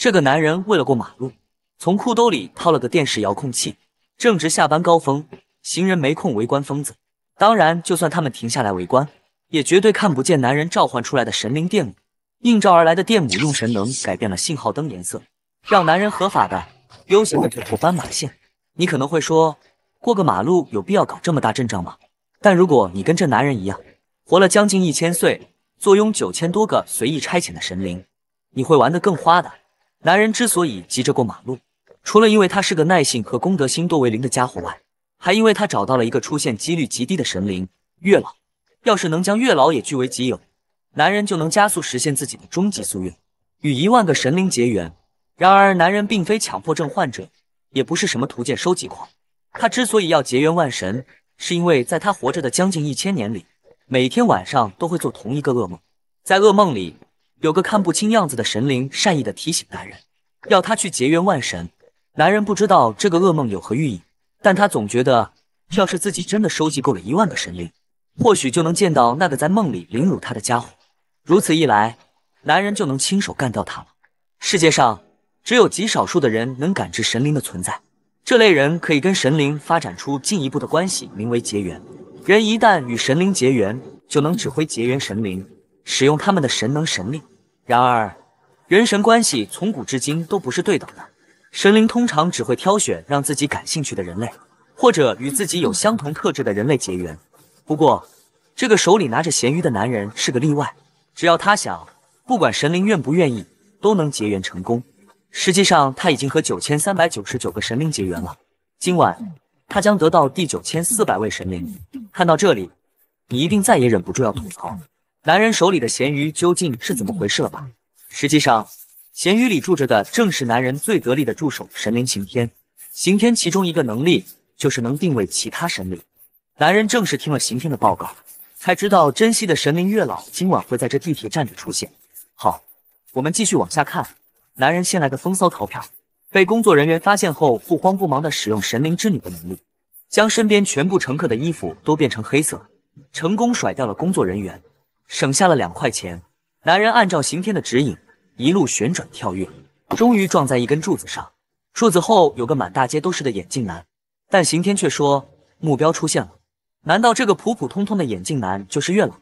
这个男人为了过马路，从裤兜里掏了个电视遥控器。正值下班高峰，行人没空围观疯子。当然，就算他们停下来围观，也绝对看不见男人召唤出来的神灵电母，映照而来的电母用神能改变了信号灯颜色，让男人合法的、悠闲的走过斑马线。你可能会说，过个马路有必要搞这么大阵仗吗？但如果你跟这男人一样，活了将近一千岁，坐拥九千多个随意差遣的神灵，你会玩得更花的。男人之所以急着过马路，除了因为他是个耐性和公德心都为零的家伙外，还因为他找到了一个出现几率极低的神灵——月老。要是能将月老也据为己有，男人就能加速实现自己的终极夙愿，与一万个神灵结缘。然而，男人并非强迫症患者，也不是什么图鉴收集狂。他之所以要结缘万神，是因为在他活着的将近一千年里，每天晚上都会做同一个噩梦，在噩梦里。有个看不清样子的神灵善意的提醒男人，要他去结缘万神。男人不知道这个噩梦有何寓意，但他总觉得，要是自己真的收集够了一万个神灵，或许就能见到那个在梦里凌辱他的家伙。如此一来，男人就能亲手干掉他了。世界上只有极少数的人能感知神灵的存在，这类人可以跟神灵发展出进一步的关系，名为结缘。人一旦与神灵结缘，就能指挥结缘神灵，使用他们的神能、神力。然而，人神关系从古至今都不是对等的。神灵通常只会挑选让自己感兴趣的人类，或者与自己有相同特质的人类结缘。不过，这个手里拿着咸鱼的男人是个例外，只要他想，不管神灵愿不愿意，都能结缘成功。实际上，他已经和九千三百九十九个神灵结缘了。今晚，他将得到第九千四百位神灵。看到这里，你一定再也忍不住要吐槽。男人手里的咸鱼究竟是怎么回事了吧？实际上，咸鱼里住着的正是男人最得力的助手神灵刑天。刑天其中一个能力就是能定位其他神灵。男人正是听了刑天的报告，才知道珍惜的神灵月老今晚会在这地铁站里出现。好，我们继续往下看。男人先来个风骚逃票，被工作人员发现后，不慌不忙地使用神灵之女的能力，将身边全部乘客的衣服都变成黑色，成功甩掉了工作人员。省下了两块钱，男人按照刑天的指引，一路旋转跳跃，终于撞在一根柱子上。柱子后有个满大街都是的眼镜男，但刑天却说目标出现了。难道这个普普通通的眼镜男就是月老？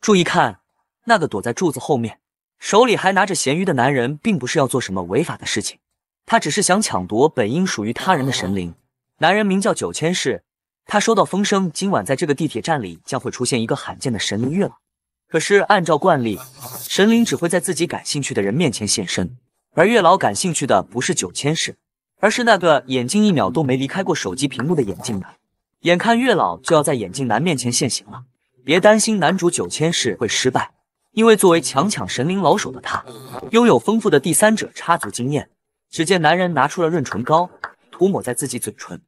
注意看，那个躲在柱子后面，手里还拿着咸鱼的男人，并不是要做什么违法的事情，他只是想抢夺本应属于他人的神灵。男人名叫九千世，他收到风声，今晚在这个地铁站里将会出现一个罕见的神灵月老。可是按照惯例，神灵只会在自己感兴趣的人面前现身，而月老感兴趣的不是九千世，而是那个眼睛一秒都没离开过手机屏幕的眼镜男。眼看月老就要在眼镜男面前现形了，别担心，男主九千世会失败，因为作为强抢神灵老手的他，拥有丰富的第三者插足经验。只见男人拿出了润唇膏，涂抹在自己嘴唇。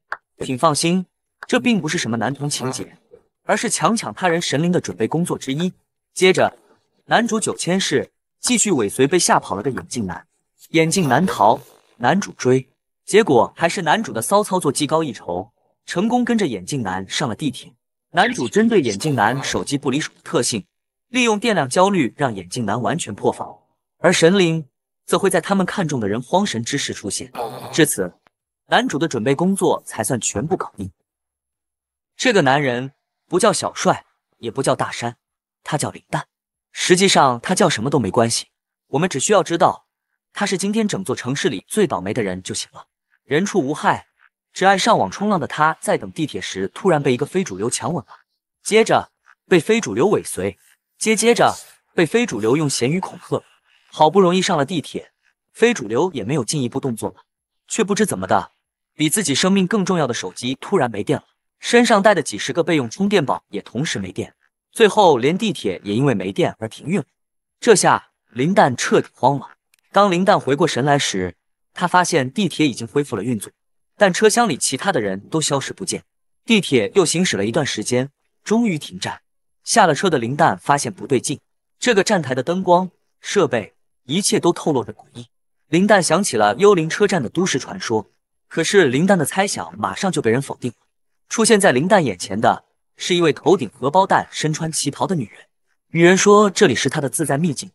请放心，这并不是什么男同情节，而是强抢他人神灵的准备工作之一。接着，男主九千世继续尾随被吓跑了个眼镜男，眼镜男逃，男主追，结果还是男主的骚操作技高一筹，成功跟着眼镜男上了地铁。男主针对眼镜男手机不离手的特性，利用电量焦虑让眼镜男完全破防，而神灵则会在他们看中的人慌神之时出现。至此，男主的准备工作才算全部搞定。这个男人不叫小帅，也不叫大山。他叫林蛋，实际上他叫什么都没关系，我们只需要知道他是今天整座城市里最倒霉的人就行了。人畜无害，只爱上网冲浪的他，在等地铁时突然被一个非主流强吻了，接着被非主流尾随，接接着被非主流用咸鱼恐吓。好不容易上了地铁，非主流也没有进一步动作了，却不知怎么的，比自己生命更重要的手机突然没电了，身上带的几十个备用充电宝也同时没电。最后，连地铁也因为没电而停运了。这下林蛋彻底慌了。当林蛋回过神来时，他发现地铁已经恢复了运作，但车厢里其他的人都消失不见。地铁又行驶了一段时间，终于停站。下了车的林蛋发现不对劲，这个站台的灯光设备，一切都透露着诡异。林蛋想起了幽灵车站的都市传说，可是林蛋的猜想马上就被人否定了。出现在林蛋眼前的。是一位头顶荷包蛋、身穿旗袍的女人。女人说：“这里是她的自在秘境，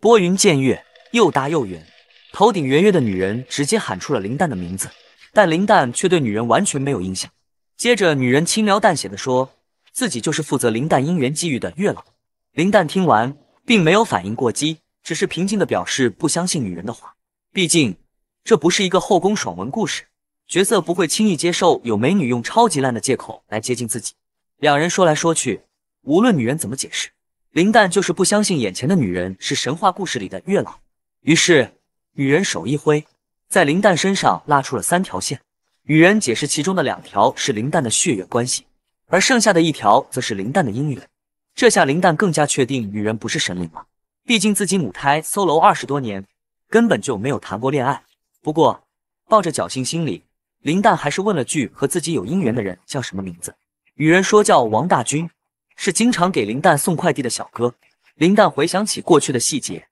拨云见月，又大又圆。”头顶圆月的女人直接喊出了林蛋的名字，但林蛋却对女人完全没有印象。接着，女人轻描淡写的说自己就是负责林蛋姻缘际遇的月老。林蛋听完，并没有反应过激，只是平静的表示不相信女人的话，毕竟这不是一个后宫爽文故事。角色不会轻易接受有美女用超级烂的借口来接近自己。两人说来说去，无论女人怎么解释，林淡就是不相信眼前的女人是神话故事里的月老。于是，女人手一挥，在林淡身上拉出了三条线。女人解释其中的两条是林淡的血缘关系，而剩下的一条则是林淡的姻缘。这下林淡更加确定女人不是神灵了。毕竟自己母胎 solo 二十多年，根本就没有谈过恋爱。不过，抱着侥幸心理。林蛋还是问了句和自己有姻缘的人叫什么名字，女人说叫王大军，是经常给林蛋送快递的小哥。林蛋回想起过去的细节，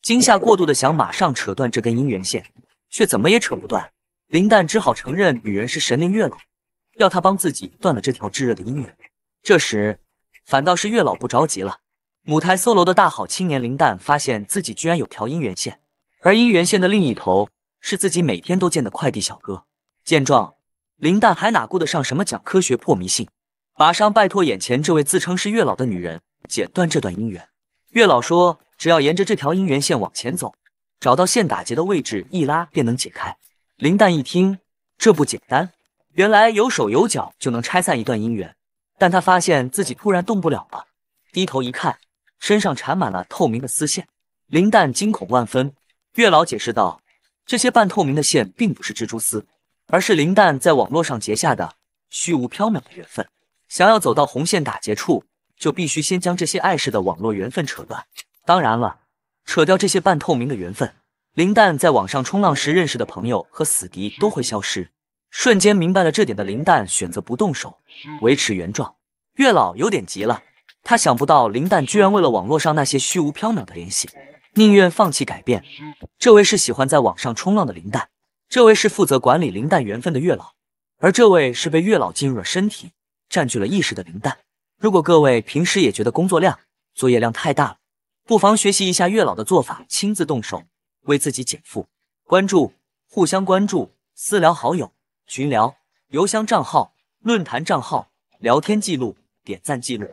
惊吓过度的想马上扯断这根姻缘线，却怎么也扯不断。林蛋只好承认女人是神灵月老，要他帮自己断了这条炙热的姻缘。这时，反倒是月老不着急了。母胎搜罗的大好青年林蛋发现自己居然有条姻缘线，而姻缘线的另一头是自己每天都见的快递小哥。见状，林旦还哪顾得上什么讲科学破迷信，马上拜托眼前这位自称是月老的女人剪断这段姻缘。月老说，只要沿着这条姻缘线往前走，找到线打结的位置，一拉便能解开。林旦一听，这不简单，原来有手有脚就能拆散一段姻缘。但他发现自己突然动不了了，低头一看，身上缠满了透明的丝线。林旦惊恐万分。月老解释道，这些半透明的线并不是蜘蛛丝。而是林蛋在网络上结下的虚无缥缈的缘分，想要走到红线打结处，就必须先将这些碍事的网络缘分扯断。当然了，扯掉这些半透明的缘分，林蛋在网上冲浪时认识的朋友和死敌都会消失。瞬间明白了这点的林蛋选择不动手，维持原状。月老有点急了，他想不到林蛋居然为了网络上那些虚无缥缈的联系，宁愿放弃改变。这位是喜欢在网上冲浪的林蛋。这位是负责管理灵蛋缘分的月老，而这位是被月老进入了身体，占据了意识的灵蛋。如果各位平时也觉得工作量、作业量太大了，不妨学习一下月老的做法，亲自动手为自己减负。关注、互相关注、私聊好友、群聊、邮箱账号、论坛账号、聊天记录、点赞记录，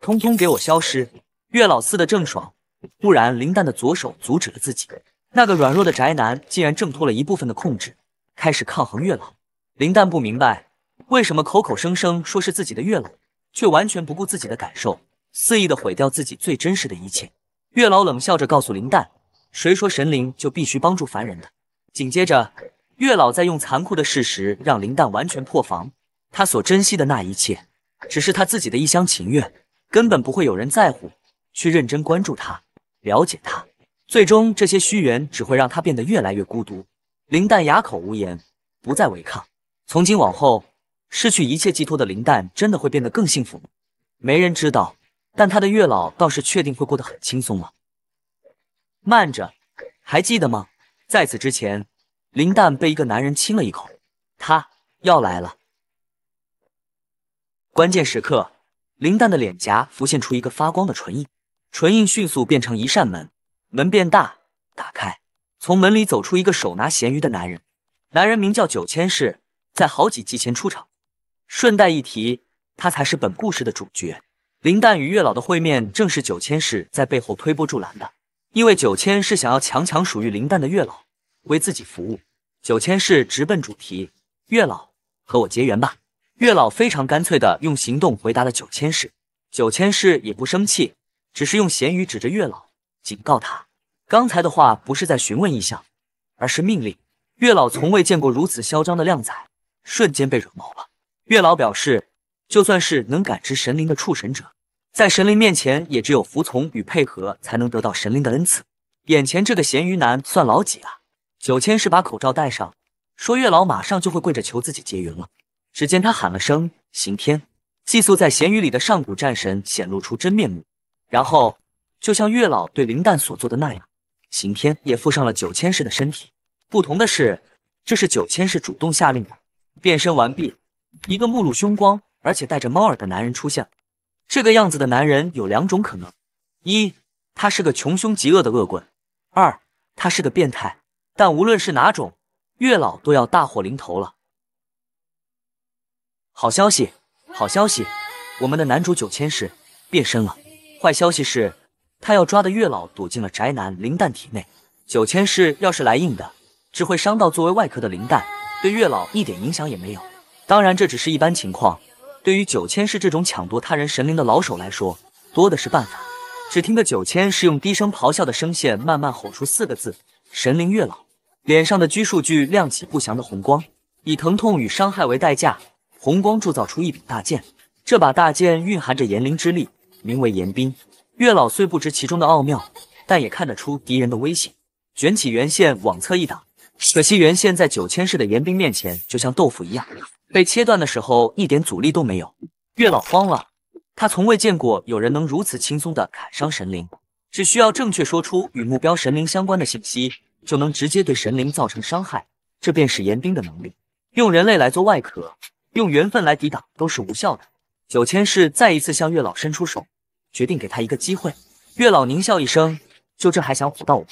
通通给我消失。月老似的郑爽，不然林蛋的左手阻止了自己。那个软弱的宅男竟然挣脱了一部分的控制，开始抗衡月老。林旦不明白，为什么口口声声说是自己的月老，却完全不顾自己的感受，肆意的毁掉自己最真实的一切。月老冷笑着告诉林旦，谁说神灵就必须帮助凡人的？紧接着，月老在用残酷的事实让林旦完全破防。他所珍惜的那一切，只是他自己的一厢情愿，根本不会有人在乎，去认真关注他，了解他。最终，这些虚缘只会让他变得越来越孤独。林淡哑口无言，不再违抗。从今往后，失去一切寄托的林淡，真的会变得更幸福吗？没人知道，但他的月老倒是确定会过得很轻松了。慢着，还记得吗？在此之前，林淡被一个男人亲了一口。他要来了。关键时刻，林淡的脸颊浮现出一个发光的唇印，唇印迅速变成一扇门。门变大，打开，从门里走出一个手拿咸鱼的男人。男人名叫九千世，在好几集前出场。顺带一提，他才是本故事的主角。林淡与月老的会面，正是九千世在背后推波助澜的。因为九千世想要强抢属于林淡的月老，为自己服务。九千世直奔主题：“月老，和我结缘吧。”月老非常干脆的用行动回答了九千世。九千世也不生气，只是用咸鱼指着月老。警告他，刚才的话不是在询问意向，而是命令。月老从未见过如此嚣张的靓仔，瞬间被惹毛了。月老表示，就算是能感知神灵的触神者，在神灵面前也只有服从与配合，才能得到神灵的恩赐。眼前这个咸鱼男算老几啊？九千是把口罩戴上，说月老马上就会跪着求自己结缘了。只见他喊了声“刑天”，寄宿在咸鱼里的上古战神显露出真面目，然后。就像月老对林蛋所做的那样，刑天也附上了九千世的身体。不同的是，这是九千世主动下令的。变身完毕，一个目露凶光，而且带着猫耳的男人出现了。这个样子的男人有两种可能：一，他是个穷凶极恶的恶棍；二，他是个变态。但无论是哪种，月老都要大祸临头了。好消息，好消息，我们的男主九千世变身了。坏消息是。他要抓的月老躲进了宅男林淡体内。九千世要是来硬的，只会伤到作为外壳的林淡，对月老一点影响也没有。当然，这只是一般情况。对于九千世这种抢夺他人神灵的老手来说，多的是办法。只听得九千世用低声咆哮的声线，慢慢吼出四个字：“神灵月老。”脸上的拘束具亮起不祥的红光，以疼痛与伤害为代价，红光铸造出一柄大剑。这把大剑蕴含着炎灵之力，名为炎冰。月老虽不知其中的奥妙，但也看得出敌人的威胁，卷起原线往侧一挡。可惜原线在九千世的严冰面前，就像豆腐一样，被切断的时候一点阻力都没有。月老慌了，他从未见过有人能如此轻松地砍伤神灵，只需要正确说出与目标神灵相关的信息，就能直接对神灵造成伤害。这便是严冰的能力，用人类来做外壳，用缘分来抵挡都是无效的。九千世再一次向月老伸出手。决定给他一个机会，月老狞笑一声，就这还想唬到我？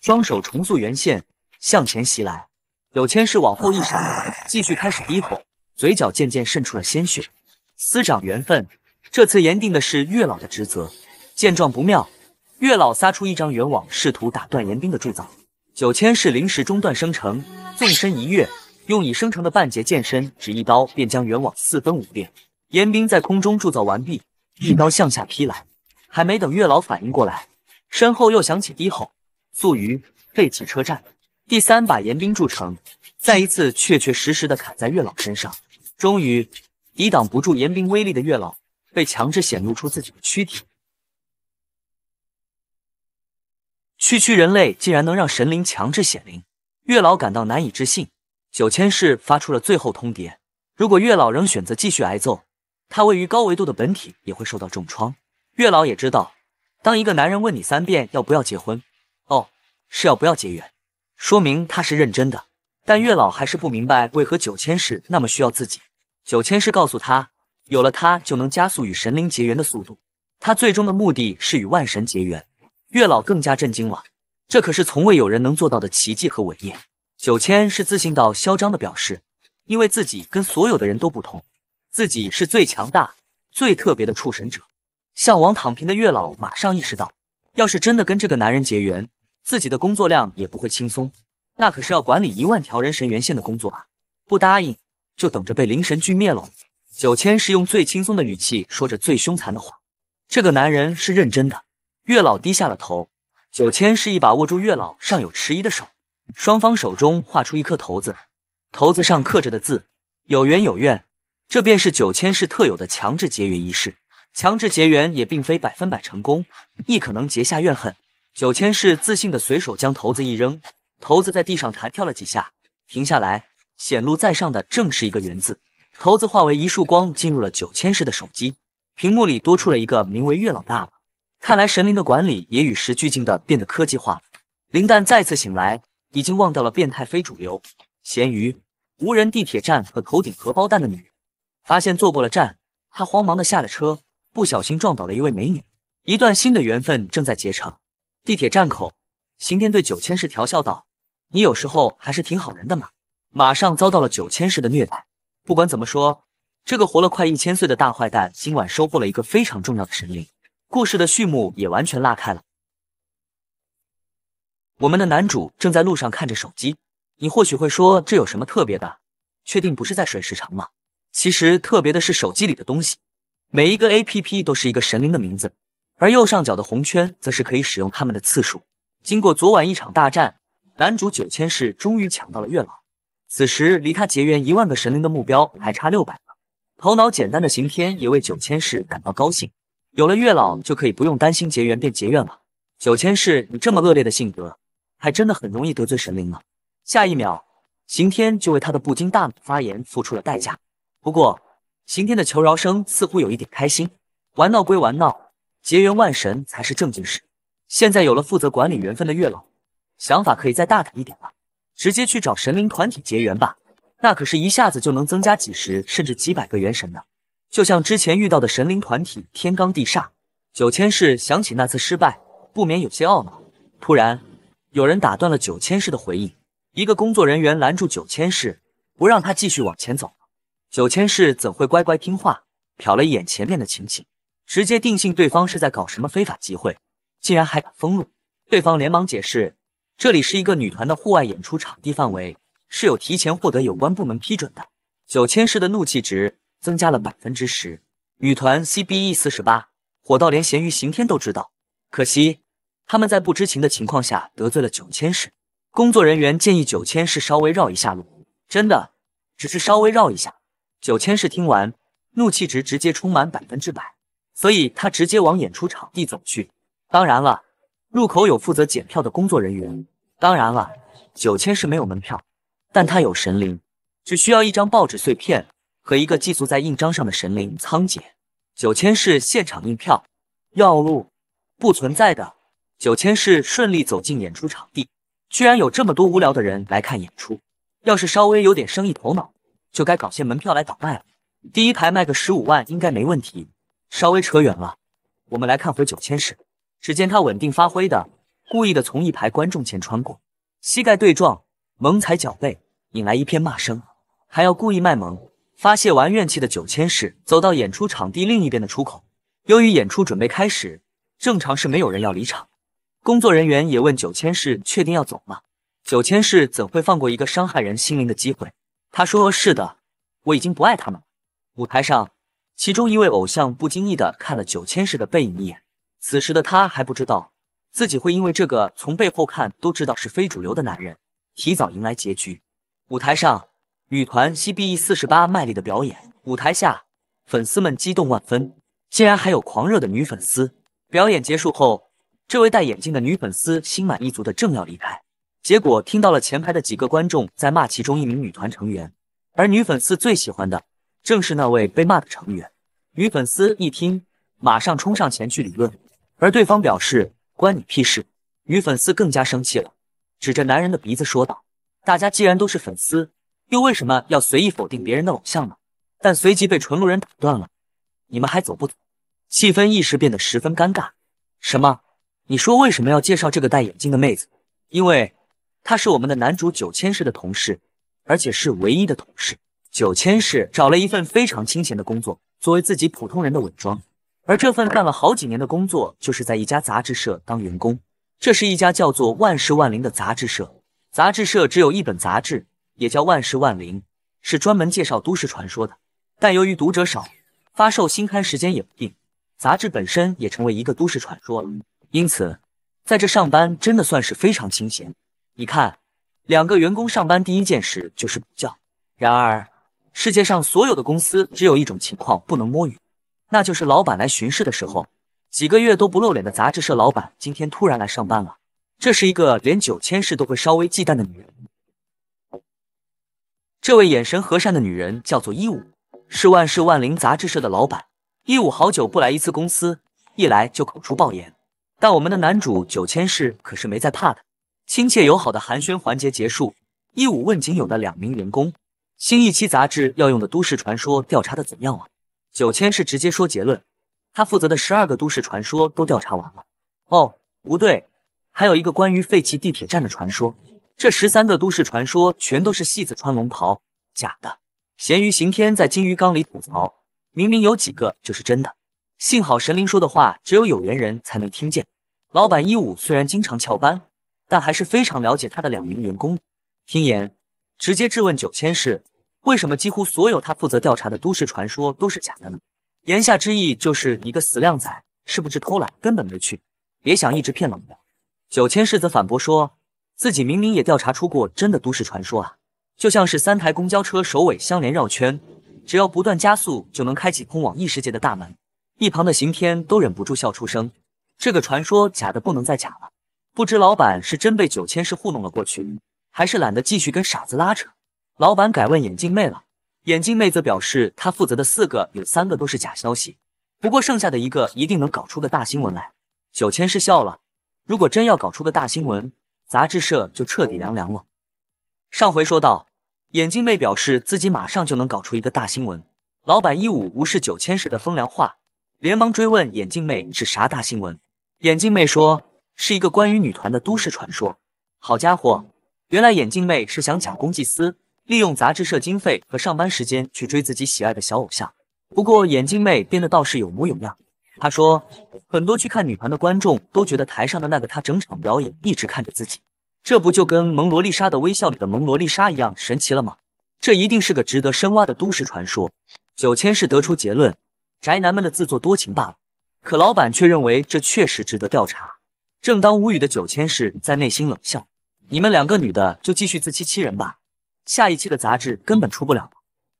双手重塑原线，向前袭来，柳千世往后一闪，继续开始逼迫，嘴角渐渐渗出了鲜血。司长缘分，这次严定的是月老的职责。见状不妙，月老撒出一张元网，试图打断严冰的铸造。九千世临时中断生成，纵身一跃，用已生成的半截剑身，只一刀便将元网四分五裂。严冰在空中铸造完毕。一刀向下劈来，还没等月老反应过来，身后又响起低吼。素鱼废弃车站，第三把严冰铸成，再一次确确实实的砍在月老身上。终于抵挡不住严冰威力的月老，被强制显露出自己的躯体。区区人类竟然能让神灵强制显灵，月老感到难以置信。九千世发出了最后通牒：如果月老仍选择继续挨揍。他位于高维度的本体也会受到重创。月老也知道，当一个男人问你三遍要不要结婚，哦，是要不要结缘，说明他是认真的。但月老还是不明白为何九千世那么需要自己。九千世告诉他，有了他就能加速与神灵结缘的速度。他最终的目的是与万神结缘。月老更加震惊了，这可是从未有人能做到的奇迹和伟业。九千是自信到嚣张的表示，因为自己跟所有的人都不同。自己是最强大、最特别的触神者，向往躺平的月老马上意识到，要是真的跟这个男人结缘，自己的工作量也不会轻松，那可是要管理一万条人神原线的工作啊！不答应，就等着被灵神俱灭喽。九千是用最轻松的语气说着最凶残的话。这个男人是认真的。月老低下了头，九千是一把握住月老尚有迟疑的手，双方手中画出一颗骰子，骰子上刻着的字有缘有怨。这便是九千世特有的强制结缘仪式。强制结缘也并非百分百成功，亦可能结下怨恨。九千世自信的随手将骰子一扔，骰子在地上弹跳了几下，停下来，显露在上的正是一个圆字。骰子化为一束光进入了九千世的手机，屏幕里多出了一个名为月老大了。看来神灵的管理也与时俱进的变得科技化了。林蛋再次醒来，已经忘掉了变态、非主流、咸鱼、无人地铁站和头顶荷包蛋的女人。发现坐过了站，他慌忙的下了车，不小心撞倒了一位美女。一段新的缘分正在结成。地铁站口，刑天对九千世调笑道：“你有时候还是挺好人的嘛。”马上遭到了九千世的虐待。不管怎么说，这个活了快一千岁的大坏蛋，今晚收获了一个非常重要的神灵。故事的序幕也完全拉开了。我们的男主正在路上看着手机，你或许会说这有什么特别的？确定不是在水时长吗？其实特别的是手机里的东西，每一个 A P P 都是一个神灵的名字，而右上角的红圈则是可以使用它们的次数。经过昨晚一场大战，男主九千世终于抢到了月老，此时离他结缘一万个神灵的目标还差六百个。头脑简单的刑天也为九千世感到高兴，有了月老就可以不用担心结缘变结怨了。九千世，你这么恶劣的性格，还真的很容易得罪神灵了。下一秒，刑天就为他的不经大脑发言付出了代价。不过，刑天的求饶声似乎有一点开心。玩闹归玩闹，结缘万神才是正经事。现在有了负责管理缘分的月老，想法可以再大胆一点了，直接去找神灵团体结缘吧。那可是一下子就能增加几十甚至几百个元神的。就像之前遇到的神灵团体天罡地煞。九千世想起那次失败，不免有些懊恼。突然，有人打断了九千世的回应，一个工作人员拦住九千世，不让他继续往前走。九千世怎会乖乖听话？瞟了一眼前面的情形，直接定性对方是在搞什么非法集会，竟然还敢封路！对方连忙解释：“这里是一个女团的户外演出场地，范围是有提前获得有关部门批准的。”九千世的怒气值增加了百分之十。女团 C B E 四十八火到连咸鱼刑天都知道，可惜他们在不知情的情况下得罪了九千世。工作人员建议九千世稍微绕一下路，真的只是稍微绕一下。九千世听完，怒气值直接充满百分之百，所以他直接往演出场地走去。当然了，入口有负责检票的工作人员。当然了，九千世没有门票，但他有神灵，只需要一张报纸碎片和一个寄宿在印章上的神灵仓颉。九千世现场印票，要路不存在的。九千世顺利走进演出场地，居然有这么多无聊的人来看演出。要是稍微有点生意头脑。就该搞些门票来倒卖了，第一排卖个十五万应该没问题。稍微扯远了，我们来看回九千世。只见他稳定发挥的，故意的从一排观众前穿过，膝盖对撞，猛踩脚背，引来一片骂声，还要故意卖萌。发泄完怨气的九千世走到演出场地另一边的出口。由于演出准备开始，正常是没有人要离场，工作人员也问九千世确定要走吗？九千世怎会放过一个伤害人心灵的机会？他说：“是的，我已经不爱他们了。”舞台上，其中一位偶像不经意地看了九千世的背影一眼。此时的他还不知道自己会因为这个从背后看都知道是非主流的男人，提早迎来结局。舞台上，女团 CBE 四十八卖力的表演，舞台下，粉丝们激动万分，竟然还有狂热的女粉丝。表演结束后，这位戴眼镜的女粉丝心满意足的正要离开。结果听到了前排的几个观众在骂其中一名女团成员，而女粉丝最喜欢的正是那位被骂的成员。女粉丝一听，马上冲上前去理论，而对方表示关你屁事。女粉丝更加生气了，指着男人的鼻子说道：“大家既然都是粉丝，又为什么要随意否定别人的偶像呢？”但随即被纯路人打断了：“你们还走不走？”气氛一时变得十分尴尬。什么？你说为什么要介绍这个戴眼镜的妹子？因为。他是我们的男主九千世的同事，而且是唯一的同事。九千世找了一份非常清闲的工作，作为自己普通人的伪装。而这份干了好几年的工作，就是在一家杂志社当员工。这是一家叫做《万世万灵》的杂志社。杂志社只有一本杂志，也叫《万世万灵》，是专门介绍都市传说的。但由于读者少，发售新刊时间也不定，杂志本身也成为一个都市传说了。因此，在这上班真的算是非常清闲。你看，两个员工上班第一件事就是补觉。然而，世界上所有的公司只有一种情况不能摸鱼，那就是老板来巡视的时候。几个月都不露脸的杂志社老板今天突然来上班了，这是一个连九千世都会稍微忌惮的女人。这位眼神和善的女人叫做伊武，是万世万灵杂志社的老板。伊武好久不来一次公司，一来就口出暴言。但我们的男主九千世可是没在怕的。亲切友好的寒暄环节结束，一五问仅有的两名员工，新一期杂志要用的都市传说调查的怎样啊？九千是直接说结论，他负责的十二个都市传说都调查完了。哦，不对，还有一个关于废弃地铁站的传说，这十三个都市传说全都是戏子穿龙袍，假的。咸鱼刑天在金鱼缸里吐槽，明明有几个就是真的。幸好神灵说的话只有有缘人才能听见。老板一五虽然经常翘班。但还是非常了解他的两名员工，听言直接质问九千世，为什么几乎所有他负责调查的都市传说都是假的？呢？言下之意就是你个死靓仔是不是偷懒根本没去？别想一直骗老子！九千世则反驳说，自己明明也调查出过真的都市传说啊，就像是三台公交车首尾相连绕圈，只要不断加速就能开启通往异世界的大门。一旁的刑天都忍不住笑出声，这个传说假的不能再假了。不知老板是真被九千师糊弄了过去，还是懒得继续跟傻子拉扯。老板改问眼镜妹了，眼镜妹则表示她负责的四个有三个都是假消息，不过剩下的一个一定能搞出个大新闻来。九千师笑了，如果真要搞出个大新闻，杂志社就彻底凉凉了。上回说到，眼镜妹表示自己马上就能搞出一个大新闻。老板一五无视九千师的风凉话，连忙追问眼镜妹是啥大新闻。眼镜妹说。是一个关于女团的都市传说。好家伙，原来眼镜妹是想假公济私，利用杂志社经费和上班时间去追自己喜爱的小偶像。不过眼镜妹编得倒是有模有样。她说，很多去看女团的观众都觉得台上的那个她整场表演一直看着自己，这不就跟蒙罗丽莎的微笑里的蒙罗丽莎一样神奇了吗？这一定是个值得深挖的都市传说。九千是得出结论，宅男们的自作多情罢了。可老板却认为这确实值得调查。正当无语的九千世在内心冷笑，你们两个女的就继续自欺欺人吧，下一期的杂志根本出不了了。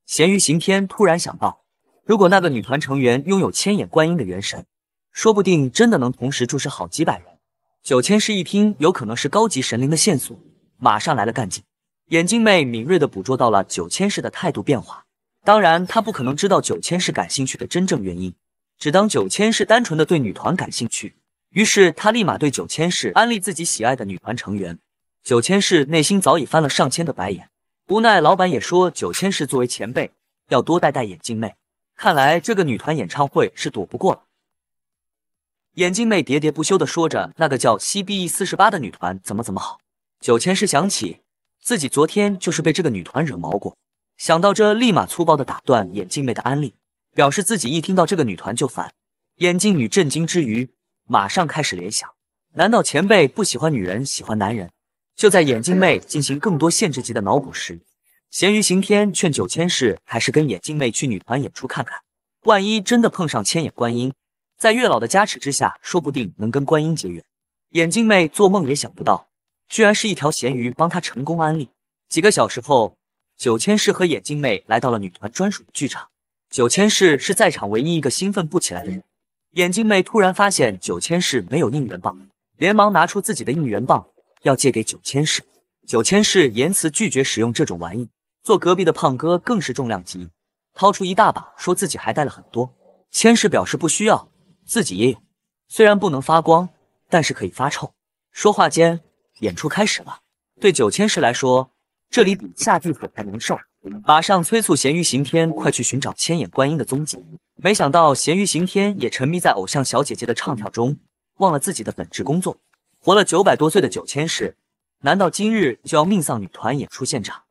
咸鱼行天突然想到，如果那个女团成员拥有千眼观音的元神，说不定真的能同时注视好几百人。九千世一听有可能是高级神灵的线索，马上来了干劲。眼镜妹敏锐地捕捉到了九千世的态度变化，当然她不可能知道九千世感兴趣的真正原因，只当九千世单纯的对女团感兴趣。于是他立马对九千世安利自己喜爱的女团成员，九千世内心早已翻了上千的白眼。无奈老板也说九千世作为前辈要多带带眼镜妹，看来这个女团演唱会是躲不过了。眼镜妹喋喋不休的说着那个叫 CBE 四十八的女团怎么怎么好，九千世想起自己昨天就是被这个女团惹毛过，想到这立马粗暴的打断眼镜妹的安利，表示自己一听到这个女团就烦。眼镜女震惊之余。马上开始联想，难道前辈不喜欢女人，喜欢男人？就在眼镜妹进行更多限制级的脑补时，咸鱼刑天劝九千世还是跟眼镜妹去女团演出看看，万一真的碰上千眼观音，在月老的加持之下，说不定能跟观音结缘。眼镜妹做梦也想不到，居然是一条咸鱼帮她成功安利。几个小时后，九千世和眼镜妹来到了女团专属的剧场。九千世是在场唯一一个兴奋不起来的人。眼镜妹突然发现九千世没有应援棒，连忙拿出自己的应援棒要借给九千世。九千世严词拒绝使用这种玩意。坐隔壁的胖哥更是重量级，掏出一大把，说自己还带了很多。千世表示不需要，自己也有，虽然不能发光，但是可以发臭。说话间，演出开始了。对九千世来说，这里比下地府还难受。马上催促咸鱼刑天快去寻找千眼观音的踪迹，没想到咸鱼刑天也沉迷在偶像小姐姐的唱跳中，忘了自己的本职工作。活了九百多岁的九千世，难道今日就要命丧女团演出现场？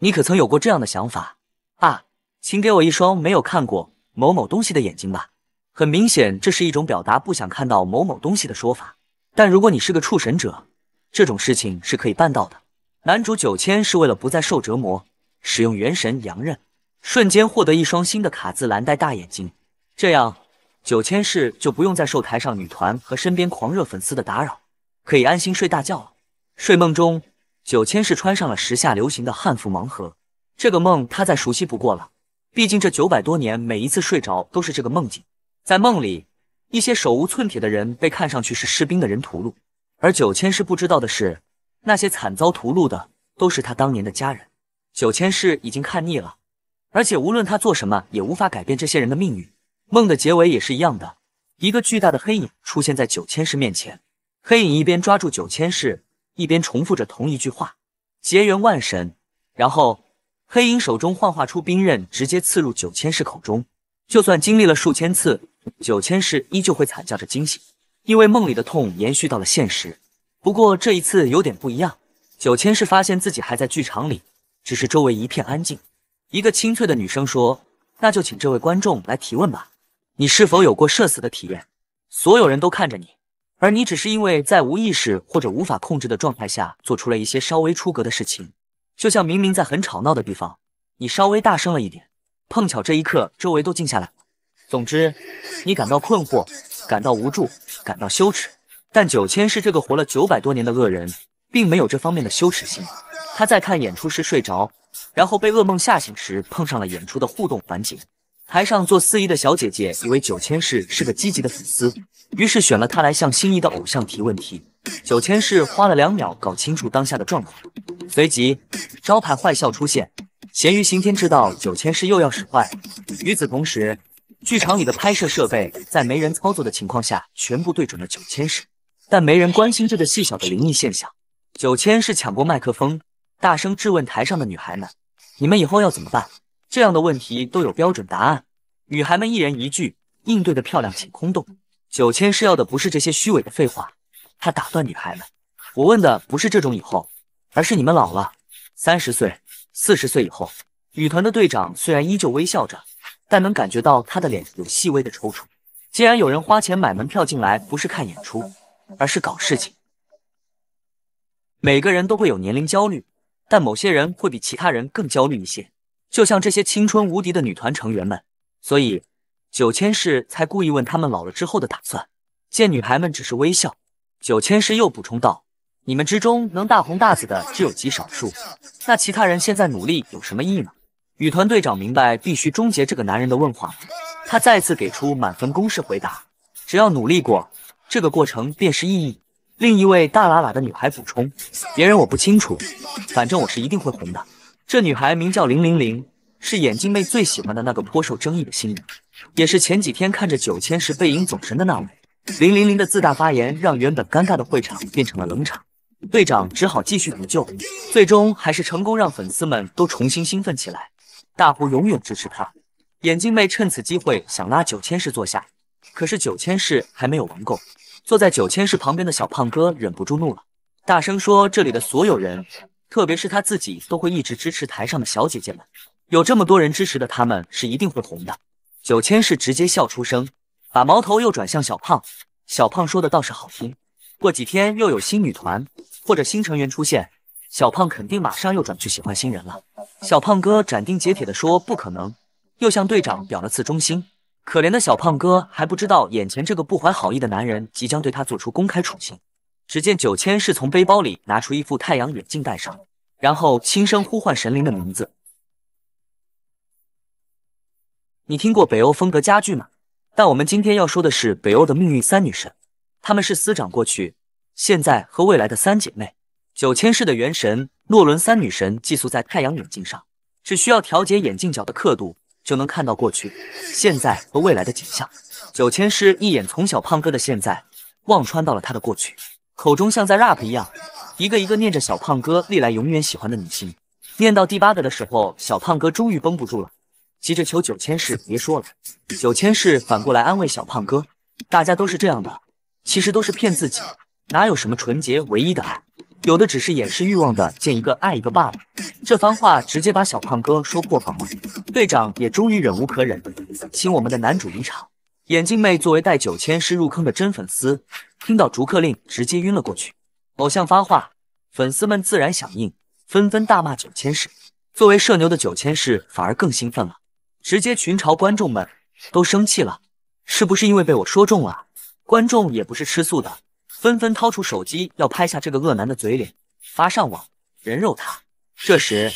你可曾有过这样的想法？啊？请给我一双没有看过某某东西的眼睛吧。很明显，这是一种表达不想看到某某东西的说法。但如果你是个畜神者，这种事情是可以办到的。男主九千是为了不再受折磨。使用元神阳刃，瞬间获得一双新的卡姿兰带大眼睛。这样，九千世就不用再受台上女团和身边狂热粉丝的打扰，可以安心睡大觉了。睡梦中，九千世穿上了时下流行的汉服盲盒。这个梦，他再熟悉不过了。毕竟这九百多年，每一次睡着都是这个梦境。在梦里，一些手无寸铁的人被看上去是士兵的人屠戮。而九千世不知道的是，那些惨遭屠戮的都是他当年的家人。九千世已经看腻了，而且无论他做什么，也无法改变这些人的命运。梦的结尾也是一样的，一个巨大的黑影出现在九千世面前，黑影一边抓住九千世，一边重复着同一句话：结缘万神。然后，黑影手中幻化出冰刃，直接刺入九千世口中。就算经历了数千次，九千世依旧会惨叫着惊醒，因为梦里的痛延续到了现实。不过这一次有点不一样，九千世发现自己还在剧场里。只是周围一片安静，一个清脆的女生说：“那就请这位观众来提问吧。你是否有过社死的体验？所有人都看着你，而你只是因为在无意识或者无法控制的状态下，做出了一些稍微出格的事情。就像明明在很吵闹的地方，你稍微大声了一点，碰巧这一刻周围都静下来。总之，你感到困惑，感到无助，感到羞耻。但九千是这个活了九百多年的恶人。”并没有这方面的羞耻心。他在看演出时睡着，然后被噩梦吓醒时碰上了演出的互动环节。台上做司仪的小姐姐以为九千世是个积极的粉丝，于是选了他来向心仪的偶像提问题。九千世花了两秒搞清楚当下的状况，随即招牌坏笑出现。咸鱼刑天知道九千世又要使坏。与此同时，剧场里的拍摄设备在没人操作的情况下全部对准了九千世，但没人关心这个细小的灵异现象。九千是抢过麦克风，大声质问台上的女孩们：“你们以后要怎么办？”这样的问题都有标准答案。女孩们一人一句应对的漂亮且空洞。九千是要的不是这些虚伪的废话，他打断女孩们：“我问的不是这种以后，而是你们老了，三十岁、四十岁以后。”女团的队长虽然依旧微笑着，但能感觉到她的脸有细微的抽搐。既然有人花钱买门票进来，不是看演出，而是搞事情。每个人都会有年龄焦虑，但某些人会比其他人更焦虑一些。就像这些青春无敌的女团成员们，所以九千世才故意问他们老了之后的打算。见女孩们只是微笑，九千世又补充道：“你们之中能大红大紫的只有极少数，那其他人现在努力有什么意义呢？”女团队长明白必须终结这个男人的问话，他再次给出满分公式回答：“只要努力过，这个过程便是意义。”另一位大喇喇的女孩补充：“别人我不清楚，反正我是一定会红的。”这女孩名叫零零零，是眼镜妹最喜欢的那个颇受争议的新人，也是前几天看着九千石背影走神的那位。零零零的自大发言让原本尴尬的会场变成了冷场，队长只好继续补救，最终还是成功让粉丝们都重新兴奋起来。大呼永远支持他。眼镜妹趁此机会想拉九千世坐下，可是九千世还没有玩够。坐在九千室旁边的小胖哥忍不住怒了，大声说：“这里的所有人，特别是他自己，都会一直支持台上的小姐姐们。有这么多人支持的，他们是一定会红的。”九千室直接笑出声，把矛头又转向小胖。小胖说的倒是好听，过几天又有新女团或者新成员出现，小胖肯定马上又转去喜欢新人了。小胖哥斩钉截铁地说：“不可能！”又向队长表了次忠心。可怜的小胖哥还不知道，眼前这个不怀好意的男人即将对他做出公开处刑。只见九千是从背包里拿出一副太阳眼镜戴上，然后轻声呼唤神灵的名字。你听过北欧风格家具吗？但我们今天要说的是北欧的命运三女神，她们是司长过去、现在和未来的三姐妹。九千世的元神洛伦三女神寄宿在太阳眼镜上，只需要调节眼镜角的刻度。就能看到过去、现在和未来的景象。九千师一眼从小胖哥的现在望穿到了他的过去，口中像在 rap 一样，一个一个念着小胖哥历来永远喜欢的女星。念到第八个的时候，小胖哥终于绷不住了，急着求九千师别说了。九千师反过来安慰小胖哥：大家都是这样的，其实都是骗自己，哪有什么纯洁唯一的爱。有的只是掩饰欲望的，见一个爱一个罢了。这番话直接把小胖哥说破防了，队长也终于忍无可忍，请我们的男主离场。眼镜妹作为带九千师入坑的真粉丝，听到逐客令直接晕了过去。偶像发话，粉丝们自然响应，纷纷大骂九千师。作为社牛的九千世反而更兴奋了，直接群嘲观众们都生气了，是不是因为被我说中了？观众也不是吃素的。纷纷掏出手机要拍下这个恶男的嘴脸，发上网人肉他。这时，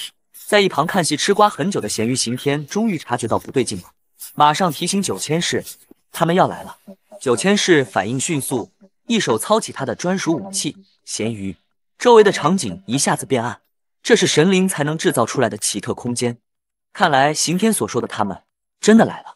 在一旁看戏吃瓜很久的咸鱼刑天，终于察觉到不对劲了，马上提醒九千世他们要来了。九千世反应迅速，一手操起他的专属武器咸鱼，周围的场景一下子变暗，这是神灵才能制造出来的奇特空间。看来刑天所说的他们真的来了。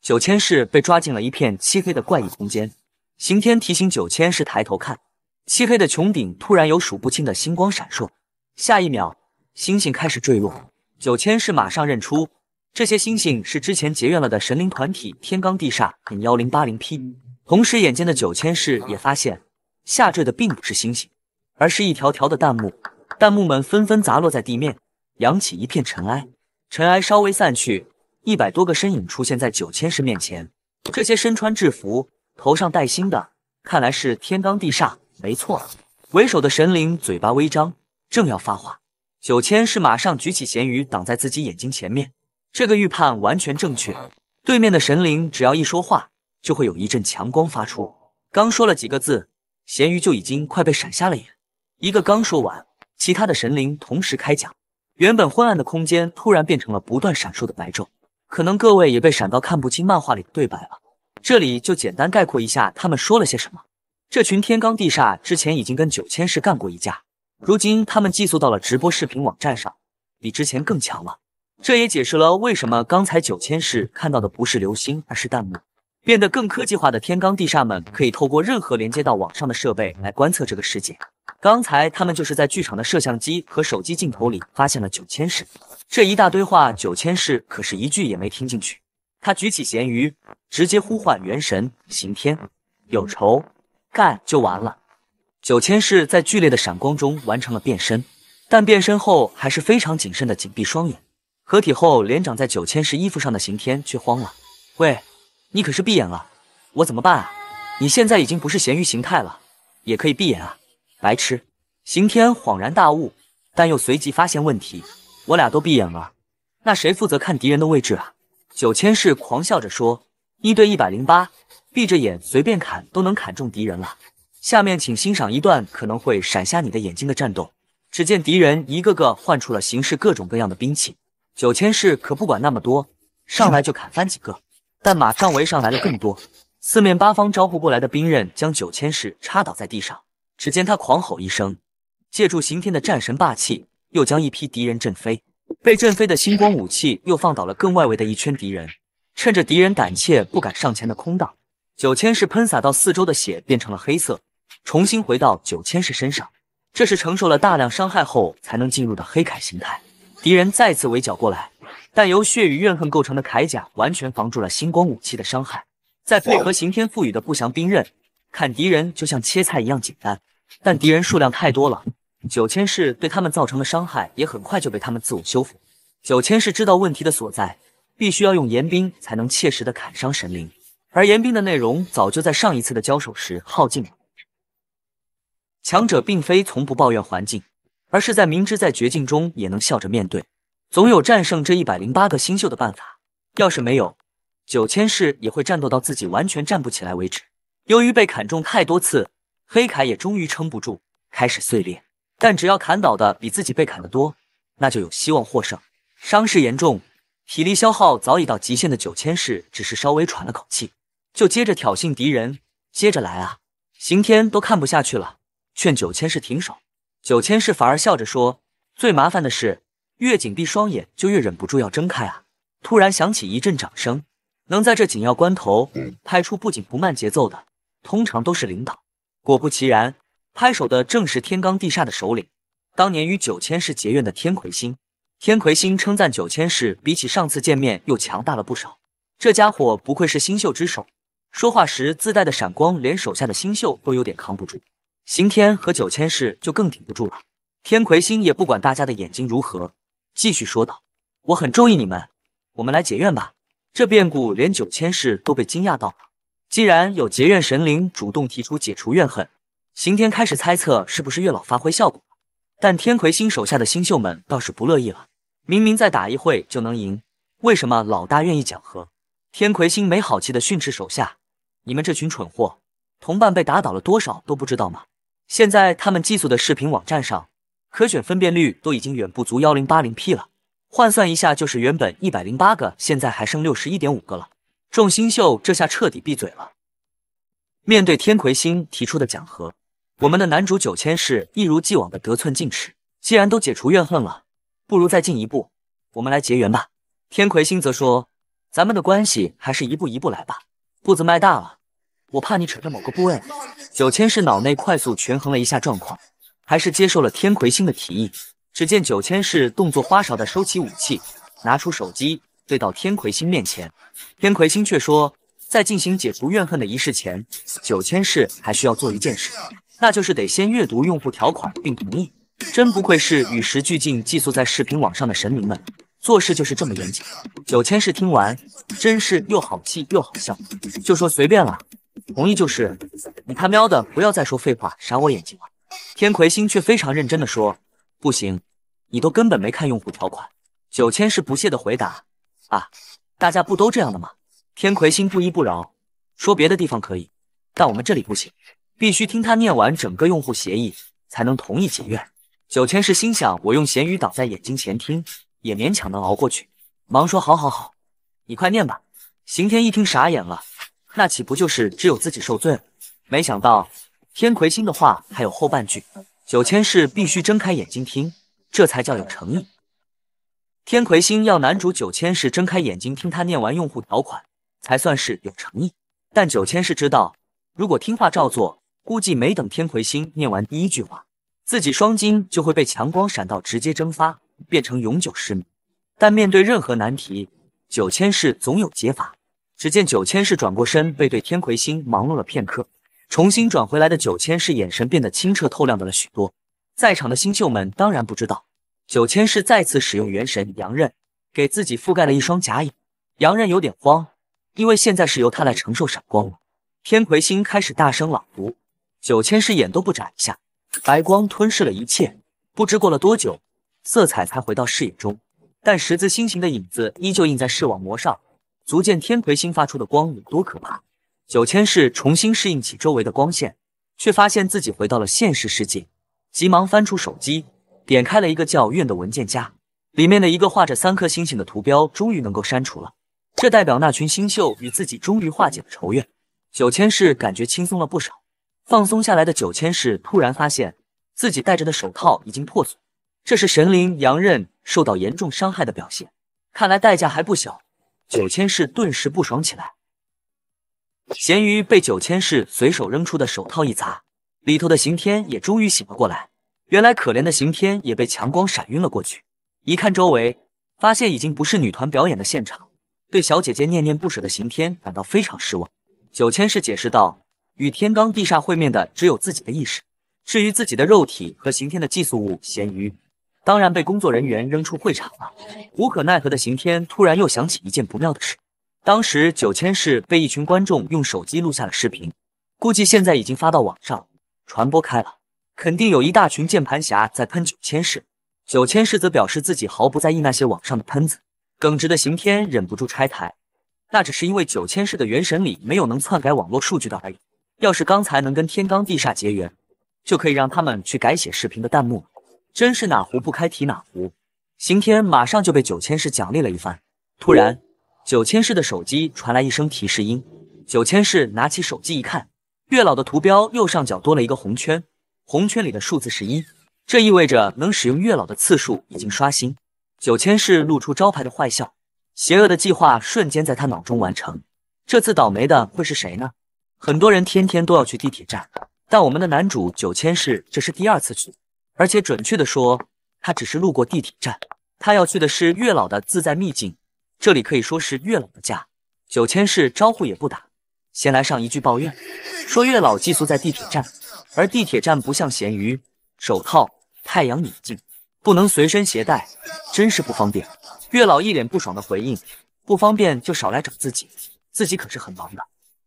九千世被抓进了一片漆黑的怪异空间。刑天提醒九千是抬头看，漆黑的穹顶突然有数不清的星光闪烁，下一秒星星开始坠落。九千是马上认出，这些星星是之前结怨了的神灵团体天罡地煞。幺零八零 P，同时眼尖的九千是也发现，下坠的并不是星星，而是一条条的弹幕。弹幕们纷纷砸落在地面，扬起一片尘埃。尘埃稍微散去，一百多个身影出现在九千是面前。这些身穿制服。头上带星的，看来是天罡地煞，没错。为首的神灵嘴巴微张，正要发话，九千是马上举起咸鱼挡在自己眼睛前面。这个预判完全正确。对面的神灵只要一说话，就会有一阵强光发出。刚说了几个字，咸鱼就已经快被闪瞎了眼。一个刚说完，其他的神灵同时开讲，原本昏暗的空间突然变成了不断闪烁的白昼。可能各位也被闪到看不清漫画里的对白了。这里就简单概括一下他们说了些什么。这群天罡地煞之前已经跟九千士干过一架，如今他们寄宿到了直播视频网站上，比之前更强了。这也解释了为什么刚才九千士看到的不是流星，而是弹幕。变得更科技化的天罡地煞们可以透过任何连接到网上的设备来观测这个世界。刚才他们就是在剧场的摄像机和手机镜头里发现了九千士。这一大堆话，九千士可是一句也没听进去。他举起咸鱼，直接呼唤元神刑天，有仇干就完了。九千世在剧烈的闪光中完成了变身，但变身后还是非常谨慎的紧闭双眼。合体后，连长在九千世衣服上的刑天却慌了：“喂，你可是闭眼了，我怎么办啊？你现在已经不是咸鱼形态了，也可以闭眼啊，白痴！”刑天恍然大悟，但又随即发现问题：“我俩都闭眼了，那谁负责看敌人的位置啊？”九千世狂笑着说：“一对一百零八，闭着眼随便砍都能砍中敌人了。下面请欣赏一段可能会闪瞎你的眼睛的战斗。只见敌人一个个换出了形式各种各样的兵器，九千世可不管那么多，上来就砍翻几个。但马上围上来了更多，四面八方招呼过来的兵刃将九千世插倒在地上。只见他狂吼一声，借助刑天的战神霸气，又将一批敌人震飞。”被震飞的星光武器又放倒了更外围的一圈敌人。趁着敌人胆怯不敢上前的空档，九千式喷洒到四周的血变成了黑色，重新回到九千式身上。这是承受了大量伤害后才能进入的黑铠形态。敌人再次围剿过来，但由血与怨恨构成的铠甲完全防住了星光武器的伤害。再配合刑天赋予的不祥兵刃，砍敌人就像切菜一样简单。但敌人数量太多了。九千世对他们造成的伤害也很快就被他们自我修复。九千世知道问题的所在，必须要用严冰才能切实的砍伤神灵，而严冰的内容早就在上一次的交手时耗尽了。强者并非从不抱怨环境，而是在明知在绝境中也能笑着面对，总有战胜这一百零八个星宿的办法。要是没有，九千世也会战斗到自己完全站不起来为止。由于被砍中太多次，黑铠也终于撑不住，开始碎裂。但只要砍倒的比自己被砍的多，那就有希望获胜。伤势严重、体力消耗早已到极限的九千士只是稍微喘了口气，就接着挑衅敌人，接着来啊！刑天都看不下去了，劝九千士停手。九千士反而笑着说：“最麻烦的是，越紧闭双眼，就越忍不住要睁开啊！”突然响起一阵掌声，能在这紧要关头拍出不紧不慢节奏的，通常都是领导。果不其然。拍手的正是天罡地煞的首领，当年与九千世结怨的天魁星。天魁星称赞九千世，比起上次见面又强大了不少。这家伙不愧是星宿之首，说话时自带的闪光，连手下的星宿都有点扛不住。刑天和九千世就更顶不住了。天魁星也不管大家的眼睛如何，继续说道：“我很中意你们，我们来结怨吧。”这变故连九千世都被惊讶到了。既然有结怨神灵主动提出解除怨恨。刑天开始猜测是不是月老发挥效果了，但天魁星手下的星宿们倒是不乐意了。明明再打一会就能赢，为什么老大愿意讲和？天魁星没好气的训斥手下：“你们这群蠢货，同伴被打倒了多少都不知道吗？现在他们寄宿的视频网站上，可选分辨率都已经远不足幺零八零 P 了。换算一下，就是原本一百零八个，现在还剩六十一点五个了。众星宿这下彻底闭嘴了。面对天魁星提出的讲和，我们的男主九千世一如既往的得寸进尺，既然都解除怨恨了，不如再进一步，我们来结缘吧。天魁星则说，咱们的关系还是一步一步来吧，步子迈大了，我怕你扯着某个部位。九千世脑内快速权衡了一下状况，还是接受了天魁星的提议。只见九千世动作花哨的收起武器，拿出手机对到天魁星面前，天魁星却说，在进行解除怨恨的仪式前，九千世还需要做一件事。那就是得先阅读用户条款并同意，真不愧是与时俱进寄宿在视频网上的神明们，做事就是这么严谨。九千是听完，真是又好气又好笑，就说随便了，同意就是。你他喵的不要再说废话，傻我眼睛了。天魁星却非常认真的说，不行，你都根本没看用户条款。九千是不屑的回答，啊，大家不都这样的吗？天魁星不依不饶，说别的地方可以，但我们这里不行。必须听他念完整个用户协议，才能同意解约。九千世心想，我用咸鱼挡在眼睛前听，也勉强能熬过去。忙说：“好好好，你快念吧。”刑天一听傻眼了，那岂不就是只有自己受罪？没想到天魁星的话还有后半句：九千世必须睁开眼睛听，这才叫有诚意。天魁星要男主九千世睁开眼睛听他念完用户条款，才算是有诚意。但九千世知道，如果听话照做。估计没等天魁星念完第一句话，自己双金就会被强光闪到，直接蒸发，变成永久失明。但面对任何难题，九千世总有解法。只见九千世转过身，背对天魁星，忙碌了片刻，重新转回来的九千世眼神变得清澈透亮的了许多。在场的新秀们当然不知道，九千世再次使用元神阳刃，给自己覆盖了一双假眼。阳刃有点慌，因为现在是由他来承受闪光了。天魁星开始大声朗读。九千世眼都不眨一下，白光吞噬了一切。不知过了多久，色彩才回到视野中，但十字星形的影子依旧映在视网膜上，足见天魁星发出的光有多可怕。九千世重新适应起周围的光线，却发现自己回到了现实世界，急忙翻出手机，点开了一个叫“怨”的文件夹，里面的一个画着三颗星星的图标终于能够删除了。这代表那群星宿与自己终于化解了仇怨。九千世感觉轻松了不少。放松下来的九千世突然发现自己戴着的手套已经破损，这是神灵阳刃受到严重伤害的表现，看来代价还不小。九千世顿时不爽起来。咸鱼被九千世随手扔出的手套一砸，里头的刑天也终于醒了过来。原来可怜的刑天也被强光闪晕了过去。一看周围，发现已经不是女团表演的现场，对小姐姐念念不舍的刑天感到非常失望。九千世解释道。与天罡地煞会面的只有自己的意识，至于自己的肉体和刑天的寄宿物咸鱼，当然被工作人员扔出会场了。无可奈何的刑天突然又想起一件不妙的事：当时九千世被一群观众用手机录下了视频，估计现在已经发到网上传播开了，肯定有一大群键盘侠在喷九千世。九千世则表示自己毫不在意那些网上的喷子。耿直的刑天忍不住拆台：“那只是因为九千世的元神里没有能篡改网络数据的而已。”要是刚才能跟天罡地煞结缘，就可以让他们去改写视频的弹幕。真是哪壶不开提哪壶。刑天马上就被九千世奖励了一番。突然，九千世的手机传来一声提示音。九千世拿起手机一看，月老的图标右上角多了一个红圈，红圈里的数字是一，这意味着能使用月老的次数已经刷新。九千世露出招牌的坏笑，邪恶的计划瞬间在他脑中完成。这次倒霉的会是谁呢？很多人天天都要去地铁站，但我们的男主九千士这是第二次去，而且准确的说，他只是路过地铁站。他要去的是月老的自在秘境，这里可以说是月老的家。九千士招呼也不打，先来上一句抱怨，说月老寄宿在地铁站，而地铁站不像咸鱼手套、太阳眼镜不能随身携带，真是不方便。月老一脸不爽的回应，不方便就少来找自己，自己可是很忙的。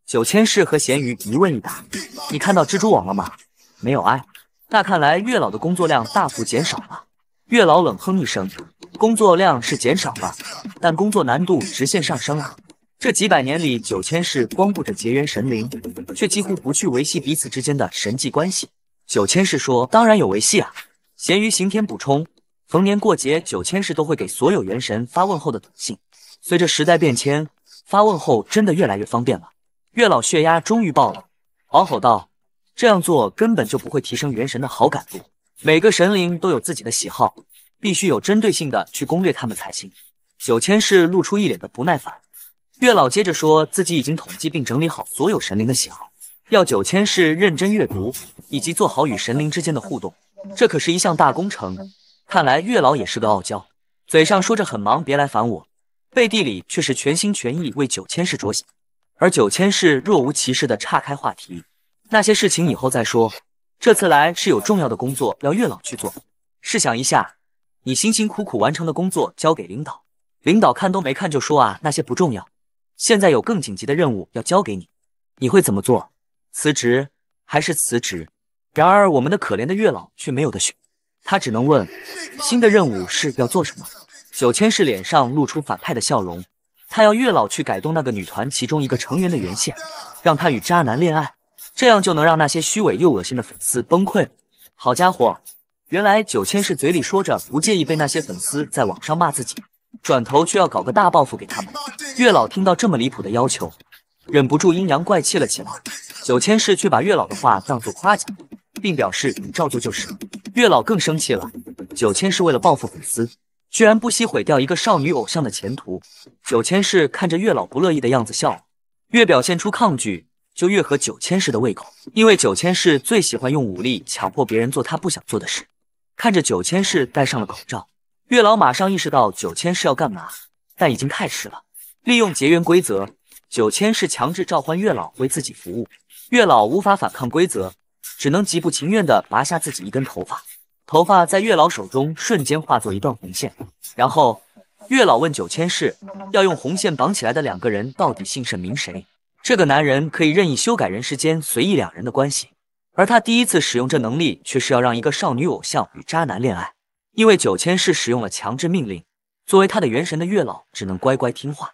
九千世和咸鱼一问一答：“你看到蜘蛛网了吗？没有哎。那看来月老的工作量大幅减少了。”月老冷哼一声：“工作量是减少了，但工作难度直线上升啊。这几百年里，九千世光顾着结缘神灵，却几乎不去维系彼此之间的神际关系。”九千世说：“当然有维系啊。”咸鱼刑天补充：“逢年过节，九千世都会给所有元神发问候的短信。随着时代变迁，发问候真的越来越方便了。”月老血压终于爆了，狂吼道：“这样做根本就不会提升元神的好感度。每个神灵都有自己的喜好，必须有针对性的去攻略他们才行。”九千世露出一脸的不耐烦。月老接着说：“自己已经统计并整理好所有神灵的喜好，要九千世认真阅读，以及做好与神灵之间的互动。这可是一项大工程。看来月老也是个傲娇，嘴上说着很忙，别来烦我，背地里却是全心全意为九千世着想。”而九千是若无其事地岔开话题，那些事情以后再说。这次来是有重要的工作要月老去做。试想一下，你辛辛苦苦完成的工作交给领导，领导看都没看就说啊那些不重要。现在有更紧急的任务要交给你，你会怎么做？辞职？还是辞职？然而我们的可怜的月老却没有得选，他只能问：新的任务是要做什么？九千是脸上露出反派的笑容。他要月老去改动那个女团其中一个成员的原线，让他与渣男恋爱，这样就能让那些虚伪又恶心的粉丝崩溃好家伙，原来九千是嘴里说着不介意被那些粉丝在网上骂自己，转头却要搞个大报复给他们。月老听到这么离谱的要求，忍不住阴阳怪气了起来。九千是却把月老的话当作夸奖，并表示照做就是。月老更生气了，九千是为了报复粉丝。居然不惜毁掉一个少女偶像的前途。九千世看着月老不乐意的样子笑，越表现出抗拒就越合九千世的胃口，因为九千世最喜欢用武力强迫别人做他不想做的事。看着九千世戴上了口罩，月老马上意识到九千世要干嘛，但已经太迟了。利用结缘规则，九千世强制召唤月老为自己服务，月老无法反抗规则，只能极不情愿地拔下自己一根头发。头发在月老手中瞬间化作一段红线，然后月老问九千世，要用红线绑起来的两个人到底姓甚名谁？这个男人可以任意修改人世间随意两人的关系，而他第一次使用这能力，却是要让一个少女偶像与渣男恋爱。因为九千世使用了强制命令，作为他的元神的月老只能乖乖听话，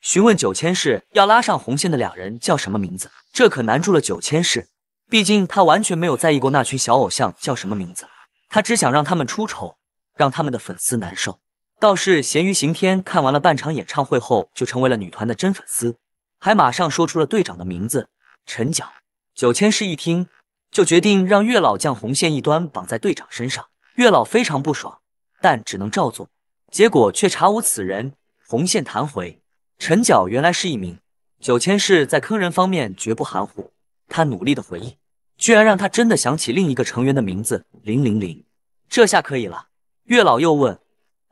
询问九千世要拉上红线的两人叫什么名字。这可难住了九千世，毕竟他完全没有在意过那群小偶像叫什么名字。他只想让他们出丑，让他们的粉丝难受。倒是咸鱼刑天看完了半场演唱会后，就成为了女团的真粉丝，还马上说出了队长的名字陈角。九千世一听，就决定让月老将红线一端绑在队长身上。月老非常不爽，但只能照做。结果却查无此人，红线弹回。陈角原来是一名九千世，在坑人方面绝不含糊。他努力的回应。居然让他真的想起另一个成员的名字零零零，这下可以了。月老又问，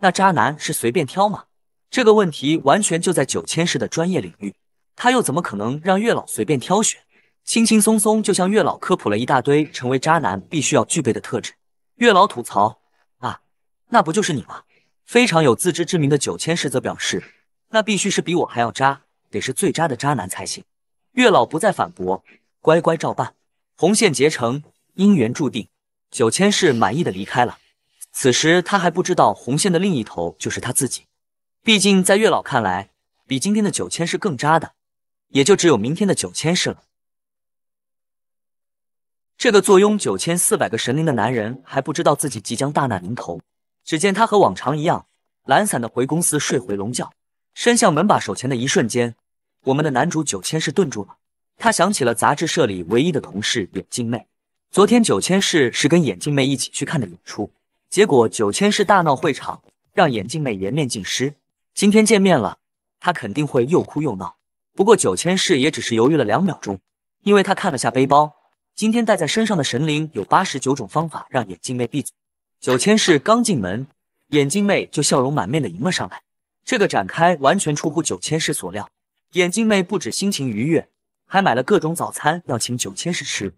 那渣男是随便挑吗？这个问题完全就在九千世的专业领域，他又怎么可能让月老随便挑选？轻轻松松就向月老科普了一大堆成为渣男必须要具备的特质。月老吐槽啊，那不就是你吗？非常有自知之明的九千世则表示，那必须是比我还要渣，得是最渣的渣男才行。月老不再反驳，乖乖照办。红线结成，姻缘注定。九千世满意的离开了。此时他还不知道红线的另一头就是他自己。毕竟在月老看来，比今天的九千世更渣的，也就只有明天的九千世了。这个坐拥九千四百个神灵的男人还不知道自己即将大难临头。只见他和往常一样，懒散的回公司睡回笼觉。伸向门把手前的一瞬间，我们的男主九千世顿住了。他想起了杂志社里唯一的同事眼镜妹，昨天九千世是跟眼镜妹一起去看的演出，结果九千世大闹会场，让眼镜妹颜面尽失。今天见面了，他肯定会又哭又闹。不过九千世也只是犹豫了两秒钟，因为他看了下背包，今天带在身上的神灵有八十九种方法让眼镜妹闭嘴。九千世刚进门，眼镜妹就笑容满面地迎了上来。这个展开完全出乎九千世所料，眼镜妹不止心情愉悦。还买了各种早餐要请九千世吃，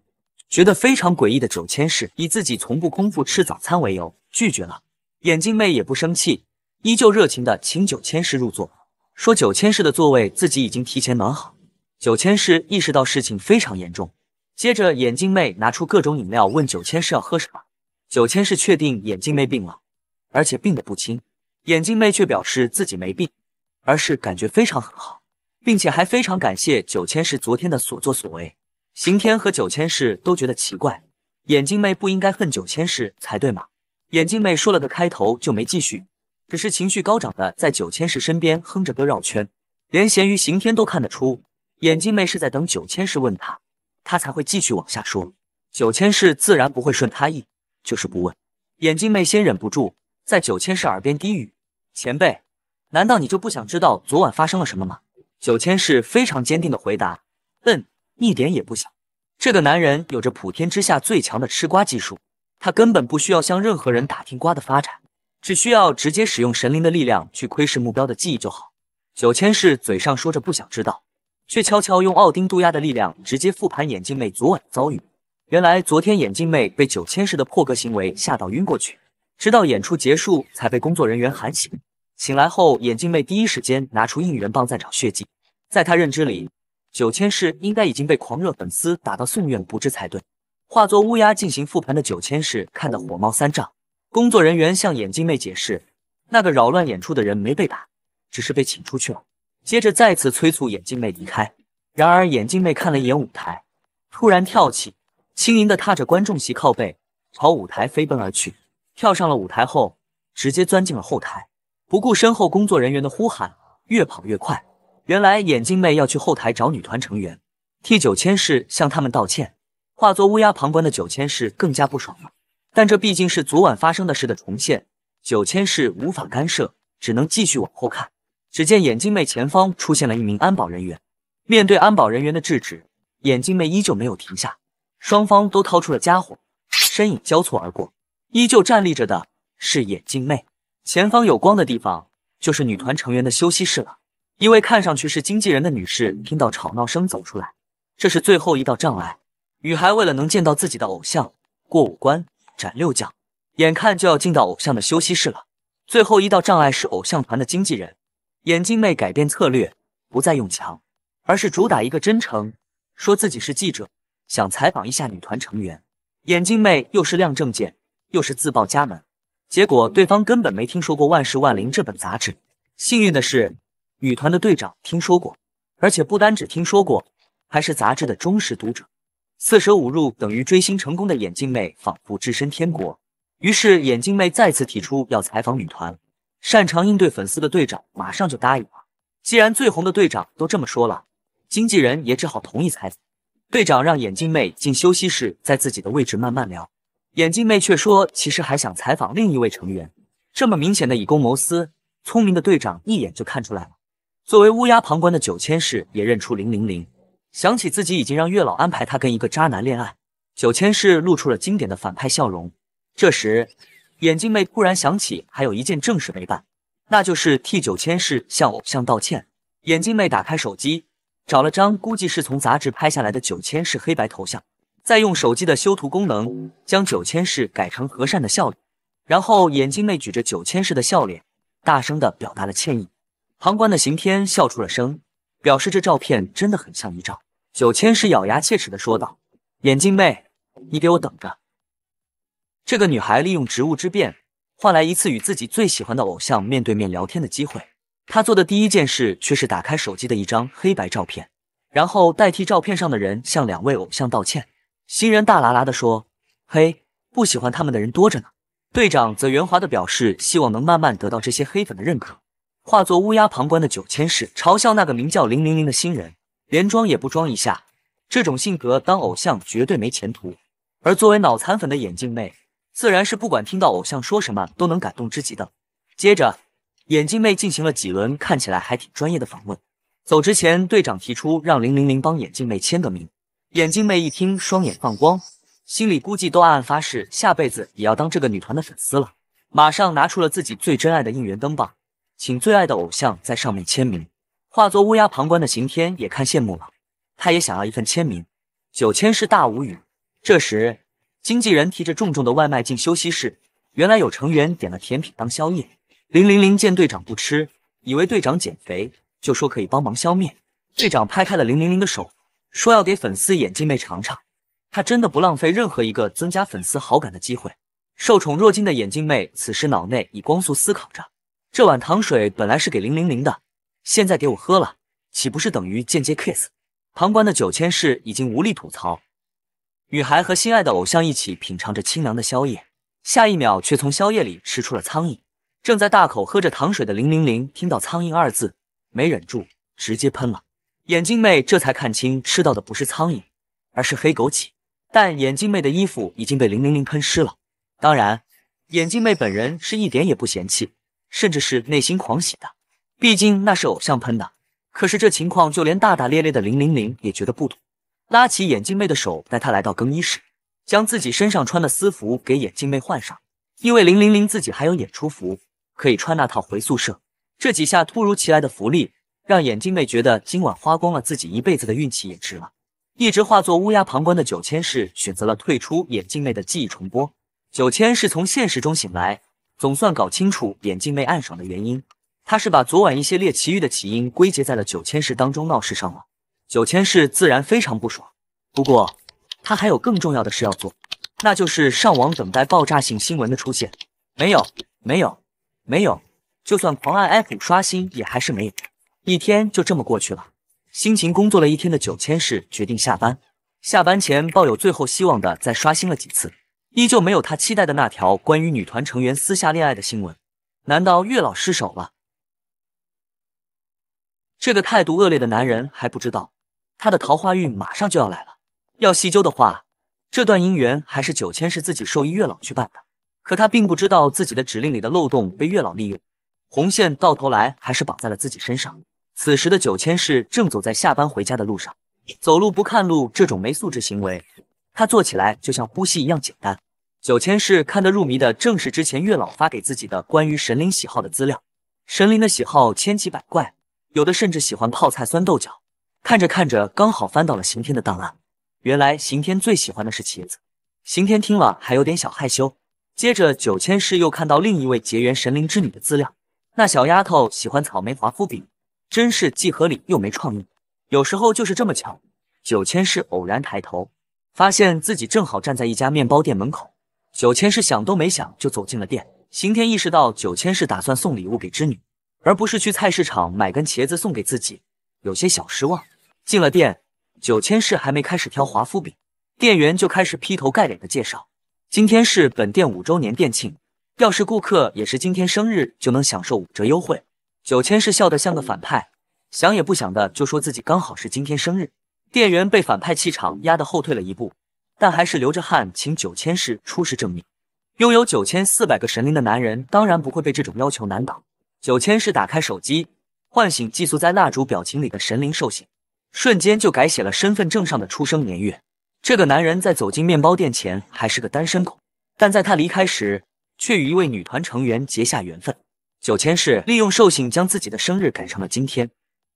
觉得非常诡异的九千世以自己从不空腹吃早餐为由拒绝了。眼镜妹也不生气，依旧热情的请九千世入座，说九千世的座位自己已经提前暖好。九千世意识到事情非常严重，接着眼镜妹拿出各种饮料问九千世要喝什么。九千世确定眼镜妹病了，而且病得不轻，眼镜妹却表示自己没病，而是感觉非常很好。并且还非常感谢九千世昨天的所作所为。刑天和九千世都觉得奇怪，眼镜妹不应该恨九千世才对吗？眼镜妹说了个开头就没继续，只是情绪高涨的在九千世身边哼着歌绕圈，连咸鱼刑天都看得出，眼镜妹是在等九千世问他，他才会继续往下说。九千世自然不会顺他意，就是不问。眼镜妹先忍不住在九千世耳边低语：“前辈，难道你就不想知道昨晚发生了什么吗？”九千士非常坚定地回答：“嗯，一点也不想。”这个男人有着普天之下最强的吃瓜技术，他根本不需要向任何人打听瓜的发展，只需要直接使用神灵的力量去窥视目标的记忆就好。九千士嘴上说着不想知道，却悄悄用奥丁杜亚的力量直接复盘眼镜妹昨晚的遭遇。原来昨天眼镜妹被九千世的破格行为吓到晕过去，直到演出结束才被工作人员喊醒。醒来后，眼镜妹第一时间拿出应援棒在找血迹。在他认知里，九千世应该已经被狂热粉丝打到送院不治才对。化作乌鸦进行复盘的九千世看得火冒三丈。工作人员向眼镜妹解释，那个扰乱演出的人没被打，只是被请出去了。接着再次催促眼镜妹离开。然而眼镜妹看了一眼舞台，突然跳起，轻盈地踏着观众席靠背朝舞台飞奔而去。跳上了舞台后，直接钻进了后台，不顾身后工作人员的呼喊，越跑越快。原来眼镜妹要去后台找女团成员，替九千世向他们道歉。化作乌鸦旁观的九千世更加不爽了。但这毕竟是昨晚发生的事的重现，九千世无法干涉，只能继续往后看。只见眼镜妹前方出现了一名安保人员，面对安保人员的制止，眼镜妹依旧没有停下。双方都掏出了家伙，身影交错而过，依旧站立着的是眼镜妹。前方有光的地方就是女团成员的休息室了。一位看上去是经纪人的女士听到吵闹声走出来，这是最后一道障碍。女孩为了能见到自己的偶像，过五关斩六将，眼看就要进到偶像的休息室了。最后一道障碍是偶像团的经纪人。眼镜妹改变策略，不再用强，而是主打一个真诚，说自己是记者，想采访一下女团成员。眼镜妹又是亮证件，又是自报家门，结果对方根本没听说过《万事万灵》这本杂志。幸运的是。女团的队长听说过，而且不单只听说过，还是杂志的忠实读者。四舍五入等于追星成功的眼镜妹，仿佛置身天国。于是眼镜妹再次提出要采访女团，擅长应对粉丝的队长马上就答应了。既然最红的队长都这么说了，经纪人也只好同意采访。队长让眼镜妹进休息室，在自己的位置慢慢聊。眼镜妹却说，其实还想采访另一位成员。这么明显的以公谋私，聪明的队长一眼就看出来了。作为乌鸦旁观的九千世也认出零零零，想起自己已经让月老安排他跟一个渣男恋爱，九千世露出了经典的反派笑容。这时，眼镜妹突然想起还有一件正事没办，那就是替九千世向偶像道歉。眼镜妹打开手机，找了张估计是从杂志拍下来的九千世黑白头像，再用手机的修图功能将九千世改成和善的笑脸，然后眼镜妹举着九千世的笑脸，大声的表达了歉意。旁观的刑天笑出了声，表示这照片真的很像遗照。九千是咬牙切齿的说道：“眼镜妹，你给我等着！”这个女孩利用职务之便，换来一次与自己最喜欢的偶像面对面聊天的机会。她做的第一件事，却是打开手机的一张黑白照片，然后代替照片上的人向两位偶像道歉。新人大喇喇的说：“嘿，不喜欢他们的人多着呢。”队长则圆滑的表示：“希望能慢慢得到这些黑粉的认可。”化作乌鸦旁观的九千世嘲笑那个名叫零零零的新人，连装也不装一下。这种性格当偶像绝对没前途。而作为脑残粉的眼镜妹，自然是不管听到偶像说什么都能感动至极的。接着，眼镜妹进行了几轮看起来还挺专业的访问。走之前，队长提出让零零零帮眼镜妹签个名。眼镜妹一听，双眼放光，心里估计都暗暗发誓下辈子也要当这个女团的粉丝了。马上拿出了自己最珍爱的应援灯棒。请最爱的偶像在上面签名，化作乌鸦旁观的刑天也看羡慕了，他也想要一份签名。九千是大无语。这时，经纪人提着重重的外卖进休息室，原来有成员点了甜品当宵夜。零零零见队长不吃，以为队长减肥，就说可以帮忙消灭。队长拍开了零零零的手，说要给粉丝眼镜妹尝尝。他真的不浪费任何一个增加粉丝好感的机会。受宠若惊的眼镜妹此时脑内以光速思考着。这碗糖水本来是给零零零的，现在给我喝了，岂不是等于间接 kiss？旁观的九千世已经无力吐槽。女孩和心爱的偶像一起品尝着清凉的宵夜，下一秒却从宵夜里吃出了苍蝇。正在大口喝着糖水的零零零听到“苍蝇”二字，没忍住直接喷了。眼镜妹这才看清吃到的不是苍蝇，而是黑枸杞。但眼镜妹的衣服已经被零零零喷湿了，当然，眼镜妹本人是一点也不嫌弃。甚至是内心狂喜的，毕竟那是偶像喷的。可是这情况，就连大大咧咧的零零零也觉得不妥，拉起眼镜妹的手，带她来到更衣室，将自己身上穿的私服给眼镜妹换上。因为零零零自己还有演出服，可以穿那套回宿舍。这几下突如其来的福利，让眼镜妹觉得今晚花光了自己一辈子的运气也值了。一直化作乌鸦旁观的九千世选择了退出眼镜妹的记忆重播。九千是从现实中醒来。总算搞清楚眼镜妹暗爽的原因，她是把昨晚一些猎奇遇的起因归结在了九千世当中闹事上了。九千世自然非常不爽，不过他还有更重要的事要做，那就是上网等待爆炸性新闻的出现。没有，没有，没有，就算狂按 F 五刷新也还是没有。一天就这么过去了，辛勤工作了一天的九千世决定下班。下班前抱有最后希望的再刷新了几次。依旧没有他期待的那条关于女团成员私下恋爱的新闻，难道月老失手了？这个态度恶劣的男人还不知道，他的桃花运马上就要来了。要细究的话，这段姻缘还是九千是自己授意月老去办的，可他并不知道自己的指令里的漏洞被月老利用，红线到头来还是绑在了自己身上。此时的九千是正走在下班回家的路上，走路不看路这种没素质行为。他做起来就像呼吸一样简单。九千世看得入迷的正是之前月老发给自己的关于神灵喜好的资料。神灵的喜好千奇百怪，有的甚至喜欢泡菜酸豆角。看着看着，刚好翻到了刑天的档案。原来刑天最喜欢的是茄子。刑天听了还有点小害羞。接着，九千世又看到另一位结缘神灵之女的资料。那小丫头喜欢草莓华夫饼，真是既合理又没创意。有时候就是这么巧。九千世偶然抬头。发现自己正好站在一家面包店门口，九千是想都没想就走进了店。刑天意识到九千是打算送礼物给织女，而不是去菜市场买根茄子送给自己，有些小失望。进了店，九千是还没开始挑华夫饼，店员就开始劈头盖脸的介绍。今天是本店五周年店庆，要是顾客也是今天生日，就能享受五折优惠。九千是笑得像个反派，想也不想的就说自己刚好是今天生日。店员被反派气场压得后退了一步，但还是流着汗请九千世出示证明。拥有九千四百个神灵的男人当然不会被这种要求难倒。九千世打开手机，唤醒寄宿在蜡烛表情里的神灵兽性，瞬间就改写了身份证上的出生年月。这个男人在走进面包店前还是个单身狗，但在他离开时却与一位女团成员结下缘分。九千世利用兽性将自己的生日改成了今天。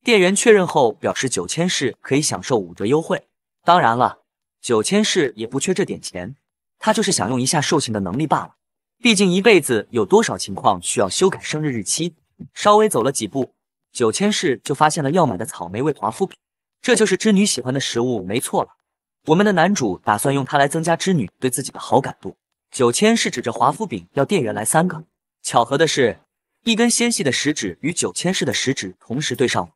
店员确认后表示，九千氏可以享受五折优惠。当然了，九千氏也不缺这点钱，他就是想用一下兽星的能力罢了。毕竟一辈子有多少情况需要修改生日日期？稍微走了几步，九千氏就发现了要买的草莓味华夫饼，这就是织女喜欢的食物，没错了。我们的男主打算用它来增加织女对自己的好感度。九千是指着华夫饼要店员来三个。巧合的是，一根纤细的食指与九千式的食指同时对上。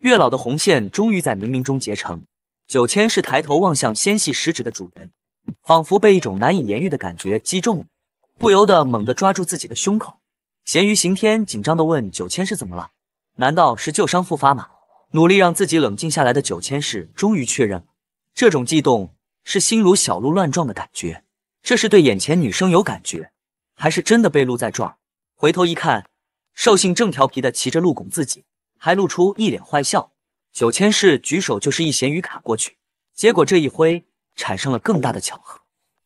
月老的红线终于在冥冥中结成。九千是抬头望向纤细食指的主人，仿佛被一种难以言喻的感觉击中，不由得猛地抓住自己的胸口。咸鱼刑天紧张地问九千是怎么了？难道是旧伤复发吗？努力让自己冷静下来的九千是终于确认了，这种悸动是心如小鹿乱撞的感觉。这是对眼前女生有感觉，还是真的被鹿在撞？回头一看，兽性正调皮地骑着鹿拱自己。还露出一脸坏笑，九千世举手就是一咸鱼卡过去，结果这一挥产生了更大的巧合，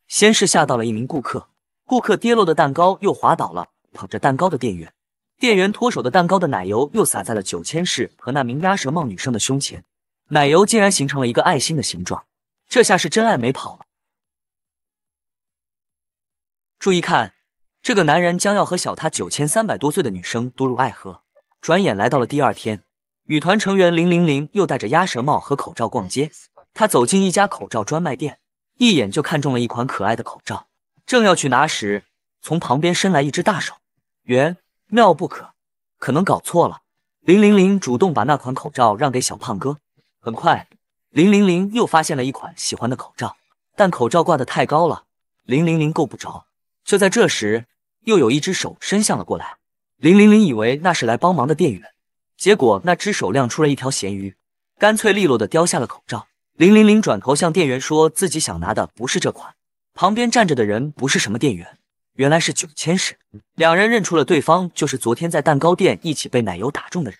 先是吓到了一名顾客，顾客跌落的蛋糕又滑倒了捧着蛋糕的店员，店员脱手的蛋糕的奶油又洒在了九千世和那名鸭舌帽女生的胸前，奶油竟然形成了一个爱心的形状，这下是真爱没跑了。注意看，这个男人将要和小他九千三百多岁的女生堕入爱河。转眼来到了第二天，女团成员零零零又戴着鸭舌帽和口罩逛街。她走进一家口罩专卖店，一眼就看中了一款可爱的口罩，正要去拿时，从旁边伸来一只大手。圆妙不可，可能搞错了。零零零主动把那款口罩让给小胖哥。很快，零零零又发现了一款喜欢的口罩，但口罩挂得太高了，零零零够不着。就在这时，又有一只手伸向了过来。林玲玲以为那是来帮忙的店员，结果那只手亮出了一条咸鱼，干脆利落的叼下了口罩。林玲玲转头向店员说：“自己想拿的不是这款。”旁边站着的人不是什么店员，原来是九千石。两人认出了对方，就是昨天在蛋糕店一起被奶油打中的人。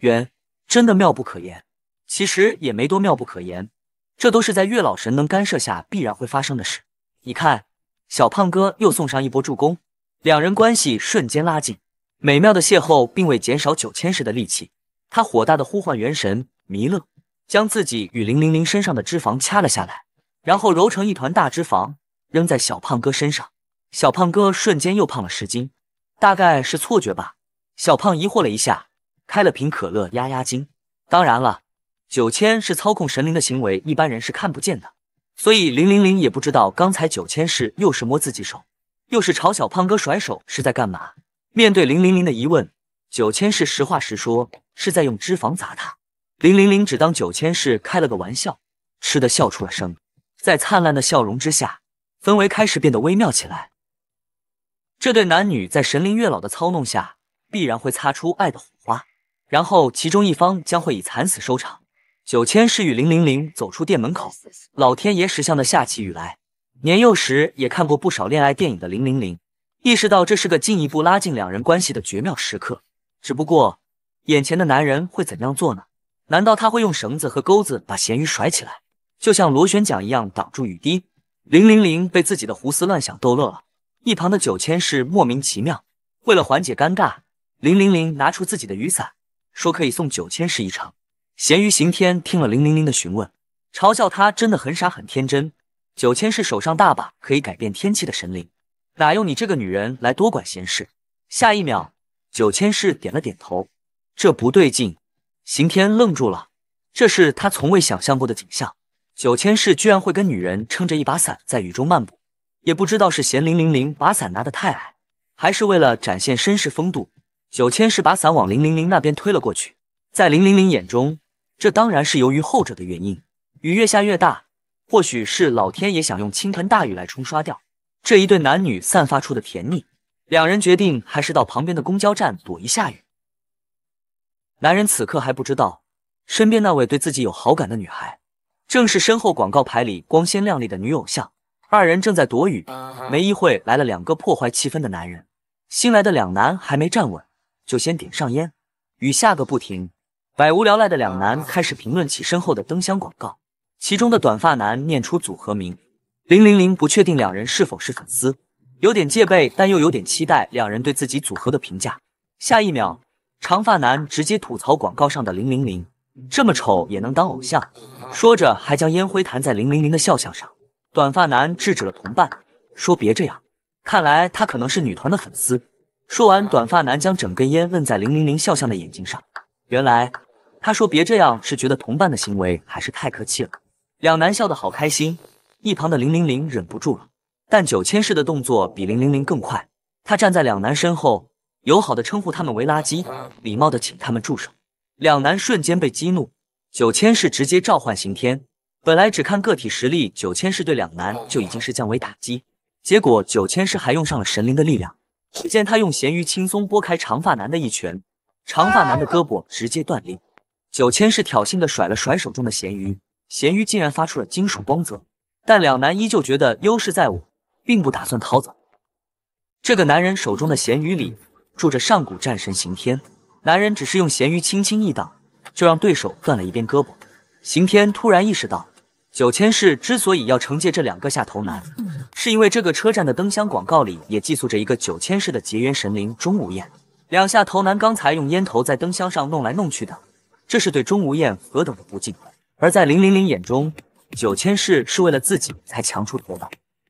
缘真的妙不可言，其实也没多妙不可言，这都是在月老神能干涉下必然会发生的事。你看，小胖哥又送上一波助攻，两人关系瞬间拉近。美妙的邂逅并未减少九千式的力气，他火大的呼唤元神弥勒，将自己与零零零身上的脂肪掐了下来，然后揉成一团大脂肪扔在小胖哥身上，小胖哥瞬间又胖了十斤，大概是错觉吧。小胖疑惑了一下，开了瓶可乐压压惊。当然了，九千是操控神灵的行为，一般人是看不见的，所以零零零也不知道刚才九千是又是摸自己手，又是朝小胖哥甩手，是在干嘛。面对林玲玲的疑问，九千是实话实说，是在用脂肪砸他。林玲玲只当九千是开了个玩笑，吃的笑出了声。在灿烂的笑容之下，氛围开始变得微妙起来。这对男女在神灵月老的操弄下，必然会擦出爱的火花，然后其中一方将会以惨死收场。九千是与林玲玲走出店门口，老天爷识相的下起雨来。年幼时也看过不少恋爱电影的林玲玲，意识到这是个进一步拉近两人关系的绝妙时刻，只不过眼前的男人会怎样做呢？难道他会用绳子和钩子把咸鱼甩起来，就像螺旋桨一样挡住雨滴？林玲玲被自己的胡思乱想逗乐了。一旁的九千世莫名其妙。为了缓解尴尬，林玲玲拿出自己的雨伞，说可以送九千世一程。咸鱼刑天听了林玲玲的询问，嘲笑他真的很傻很天真。九千世手上大把可以改变天气的神灵。哪用你这个女人来多管闲事？下一秒，九千世点了点头。这不对劲，刑天愣住了。这是他从未想象过的景象，九千世居然会跟女人撑着一把伞在雨中漫步。也不知道是嫌林玲玲把伞拿得太矮，还是为了展现绅士风度，九千世把伞往林玲玲那边推了过去。在林玲玲眼中，这当然是由于后者的原因。雨越下越大，或许是老天也想用倾盆大雨来冲刷掉。这一对男女散发出的甜腻，两人决定还是到旁边的公交站躲一下雨。男人此刻还不知道，身边那位对自己有好感的女孩，正是身后广告牌里光鲜亮丽的女偶像。二人正在躲雨，没一会来了两个破坏气氛的男人。新来的两男还没站稳，就先点上烟。雨下个不停，百无聊赖的两男开始评论起身后的灯箱广告，其中的短发男念出组合名。零零零不确定两人是否是粉丝，有点戒备，但又有点期待两人对自己组合的评价。下一秒，长发男直接吐槽广告上的零零零这么丑也能当偶像，说着还将烟灰弹在零零零的肖像上。短发男制止了同伴，说别这样。看来他可能是女团的粉丝。说完，短发男将整根烟摁在零零零肖像的眼睛上。原来他说别这样是觉得同伴的行为还是太客气了。两男笑得好开心。一旁的零零零忍不住了，但九千式的动作比零零零更快。他站在两男身后，友好的称呼他们为垃圾，礼貌的请他们住手。两男瞬间被激怒，九千式直接召唤刑天。本来只看个体实力，九千式对两男就已经是降维打击，结果九千式还用上了神灵的力量。只见他用咸鱼轻松拨开长发男的一拳，长发男的胳膊直接断裂。九千式挑衅的甩了甩手中的咸鱼，咸鱼竟然发出了金属光泽。但两男依旧觉得优势在我，并不打算逃走。这个男人手中的咸鱼里住着上古战神刑天，男人只是用咸鱼轻轻一挡，就让对手断了一边胳膊。刑天突然意识到，九千世之所以要惩戒这两个下头男，是因为这个车站的灯箱广告里也寄宿着一个九千世的结缘神灵钟无艳。两下头男刚才用烟头在灯箱上弄来弄去的，这是对钟无艳何等的不敬。而在零零零眼中。九千世是为了自己才强出头的，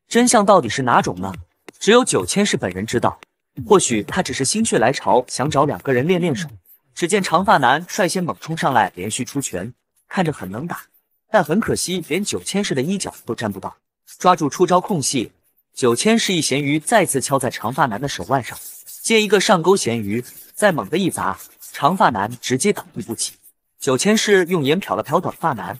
真相到底是哪种呢？只有九千世本人知道。或许他只是心血来潮，想找两个人练练手。只见长发男率先猛冲上来，连续出拳，看着很能打，但很可惜，连九千世的衣角都沾不到。抓住出招空隙，九千世一咸鱼再次敲在长发男的手腕上，接一个上钩咸鱼，再猛的一砸，长发男直接倒地不起。九千世用眼瞟了瞟短发男。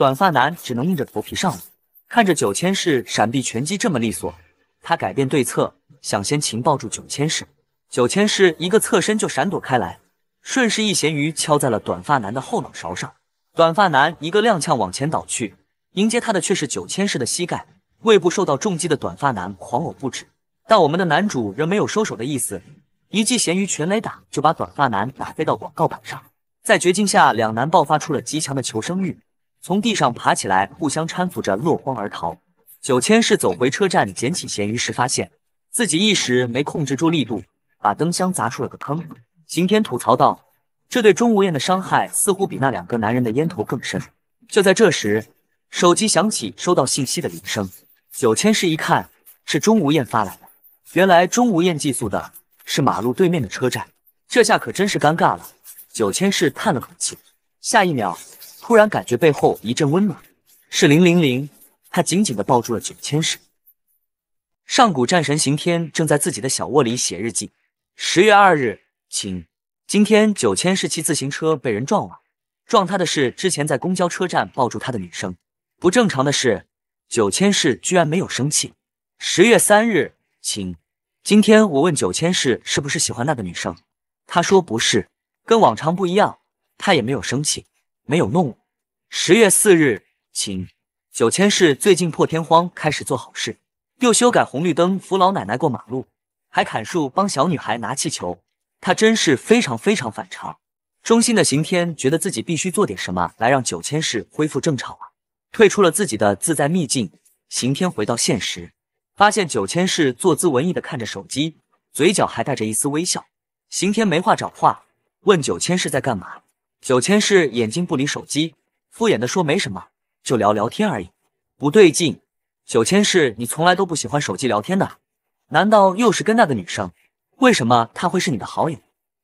短发男只能硬着头皮上了，看着九千式闪避拳击这么利索，他改变对策，想先擒抱住九千式。九千式一个侧身就闪躲开来，顺势一咸鱼敲在了短发男的后脑勺上，短发男一个踉跄往前倒去，迎接他的却是九千式的膝盖。胃部受到重击的短发男狂呕不止，但我们的男主仍没有收手的意思，一记咸鱼全雷打就把短发男打飞到广告板上。在绝境下，两男爆发出了极强的求生欲。从地上爬起来，互相搀扶着落荒而逃。九千世走回车站捡起咸鱼时，发现自己一时没控制住力度，把灯箱砸出了个坑。刑天吐槽道：“这对钟无艳的伤害似乎比那两个男人的烟头更深。”就在这时，手机响起，收到信息的铃声。九千世一看，是钟无艳发来的。原来钟无艳寄宿的是马路对面的车站，这下可真是尴尬了。九千世叹了口气，下一秒。突然感觉背后一阵温暖，是零零零，他紧紧的抱住了九千世。上古战神刑天正在自己的小窝里写日记。十月二日，晴。今天九千世骑自行车被人撞了，撞他的是之前在公交车站抱住他的女生。不正常的是，九千世居然没有生气。十月三日，晴。今天我问九千世是不是喜欢那个女生，他说不是，跟往常不一样，他也没有生气。没有弄十月四日，晴。九千世最近破天荒开始做好事，又修改红绿灯扶老奶奶过马路，还砍树帮小女孩拿气球。他真是非常非常反常。忠心的刑天觉得自己必须做点什么来让九千世恢复正常啊！退出了自己的自在秘境，刑天回到现实，发现九千世坐姿文艺的看着手机，嘴角还带着一丝微笑。刑天没话找话，问九千世在干嘛。九千世眼睛不离手机，敷衍的说没什么，就聊聊天而已。不对劲，九千世你从来都不喜欢手机聊天的，难道又是跟那个女生？为什么她会是你的好友？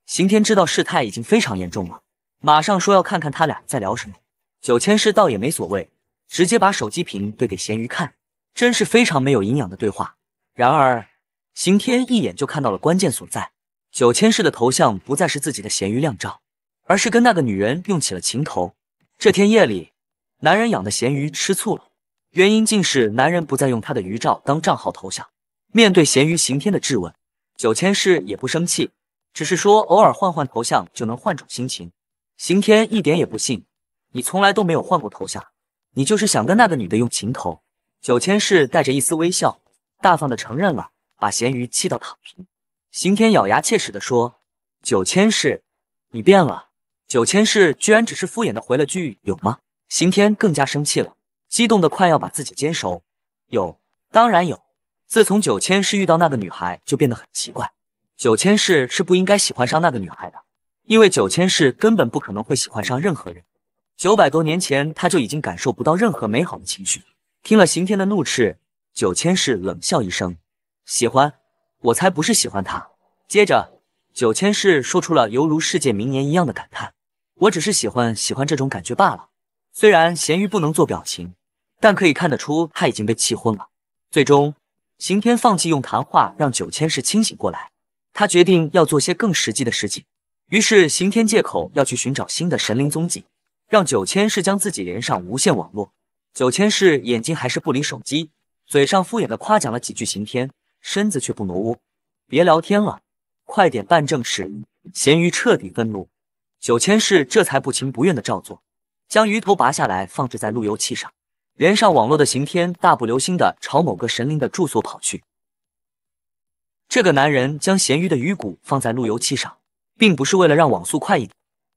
刑天知道事态已经非常严重了，马上说要看看他俩在聊什么。九千世倒也没所谓，直接把手机屏对给咸鱼看，真是非常没有营养的对话。然而刑天一眼就看到了关键所在，九千世的头像不再是自己的咸鱼靓照。而是跟那个女人用起了情头。这天夜里，男人养的咸鱼吃醋了，原因竟是男人不再用他的鱼照当账号头像。面对咸鱼刑天的质问，九千世也不生气，只是说偶尔换换头像就能换种心情。刑天一点也不信，你从来都没有换过头像，你就是想跟那个女的用情头。九千世带着一丝微笑，大方的承认了，把咸鱼气到躺平。刑天咬牙切齿的说：“九千世，你变了。”九千世居然只是敷衍的回了句“有吗？”刑天更加生气了，激动的快要把自己煎熟。有，当然有。自从九千世遇到那个女孩，就变得很奇怪。九千世是不应该喜欢上那个女孩的，因为九千世根本不可能会喜欢上任何人。九百多年前，他就已经感受不到任何美好的情绪。听了刑天的怒斥，九千世冷笑一声：“喜欢？我才不是喜欢他。”接着，九千世说出了犹如世界名言一样的感叹。我只是喜欢喜欢这种感觉罢了。虽然咸鱼不能做表情，但可以看得出他已经被气昏了。最终，刑天放弃用谈话让九千世清醒过来，他决定要做些更实际的事情。于是，刑天借口要去寻找新的神灵踪迹，让九千世将自己连上无线网络。九千世眼睛还是不离手机，嘴上敷衍的夸奖了几句刑天，身子却不挪窝。别聊天了，快点办正事！咸鱼彻底愤怒。九千世这才不情不愿的照做，将鱼头拔下来放置在路由器上，连上网络的刑天大步流星的朝某个神灵的住所跑去。这个男人将咸鱼的鱼骨放在路由器上，并不是为了让网速快一点，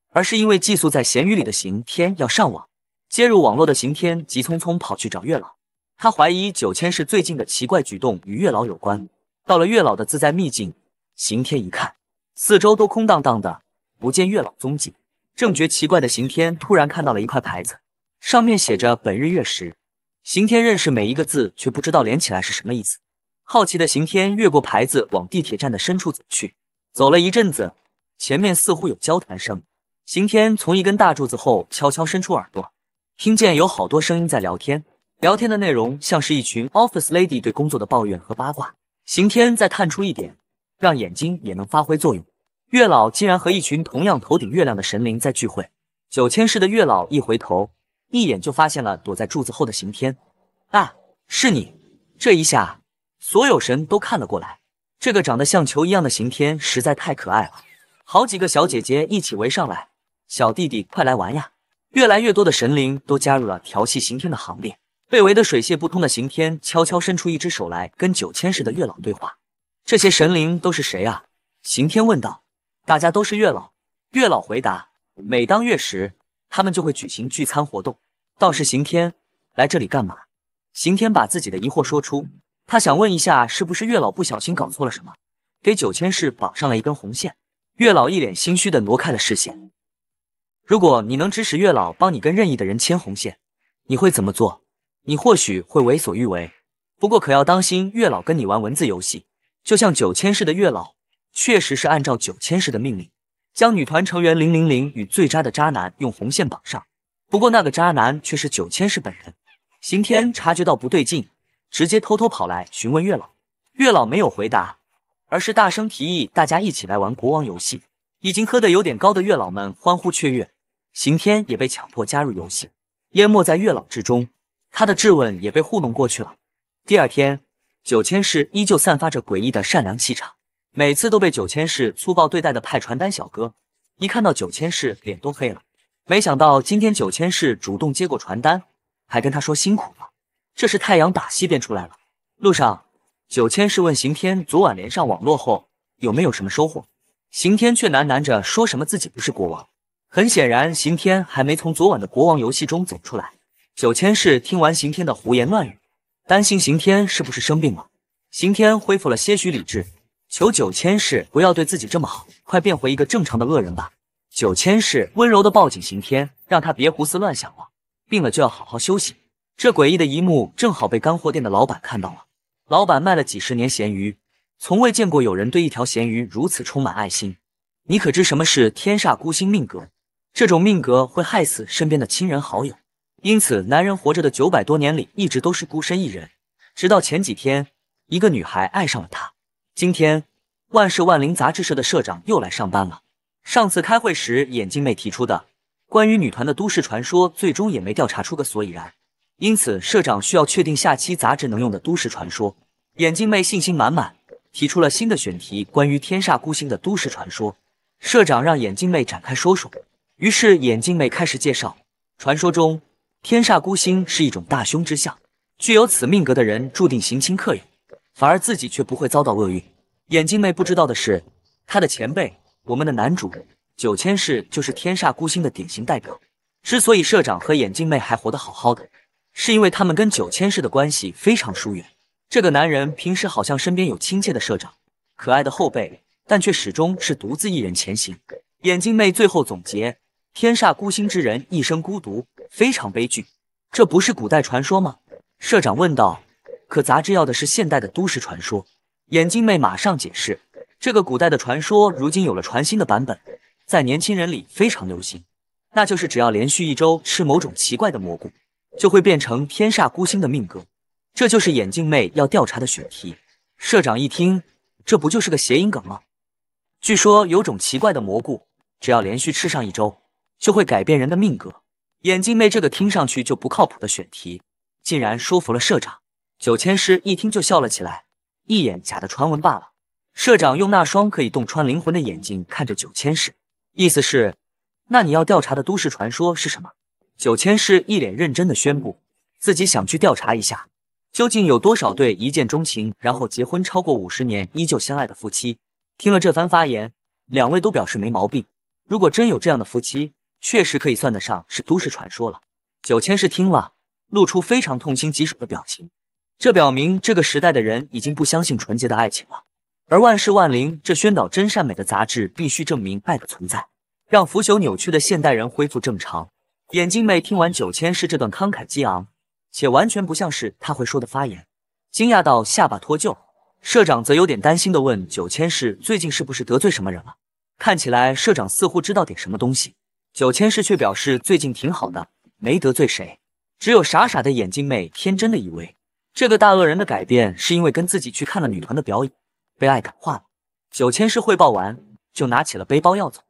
而是因为寄宿在咸鱼里的刑天要上网。接入网络的刑天急匆匆跑去找月老，他怀疑九千世最近的奇怪举动与月老有关。到了月老的自在秘境，刑天一看，四周都空荡荡的。不见月老踪迹，正觉奇怪的刑天突然看到了一块牌子，上面写着本日月食。刑天认识每一个字，却不知道连起来是什么意思。好奇的刑天越过牌子往地铁站的深处走去。走了一阵子，前面似乎有交谈声。刑天从一根大柱子后悄悄伸出耳朵，听见有好多声音在聊天。聊天的内容像是一群 office lady 对工作的抱怨和八卦。刑天再探出一点，让眼睛也能发挥作用。月老竟然和一群同样头顶月亮的神灵在聚会。九千世的月老一回头，一眼就发现了躲在柱子后的刑天。啊，是你！这一下，所有神都看了过来。这个长得像球一样的刑天实在太可爱了，好几个小姐姐一起围上来，小弟弟快来玩呀！越来越多的神灵都加入了调戏刑天的行列。被围得水泄不通的刑天悄悄伸出一只手来跟九千世的月老对话。这些神灵都是谁啊？刑天问道。大家都是月老，月老回答，每当月食，他们就会举行聚餐活动。倒是刑天来这里干嘛？刑天把自己的疑惑说出，他想问一下，是不是月老不小心搞错了什么，给九千世绑上了一根红线？月老一脸心虚地挪开了视线。如果你能指使月老帮你跟任意的人牵红线，你会怎么做？你或许会为所欲为，不过可要当心月老跟你玩文字游戏，就像九千世的月老。确实是按照九千世的命令，将女团成员零零零与最渣的渣男用红线绑上。不过那个渣男却是九千世本人。刑天察觉到不对劲，直接偷偷跑来询问月老。月老没有回答，而是大声提议大家一起来玩国王游戏。已经喝得有点高的月老们欢呼雀跃，刑天也被强迫加入游戏，淹没在月老之中。他的质问也被糊弄过去了。第二天，九千世依旧散发着诡异的善良气场。每次都被九千世粗暴对待的派传单小哥，一看到九千世脸都黑了。没想到今天九千世主动接过传单，还跟他说辛苦了。这是太阳打西边出来了。路上，九千世问刑天昨晚连上网络后有没有什么收获，刑天却喃喃着说什么自己不是国王。很显然，刑天还没从昨晚的国王游戏中走出来。九千世听完刑天的胡言乱语，担心刑天是不是生病了。刑天恢复了些许理智。求九千世不要对自己这么好，快变回一个正常的恶人吧。九千世温柔的抱紧刑天，让他别胡思乱想了。病了就要好好休息。这诡异的一幕正好被干货店的老板看到了。老板卖了几十年咸鱼，从未见过有人对一条咸鱼如此充满爱心。你可知什么是天煞孤星命格？这种命格会害死身边的亲人好友。因此，男人活着的九百多年里一直都是孤身一人，直到前几天，一个女孩爱上了他。今天，万事万灵杂志社的社长又来上班了。上次开会时，眼镜妹提出的关于女团的都市传说，最终也没调查出个所以然。因此，社长需要确定下期杂志能用的都市传说。眼镜妹信心满满，提出了新的选题：关于天煞孤星的都市传说。社长让眼镜妹展开说说。于是，眼镜妹开始介绍：传说中，天煞孤星是一种大凶之相，具有此命格的人注定行亲克友。反而自己却不会遭到厄运。眼镜妹不知道的是，她的前辈，我们的男主九千世，就是天煞孤星的典型代表。之所以社长和眼镜妹还活得好好的，是因为他们跟九千世的关系非常疏远。这个男人平时好像身边有亲切的社长、可爱的后辈，但却始终是独自一人前行。眼镜妹最后总结：天煞孤星之人一生孤独，非常悲剧。这不是古代传说吗？社长问道。可杂志要的是现代的都市传说，眼镜妹马上解释，这个古代的传说如今有了全新的版本，在年轻人里非常流行，那就是只要连续一周吃某种奇怪的蘑菇，就会变成天煞孤星的命格，这就是眼镜妹要调查的选题。社长一听，这不就是个谐音梗吗？据说有种奇怪的蘑菇，只要连续吃上一周，就会改变人的命格。眼镜妹这个听上去就不靠谱的选题，竟然说服了社长。九千师一听就笑了起来，一眼假的传闻罢了。社长用那双可以洞穿灵魂的眼睛看着九千师，意思是，那你要调查的都市传说是什么？九千师一脸认真的宣布，自己想去调查一下，究竟有多少对一见钟情然后结婚超过五十年依旧相爱的夫妻。听了这番发言，两位都表示没毛病。如果真有这样的夫妻，确实可以算得上是都市传说了。九千师听了，露出非常痛心疾首的表情。这表明这个时代的人已经不相信纯洁的爱情了，而万事万灵这宣导真善美的杂志必须证明爱的存在，让腐朽扭曲的现代人恢复正常。眼镜妹听完九千世这段慷慨激昂且完全不像是他会说的发言，惊讶到下巴脱臼。社长则有点担心的问九千世最近是不是得罪什么人了？看起来社长似乎知道点什么东西，九千世却表示最近挺好的，没得罪谁。只有傻傻的眼镜妹天真的以为。这个大恶人的改变是因为跟自己去看了女团的表演，被爱感化了。九千世汇报完就拿起了背包要走，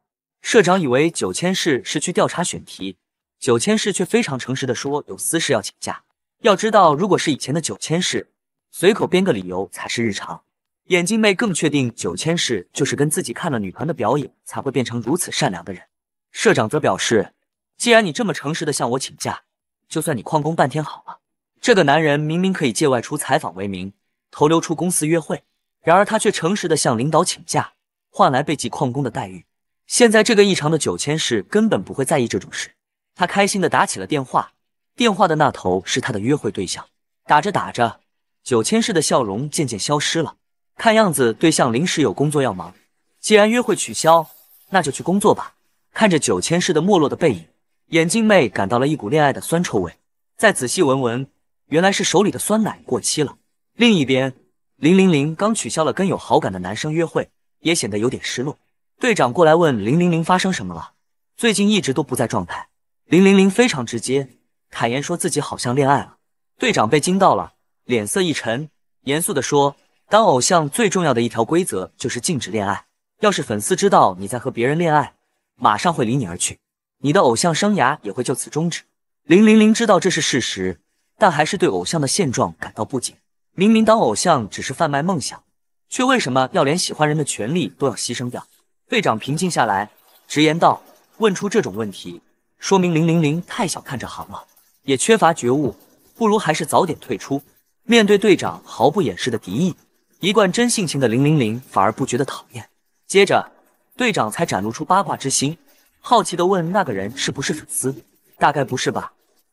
社长以为九千世是去调查选题，九千世却非常诚实的说有私事要请假。要知道，如果是以前的九千世，随口编个理由才是日常。眼镜妹更确定九千世就是跟自己看了女团的表演才会变成如此善良的人。社长则表示，既然你这么诚实的向我请假，就算你旷工半天好了。这个男人明明可以借外出采访为名投溜出公司约会，然而他却诚实的向领导请假，换来被记旷工的待遇。现在这个异常的九千世根本不会在意这种事，他开心的打起了电话，电话的那头是他的约会对象。打着打着，九千世的笑容渐渐消失了，看样子对象临时有工作要忙。既然约会取消，那就去工作吧。看着九千世的没落的背影，眼镜妹感到了一股恋爱的酸臭味，再仔细闻闻。原来是手里的酸奶过期了。另一边，零零零刚取消了跟有好感的男生约会，也显得有点失落。队长过来问零零零发生什么了，最近一直都不在状态。零零零非常直接，坦言说自己好像恋爱了。队长被惊到了，脸色一沉，严肃地说：当偶像最重要的一条规则就是禁止恋爱，要是粉丝知道你在和别人恋爱，马上会离你而去，你的偶像生涯也会就此终止。零零零知道这是事实。但还是对偶像的现状感到不解。明明当偶像只是贩卖梦想，却为什么要连喜欢人的权利都要牺牲掉？队长平静下来，直言道：“问出这种问题，说明零零零太小看这行了，也缺乏觉悟。不如还是早点退出。”面对队长毫不掩饰的敌意，一贯真性情的零零零反而不觉得讨厌。接着，队长才展露出八卦之心，好奇地问：“那个人是不是粉丝？大概不是吧。”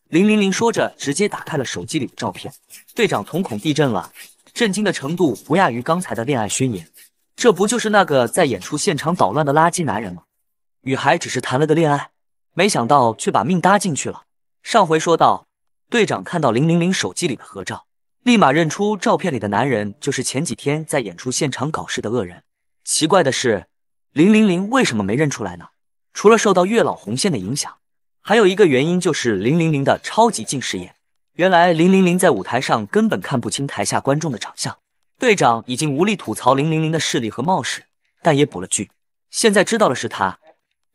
林玲玲说着，直接打开了手机里的照片。队长瞳孔地震了，震惊的程度不亚于刚才的恋爱宣言。这不就是那个在演出现场捣乱的垃圾男人吗？女孩只是谈了个恋爱，没想到却把命搭进去了。上回说到，队长看到林玲玲手机里的合照，立马认出照片里的男人就是前几天在演出现场搞事的恶人。奇怪的是，林玲玲为什么没认出来呢？除了受到月老红线的影响。还有一个原因就是零零零的超级近视眼。原来零零零在舞台上根本看不清台下观众的长相。队长已经无力吐槽零零零的视力和冒失，但也补了句：“现在知道了是他，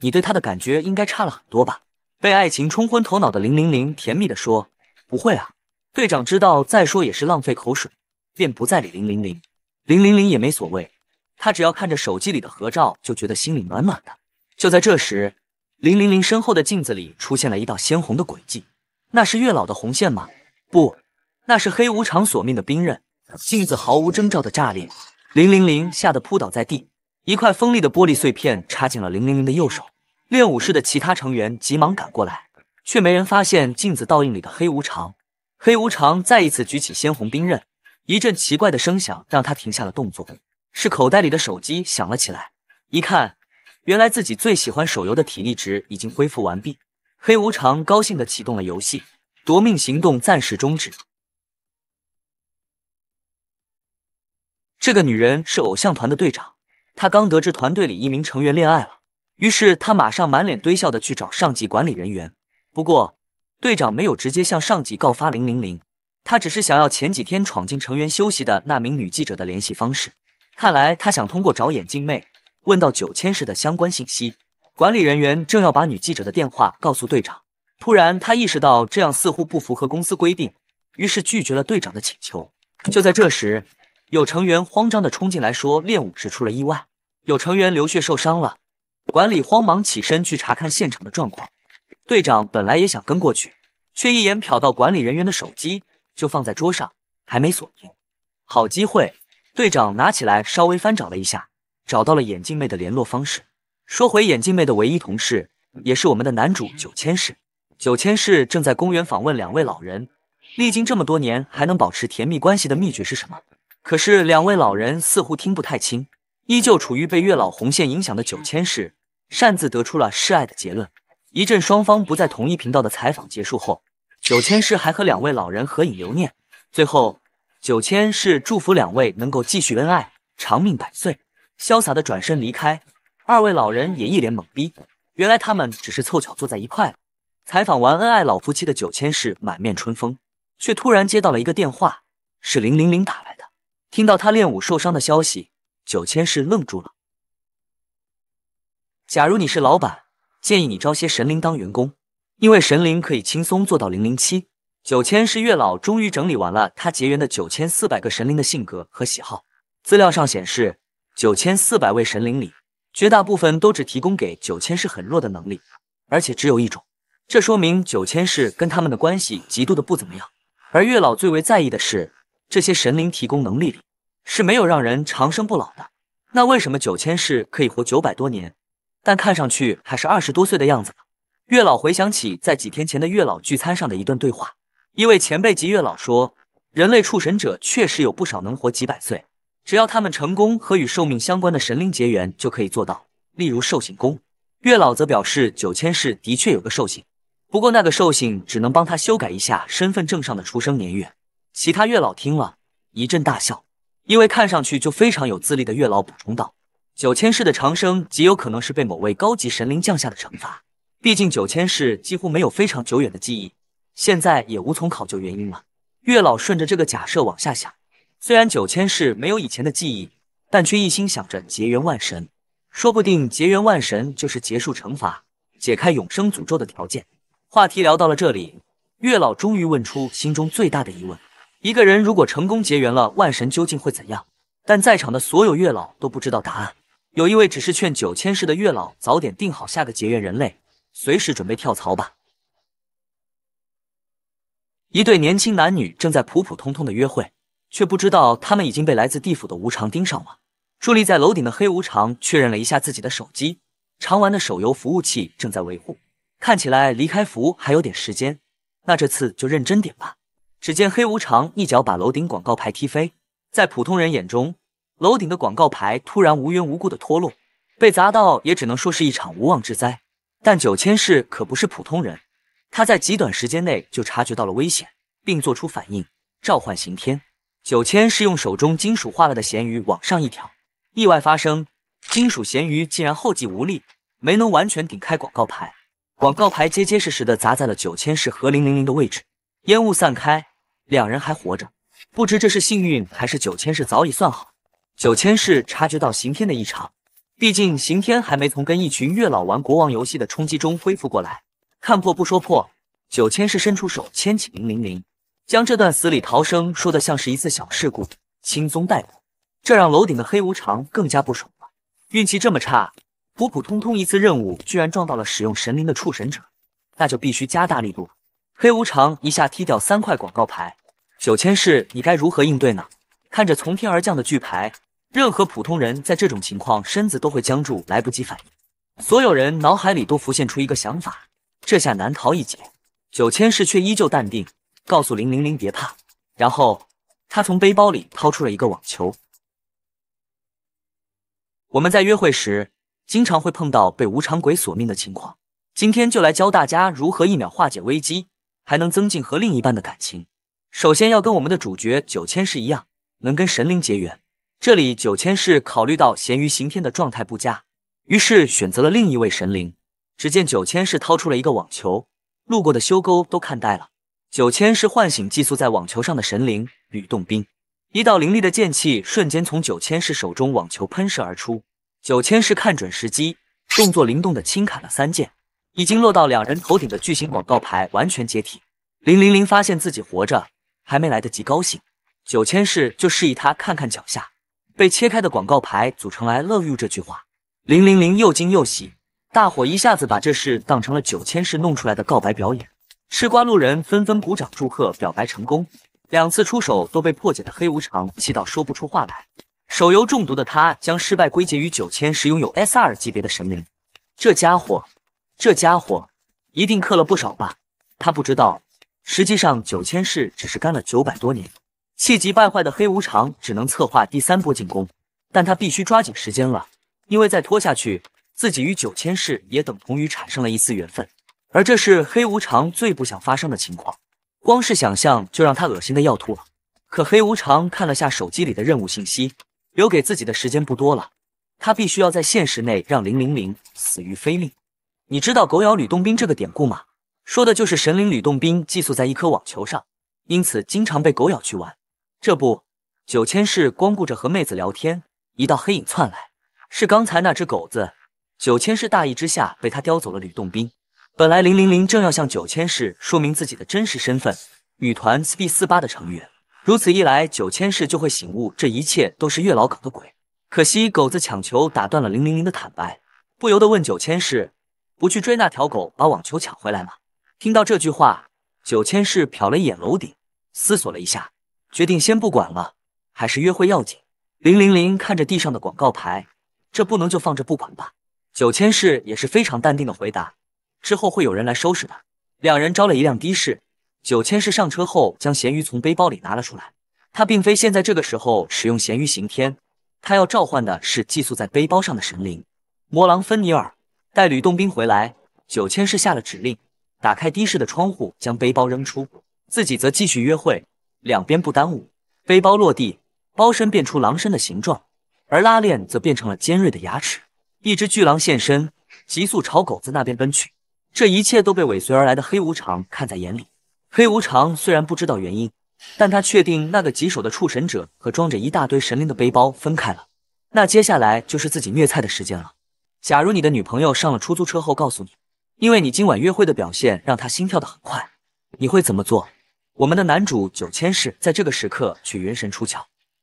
你对他的感觉应该差了很多吧？”被爱情冲昏头脑的零零零甜蜜地说：“不会啊。”队长知道再说也是浪费口水，便不再理零零零。零零零也没所谓，他只要看着手机里的合照，就觉得心里暖暖的。就在这时。林玲玲身后的镜子里出现了一道鲜红的轨迹，那是月老的红线吗？不，那是黑无常索命的兵刃。镜子毫无征兆的炸裂，林玲玲吓得扑倒在地，一块锋利的玻璃碎片插进了林玲玲的右手。练武室的其他成员急忙赶过来，却没人发现镜子倒映里的黑无常。黑无常再一次举起鲜红兵刃，一阵奇怪的声响让他停下了动作，是口袋里的手机响了起来，一看。原来自己最喜欢手游的体力值已经恢复完毕，黑无常高兴的启动了游戏，夺命行动暂时终止。这个女人是偶像团的队长，她刚得知团队里一名成员恋爱了，于是她马上满脸堆笑的去找上级管理人员。不过队长没有直接向上级告发零零零，她只是想要前几天闯进成员休息的那名女记者的联系方式。看来她想通过找眼镜妹。问到九千石的相关信息，管理人员正要把女记者的电话告诉队长，突然他意识到这样似乎不符合公司规定，于是拒绝了队长的请求。就在这时，有成员慌张地冲进来，说练武时出了意外，有成员流血受伤了。管理慌忙起身去查看现场的状况。队长本来也想跟过去，却一眼瞟到管理人员的手机就放在桌上，还没锁定。好机会！队长拿起来稍微翻找了一下。找到了眼镜妹的联络方式。说回眼镜妹的唯一同事，也是我们的男主九千世。九千世正在公园访问两位老人，历经这么多年还能保持甜蜜关系的秘诀是什么？可是两位老人似乎听不太清，依旧处于被月老红线影响的九千世擅自得出了示爱的结论。一阵双方不在同一频道的采访结束后，九千世还和两位老人合影留念。最后，九千世祝福两位能够继续恩爱，长命百岁。潇洒的转身离开，二位老人也一脸懵逼。原来他们只是凑巧坐在一块。采访完恩爱老夫妻的九千士满面春风，却突然接到了一个电话，是零零零打来的。听到他练武受伤的消息，九千士愣住了。假如你是老板，建议你招些神灵当员工，因为神灵可以轻松做到零零七。九千世月老终于整理完了他结缘的九千四百个神灵的性格和喜好。资料上显示。九千四百位神灵里，绝大部分都只提供给九千世很弱的能力，而且只有一种。这说明九千世跟他们的关系极度的不怎么样。而月老最为在意的是，这些神灵提供能力里是没有让人长生不老的。那为什么九千世可以活九百多年，但看上去还是二十多岁的样子呢？月老回想起在几天前的月老聚餐上的一段对话，一位前辈级月老说，人类触神者确实有不少能活几百岁。只要他们成功和与寿命相关的神灵结缘，就可以做到。例如寿星宫月老则表示，九千世的确有个寿星，不过那个寿星只能帮他修改一下身份证上的出生年月。其他月老听了一阵大笑，因为看上去就非常有资历的月老补充道：“九千世的长生极有可能是被某位高级神灵降下的惩罚，毕竟九千世几乎没有非常久远的记忆，现在也无从考究原因了。”月老顺着这个假设往下想。虽然九千世没有以前的记忆，但却一心想着结缘万神，说不定结缘万神就是结束惩罚、解开永生诅咒的条件。话题聊到了这里，月老终于问出心中最大的疑问：一个人如果成功结缘了万神，究竟会怎样？但在场的所有月老都不知道答案。有一位只是劝九千世的月老早点定好下个结缘人类，随时准备跳槽吧。一对年轻男女正在普普通通的约会。却不知道他们已经被来自地府的无常盯上了。伫立在楼顶的黑无常确认了一下自己的手机，常玩的手游服务器正在维护，看起来离开服还有点时间。那这次就认真点吧。只见黑无常一脚把楼顶广告牌踢飞，在普通人眼中，楼顶的广告牌突然无缘无故的脱落，被砸到也只能说是一场无妄之灾。但九千世可不是普通人，他在极短时间内就察觉到了危险，并做出反应，召唤刑天。九千是用手中金属化了的咸鱼往上一挑，意外发生，金属咸鱼竟然后继无力，没能完全顶开广告牌，广告牌结结实实的砸在了九千是和零零零的位置，烟雾散开，两人还活着，不知这是幸运还是九千是早已算好。九千是察觉到刑天的异常，毕竟刑天还没从跟一群月老玩国王游戏的冲击中恢复过来。看破不说破，九千是伸出手牵起零零零。将这段死里逃生说的像是一次小事故，轻松带过，这让楼顶的黑无常更加不爽了。运气这么差，普普通通一次任务居然撞到了使用神灵的触神者，那就必须加大力度。黑无常一下踢掉三块广告牌。九千世，你该如何应对呢？看着从天而降的巨牌，任何普通人在这种情况，身子都会僵住，来不及反应。所有人脑海里都浮现出一个想法，这下难逃一劫。九千世却依旧淡定。告诉零零零别怕，然后他从背包里掏出了一个网球。我们在约会时经常会碰到被无常鬼索命的情况，今天就来教大家如何一秒化解危机，还能增进和另一半的感情。首先要跟我们的主角九千世一样，能跟神灵结缘。这里九千世考虑到咸鱼刑天的状态不佳，于是选择了另一位神灵。只见九千世掏出了一个网球，路过的修勾都看呆了。九千是唤醒寄宿在网球上的神灵吕洞宾，一道凌厉的剑气瞬间从九千式手中网球喷射而出。九千式看准时机，动作灵动的轻砍了三剑，已经落到两人头顶的巨型广告牌完全解体。林玲玲发现自己活着，还没来得及高兴，九千式就示意他看看脚下被切开的广告牌，组成来 you 这句话。林玲玲又惊又喜，大伙一下子把这事当成了九千式弄出来的告白表演。吃瓜路人纷纷鼓掌祝贺，表白成功。两次出手都被破解的黑无常气到说不出话来，手游中毒的他将失败归结于九千世拥有 S R 级别的神灵。这家伙，这家伙一定氪了不少吧？他不知道，实际上九千世只是干了九百多年。气急败坏的黑无常只能策划第三波进攻，但他必须抓紧时间了，因为再拖下去，自己与九千世也等同于产生了一丝缘分。而这是黑无常最不想发生的情况，光是想象就让他恶心的要吐了。可黑无常看了下手机里的任务信息，留给自己的时间不多了，他必须要在现实内让零零零死于非命。你知道“狗咬吕洞宾”这个典故吗？说的就是神灵吕洞宾寄宿在一颗网球上，因此经常被狗咬去玩。这不，九千世光顾着和妹子聊天，一道黑影窜来，是刚才那只狗子。九千世大意之下被他叼走了吕洞宾。本来零零零正要向九千世说明自己的真实身份，女团 S B 四八的成员。如此一来，九千世就会醒悟，这一切都是月老搞的鬼。可惜狗子抢球打断了零零零的坦白，不由得问九千世：“不去追那条狗，把网球抢回来吗？”听到这句话，九千世瞟了一眼楼顶，思索了一下，决定先不管了，还是约会要紧。零零零看着地上的广告牌，这不能就放着不管吧？九千世也是非常淡定的回答。之后会有人来收拾的。两人招了一辆的士，九千是上车后将咸鱼从背包里拿了出来。他并非现在这个时候使用咸鱼刑天，他要召唤的是寄宿在背包上的神灵魔狼芬尼尔。带吕洞宾回来，九千是下了指令，打开的士的窗户，将背包扔出，自己则继续约会，两边不耽误。背包落地，包身变出狼身的形状，而拉链则变成了尖锐的牙齿。一只巨狼现身，急速朝狗子那边奔去。这一切都被尾随而来的黑无常看在眼里。黑无常虽然不知道原因，但他确定那个棘手的触神者和装着一大堆神灵的背包分开了。那接下来就是自己虐菜的时间了。假如你的女朋友上了出租车后告诉你，因为你今晚约会的表现让她心跳的很快，你会怎么做？我们的男主九千世在这个时刻却元神出窍，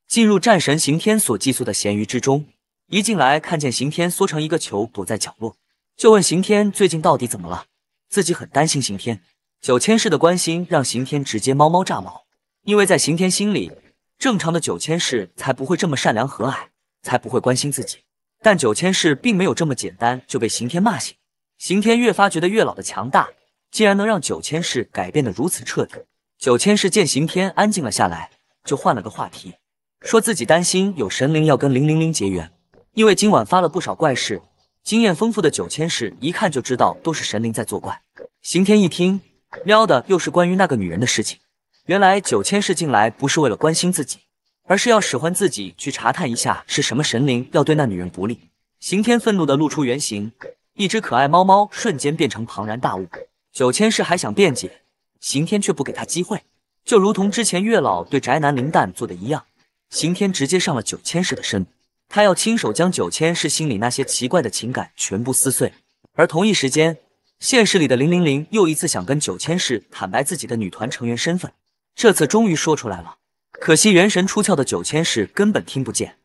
进入战神刑天所寄宿的咸鱼之中。一进来，看见刑天缩成一个球躲在角落。就问刑天最近到底怎么了，自己很担心刑天。九千世的关心让刑天直接猫猫炸毛，因为在刑天心里，正常的九千世才不会这么善良和蔼，才不会关心自己。但九千世并没有这么简单就被刑天骂醒，刑天越发觉得月老的强大，竟然能让九千世改变的如此彻底。九千世见刑天安静了下来，就换了个话题，说自己担心有神灵要跟零零零结缘，因为今晚发了不少怪事。经验丰富的九千世一看就知道都是神灵在作怪。刑天一听，喵的，又是关于那个女人的事情。原来九千世进来不是为了关心自己，而是要使唤自己去查探一下是什么神灵要对那女人不利。刑天愤怒的露出原形，一只可爱猫猫瞬间变成庞然大物。九千世还想辩解，刑天却不给他机会，就如同之前月老对宅男林蛋做的一样，刑天直接上了九千世的身。他要亲手将九千世心里那些奇怪的情感全部撕碎。而同一时间，现实里的零零零又一次想跟九千世坦白自己的女团成员身份，这次终于说出来了。可惜元神出窍的九千世根本听不见。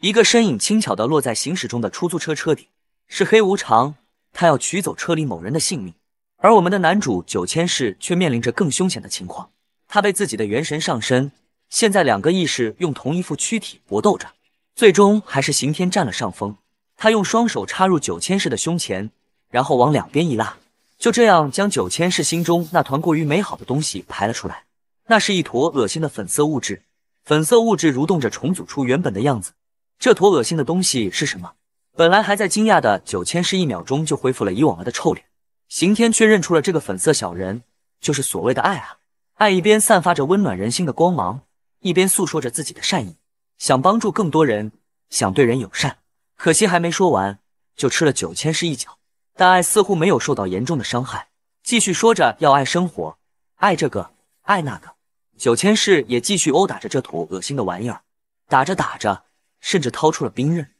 一个身影轻巧地落在行驶中的出租车车顶，是黑无常，他要取走车里某人的性命。而我们的男主九千世却面临着更凶险的情况，他被自己的元神上身。现在两个意识用同一副躯体搏斗着，最终还是刑天占了上风。他用双手插入九千世的胸前，然后往两边一拉，就这样将九千世心中那团过于美好的东西排了出来。那是一坨恶心的粉色物质，粉色物质蠕动着重组出原本的样子。这坨恶心的东西是什么？本来还在惊讶的九千世，一秒钟就恢复了以往的臭脸。刑天却认出了这个粉色小人，就是所谓的爱啊！爱一边散发着温暖人心的光芒。一边诉说着自己的善意，想帮助更多人，想对人友善，可惜还没说完，就吃了九千世一脚。但爱似乎没有受到严重的伤害，继续说着要爱生活，爱这个，爱那个。九千世也继续殴打着这坨恶心的玩意儿，打着打着，甚至掏出了兵刃。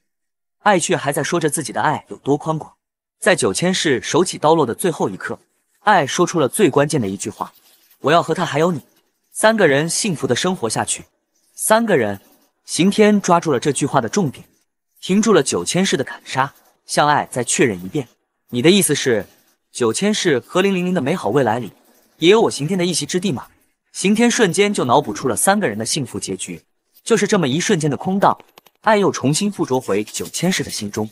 爱却还在说着自己的爱有多宽广。在九千世手起刀落的最后一刻，爱说出了最关键的一句话：“我要和他还有你。”三个人幸福的生活下去。三个人，刑天抓住了这句话的重点，停住了九千世的砍杀，向爱再确认一遍。你的意思是，九千世和零零零的美好未来里，也有我刑天的一席之地吗？刑天瞬间就脑补出了三个人的幸福结局。就是这么一瞬间的空荡，爱又重新附着回九千世的心中。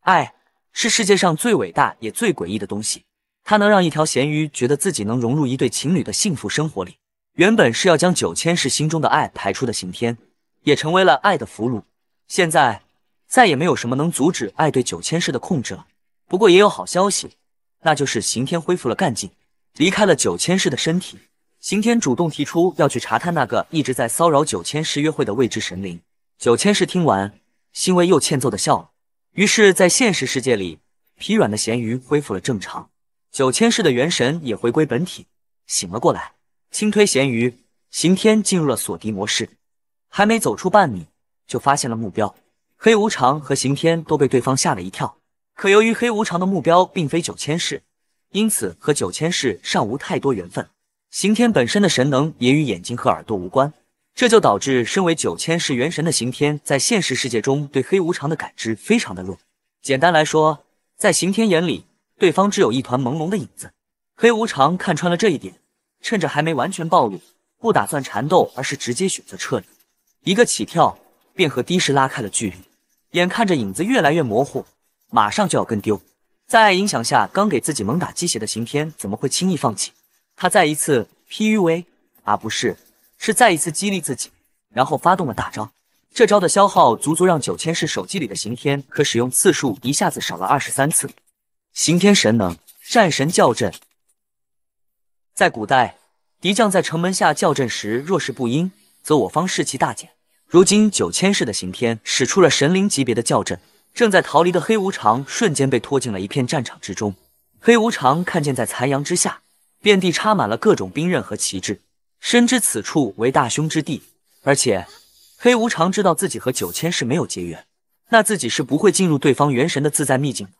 爱是世界上最伟大也最诡异的东西。他能让一条咸鱼觉得自己能融入一对情侣的幸福生活里。原本是要将九千世心中的爱排出的刑天，也成为了爱的俘虏。现在再也没有什么能阻止爱对九千世的控制了。不过也有好消息，那就是刑天恢复了干劲，离开了九千世的身体。刑天主动提出要去查探那个一直在骚扰九千世约会的未知神灵。九千世听完，欣慰又欠揍的笑了。于是，在现实世界里，疲软的咸鱼恢复了正常。九千世的元神也回归本体，醒了过来，轻推咸鱼，刑天进入了锁敌模式，还没走出半米，就发现了目标。黑无常和刑天都被对方吓了一跳，可由于黑无常的目标并非九千世，因此和九千世尚无太多缘分。刑天本身的神能也与眼睛和耳朵无关，这就导致身为九千世元神的刑天在现实世界中对黑无常的感知非常的弱。简单来说，在刑天眼里。对方只有一团朦胧的影子，黑无常看穿了这一点，趁着还没完全暴露，不打算缠斗，而是直接选择撤离。一个起跳便和的士拉开了距离，眼看着影子越来越模糊，马上就要跟丢。在影响下，刚给自己猛打鸡血的刑天怎么会轻易放弃？他再一次 PUA 啊，不是，是再一次激励自己，然后发动了大招。这招的消耗足足让九千式手机里的刑天可使用次数一下子少了二十三次。刑天神能，战神叫阵。在古代，敌将在城门下叫阵时，若是不应，则我方士气大减。如今九千世的刑天使出了神灵级别的叫阵，正在逃离的黑无常瞬间被拖进了一片战场之中。黑无常看见在残阳之下，遍地插满了各种兵刃和旗帜，深知此处为大凶之地。而且，黑无常知道自己和九千世没有结缘，那自己是不会进入对方元神的自在秘境的。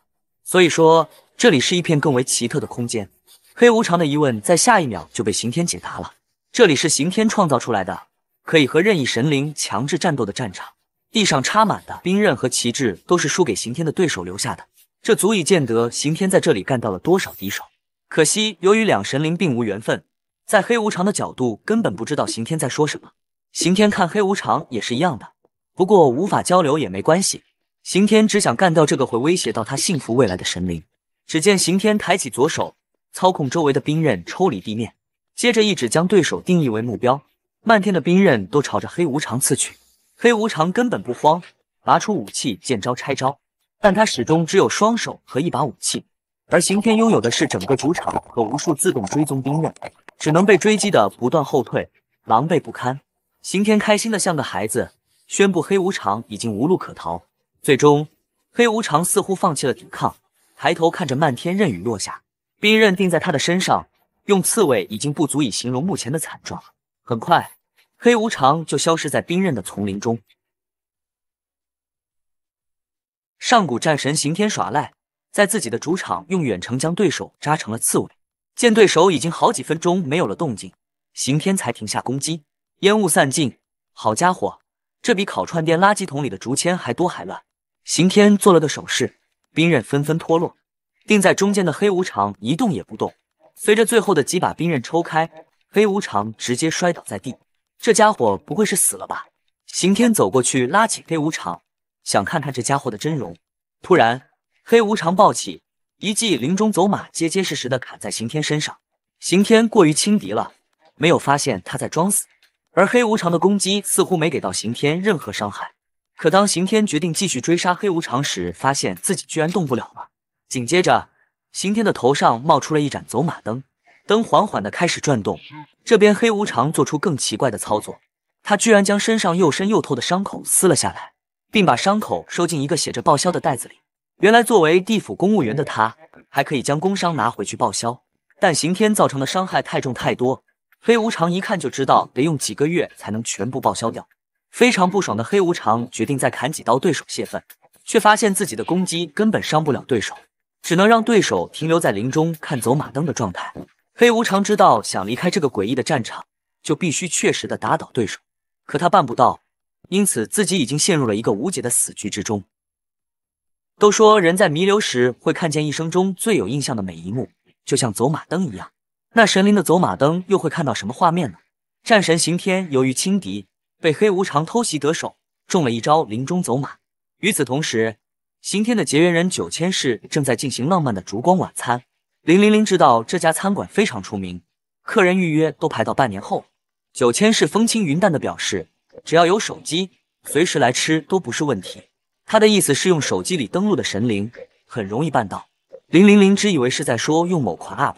所以说，这里是一片更为奇特的空间。黑无常的疑问在下一秒就被刑天解答了。这里是刑天创造出来的，可以和任意神灵强制战斗的战场。地上插满的兵刃和旗帜，都是输给刑天的对手留下的。这足以见得刑天在这里干掉了多少敌手。可惜，由于两神灵并无缘分，在黑无常的角度根本不知道刑天在说什么。刑天看黑无常也是一样的，不过无法交流也没关系。刑天只想干掉这个会威胁到他幸福未来的神灵。只见刑天抬起左手，操控周围的兵刃抽离地面，接着一指将对手定义为目标，漫天的兵刃都朝着黑无常刺去。黑无常根本不慌，拔出武器，见招拆招。但他始终只有双手和一把武器，而刑天拥有的是整个主场和无数自动追踪兵刃，只能被追击的不断后退，狼狈不堪。刑天开心的像个孩子，宣布黑无常已经无路可逃。最终，黑无常似乎放弃了抵抗，抬头看着漫天刃雨落下，冰刃钉在他的身上，用刺猬已经不足以形容目前的惨状。很快，黑无常就消失在冰刃的丛林中。上古战神刑天耍赖，在自己的主场用远程将对手扎成了刺猬。见对手已经好几分钟没有了动静，刑天才停下攻击。烟雾散尽，好家伙，这比烤串店垃圾桶里的竹签还多还乱。刑天做了个手势，兵刃纷纷脱落，钉在中间的黑无常一动也不动。随着最后的几把兵刃抽开，黑无常直接摔倒在地。这家伙不会是死了吧？刑天走过去拉起黑无常，想看看这家伙的真容。突然，黑无常暴起一记林中走马，结结实实的砍在刑天身上。刑天过于轻敌了，没有发现他在装死。而黑无常的攻击似乎没给到刑天任何伤害。可当刑天决定继续追杀黑无常时，发现自己居然动不了了。紧接着，刑天的头上冒出了一盏走马灯，灯缓缓地开始转动。这边黑无常做出更奇怪的操作，他居然将身上又深又透的伤口撕了下来，并把伤口收进一个写着“报销”的袋子里。原来作为地府公务员的他，还可以将工伤拿回去报销。但刑天造成的伤害太重太多，黑无常一看就知道得用几个月才能全部报销掉。非常不爽的黑无常决定再砍几刀对手泄愤，却发现自己的攻击根本伤不了对手，只能让对手停留在林中看走马灯的状态。黑无常知道，想离开这个诡异的战场，就必须确实的打倒对手，可他办不到，因此自己已经陷入了一个无解的死局之中。都说人在弥留时会看见一生中最有印象的每一幕，就像走马灯一样，那神灵的走马灯又会看到什么画面呢？战神刑天由于轻敌。被黑无常偷袭得手，中了一招林中走马。与此同时，刑天的结缘人九千世正在进行浪漫的烛光晚餐。林玲玲知道这家餐馆非常出名，客人预约都排到半年后。九千世风轻云淡地表示，只要有手机，随时来吃都不是问题。他的意思是用手机里登录的神灵，很容易办到。林玲玲只以为是在说用某款 App。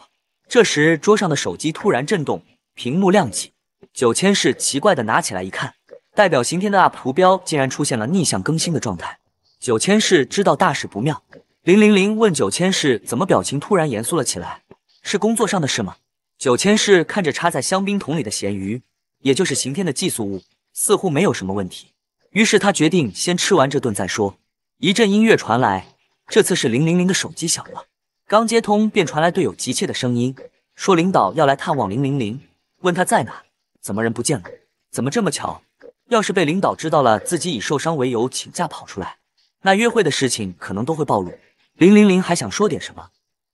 这时，桌上的手机突然震动，屏幕亮起。九千世奇怪的拿起来一看，代表刑天的 up 图标竟然出现了逆向更新的状态。九千世知道大事不妙，零零零问九千世怎么表情突然严肃了起来，是工作上的事吗？九千世看着插在香槟桶里的咸鱼，也就是刑天的寄宿物，似乎没有什么问题，于是他决定先吃完这顿再说。一阵音乐传来，这次是零零零的手机响了，刚接通便传来队友急切的声音，说领导要来探望零零零，问他在哪。怎么人不见了？怎么这么巧？要是被领导知道了自己以受伤为由请假跑出来，那约会的事情可能都会暴露。林玲玲还想说点什么，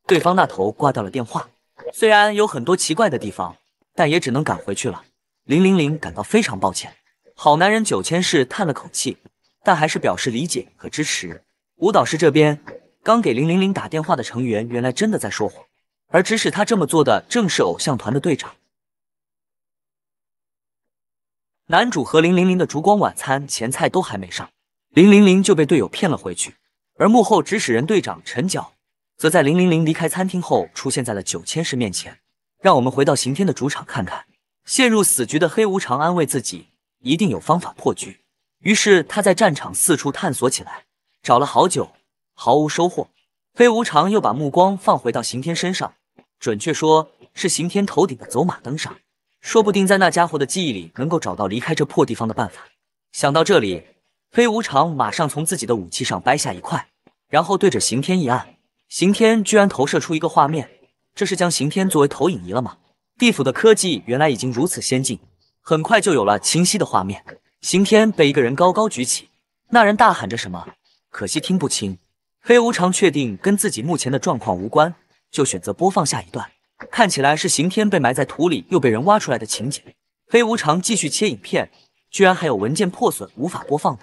对方那头挂掉了电话。虽然有很多奇怪的地方，但也只能赶回去了。林玲玲感到非常抱歉。好男人九千世叹了口气，但还是表示理解和支持。舞蹈室这边，刚给林玲玲打电话的成员原来真的在说谎，而指使他这么做的正是偶像团的队长。男主和零零零的烛光晚餐前菜都还没上，零零零就被队友骗了回去，而幕后指使人队长陈角则在零零零离开餐厅后出现在了九千世面前。让我们回到刑天的主场看看，陷入死局的黑无常安慰自己，一定有方法破局。于是他在战场四处探索起来，找了好久，毫无收获。黑无常又把目光放回到刑天身上，准确说是刑天头顶的走马灯上。说不定在那家伙的记忆里能够找到离开这破地方的办法。想到这里，黑无常马上从自己的武器上掰下一块，然后对着刑天一按，刑天居然投射出一个画面。这是将刑天作为投影仪了吗？地府的科技原来已经如此先进。很快就有了清晰的画面，刑天被一个人高高举起，那人大喊着什么，可惜听不清。黑无常确定跟自己目前的状况无关，就选择播放下一段。看起来是刑天被埋在土里，又被人挖出来的情节。黑无常继续切影片，居然还有文件破损无法播放的。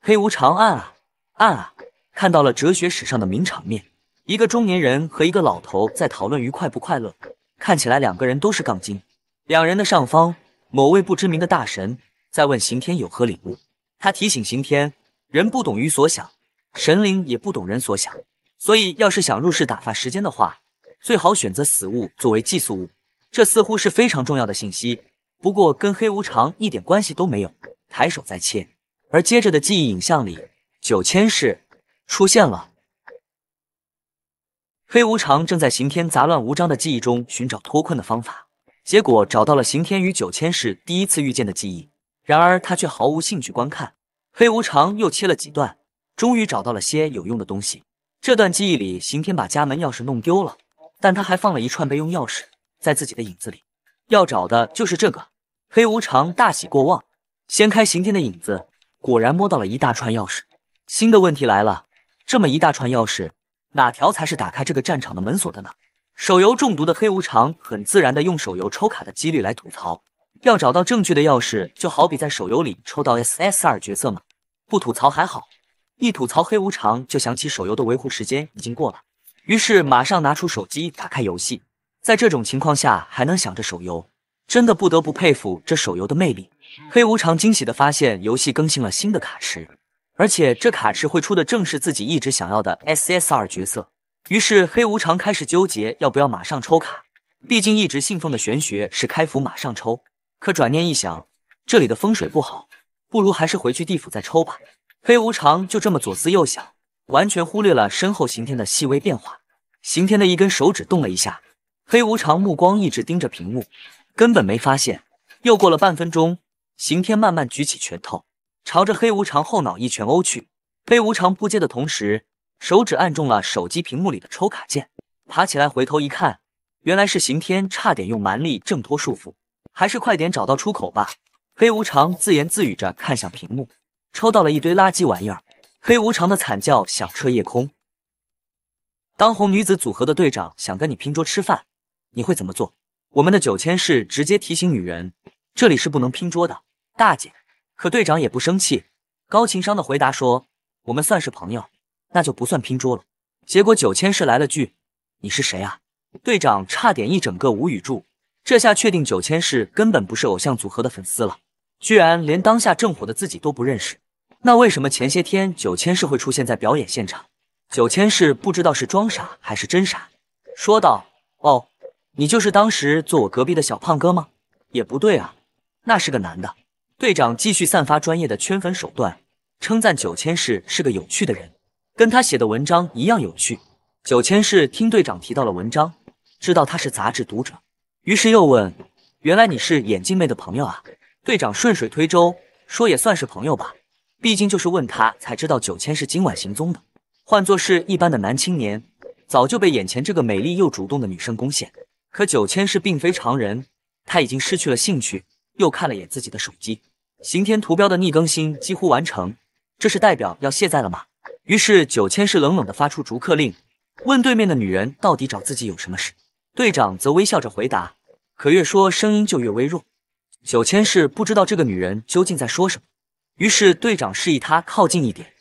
黑无常按啊按啊，看到了哲学史上的名场面：一个中年人和一个老头在讨论愉快不快乐。看起来两个人都是杠精。两人的上方，某位不知名的大神在问刑天有何领悟。他提醒刑天：人不懂鱼所想，神灵也不懂人所想。所以要是想入世打发时间的话。最好选择死物作为寄宿物，这似乎是非常重要的信息。不过跟黑无常一点关系都没有。抬手再切，而接着的记忆影像里，九千世出现了。黑无常正在刑天杂乱无章的记忆中寻找脱困的方法，结果找到了刑天与九千世第一次遇见的记忆。然而他却毫无兴趣观看。黑无常又切了几段，终于找到了些有用的东西。这段记忆里，刑天把家门钥匙弄丢了。但他还放了一串备用钥匙在自己的影子里，要找的就是这个。黑无常大喜过望，掀开刑天的影子，果然摸到了一大串钥匙。新的问题来了，这么一大串钥匙，哪条才是打开这个战场的门锁的呢？手游中毒的黑无常很自然的用手游抽卡的几率来吐槽，要找到正确的钥匙就好比在手游里抽到 SSR 角色嘛。不吐槽还好，一吐槽黑无常就想起手游的维护时间已经过了。于是马上拿出手机，打开游戏。在这种情况下，还能想着手游，真的不得不佩服这手游的魅力。黑无常惊喜地发现，游戏更新了新的卡池，而且这卡池会出的正是自己一直想要的 SSR 角色。于是黑无常开始纠结，要不要马上抽卡？毕竟一直信奉的玄学是开服马上抽。可转念一想，这里的风水不好，不如还是回去地府再抽吧。黑无常就这么左思右想。完全忽略了身后刑天的细微变化，刑天的一根手指动了一下，黑无常目光一直盯着屏幕，根本没发现。又过了半分钟，刑天慢慢举起拳头，朝着黑无常后脑一拳殴去。黑无常扑接的同时，手指按中了手机屏幕里的抽卡键，爬起来回头一看，原来是刑天差点用蛮力挣脱束缚，还是快点找到出口吧。黑无常自言自语着看向屏幕，抽到了一堆垃圾玩意儿。黑无常的惨叫响彻夜空。当红女子组合的队长想跟你拼桌吃饭，你会怎么做？我们的九千是直接提醒女人，这里是不能拼桌的。大姐，可队长也不生气，高情商的回答说，我们算是朋友，那就不算拼桌了。结果九千是来了句，你是谁啊？队长差点一整个无语住。这下确定九千是根本不是偶像组合的粉丝了，居然连当下正火的自己都不认识。那为什么前些天九千世会出现在表演现场？九千世不知道是装傻还是真傻，说道：“哦，你就是当时坐我隔壁的小胖哥吗？也不对啊，那是个男的。”队长继续散发专业的圈粉手段，称赞九千世是个有趣的人，跟他写的文章一样有趣。九千世听队长提到了文章，知道他是杂志读者，于是又问：“原来你是眼镜妹的朋友啊？”队长顺水推舟说：“也算是朋友吧。”毕竟就是问他才知道九千是今晚行踪的，换作是一般的男青年，早就被眼前这个美丽又主动的女生攻陷。可九千是并非常人，他已经失去了兴趣，又看了眼自己的手机，刑天图标的逆更新几乎完成，这是代表要卸载了吗？于是九千是冷冷地发出逐客令，问对面的女人到底找自己有什么事。队长则微笑着回答，可越说声音就越微弱。九千是不知道这个女人究竟在说什么。于是队长示意他靠近一点。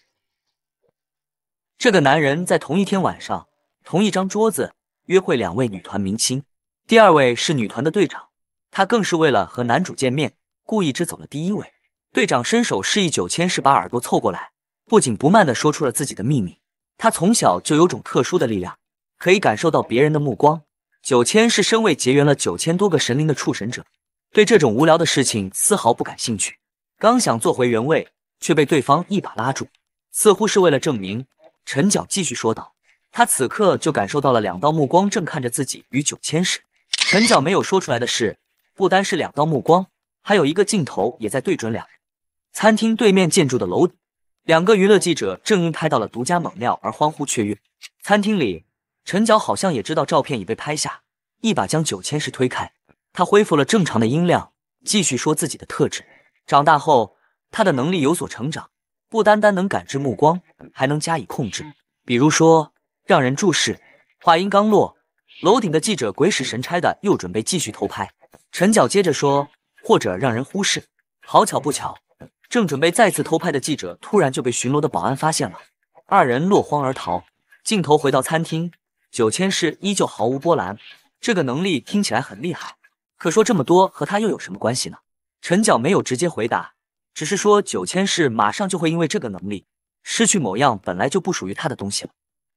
这个男人在同一天晚上同一张桌子约会两位女团明星，第二位是女团的队长，他更是为了和男主见面，故意支走了第一位。队长伸手示意九千是把耳朵凑过来，不紧不慢的说出了自己的秘密。他从小就有种特殊的力量，可以感受到别人的目光。九千是身位结缘了九千多个神灵的触神者，对这种无聊的事情丝毫不感兴趣。刚想坐回原位，却被对方一把拉住，似乎是为了证明。陈角继续说道：“他此刻就感受到了两道目光正看着自己与九千石。”陈角没有说出来的是，不单是两道目光，还有一个镜头也在对准两人。餐厅对面建筑的楼顶，两个娱乐记者正因拍到了独家猛料而欢呼雀跃。餐厅里，陈角好像也知道照片已被拍下，一把将九千石推开。他恢复了正常的音量，继续说自己的特质。长大后，他的能力有所成长，不单单能感知目光，还能加以控制，比如说让人注视。话音刚落，楼顶的记者鬼使神差的又准备继续偷拍。陈角接着说，或者让人忽视。好巧不巧，正准备再次偷拍的记者突然就被巡逻的保安发现了，二人落荒而逃。镜头回到餐厅，九千世依旧毫无波澜。这个能力听起来很厉害，可说这么多和他又有什么关系呢？陈角没有直接回答，只是说九千世马上就会因为这个能力失去某样本来就不属于他的东西了。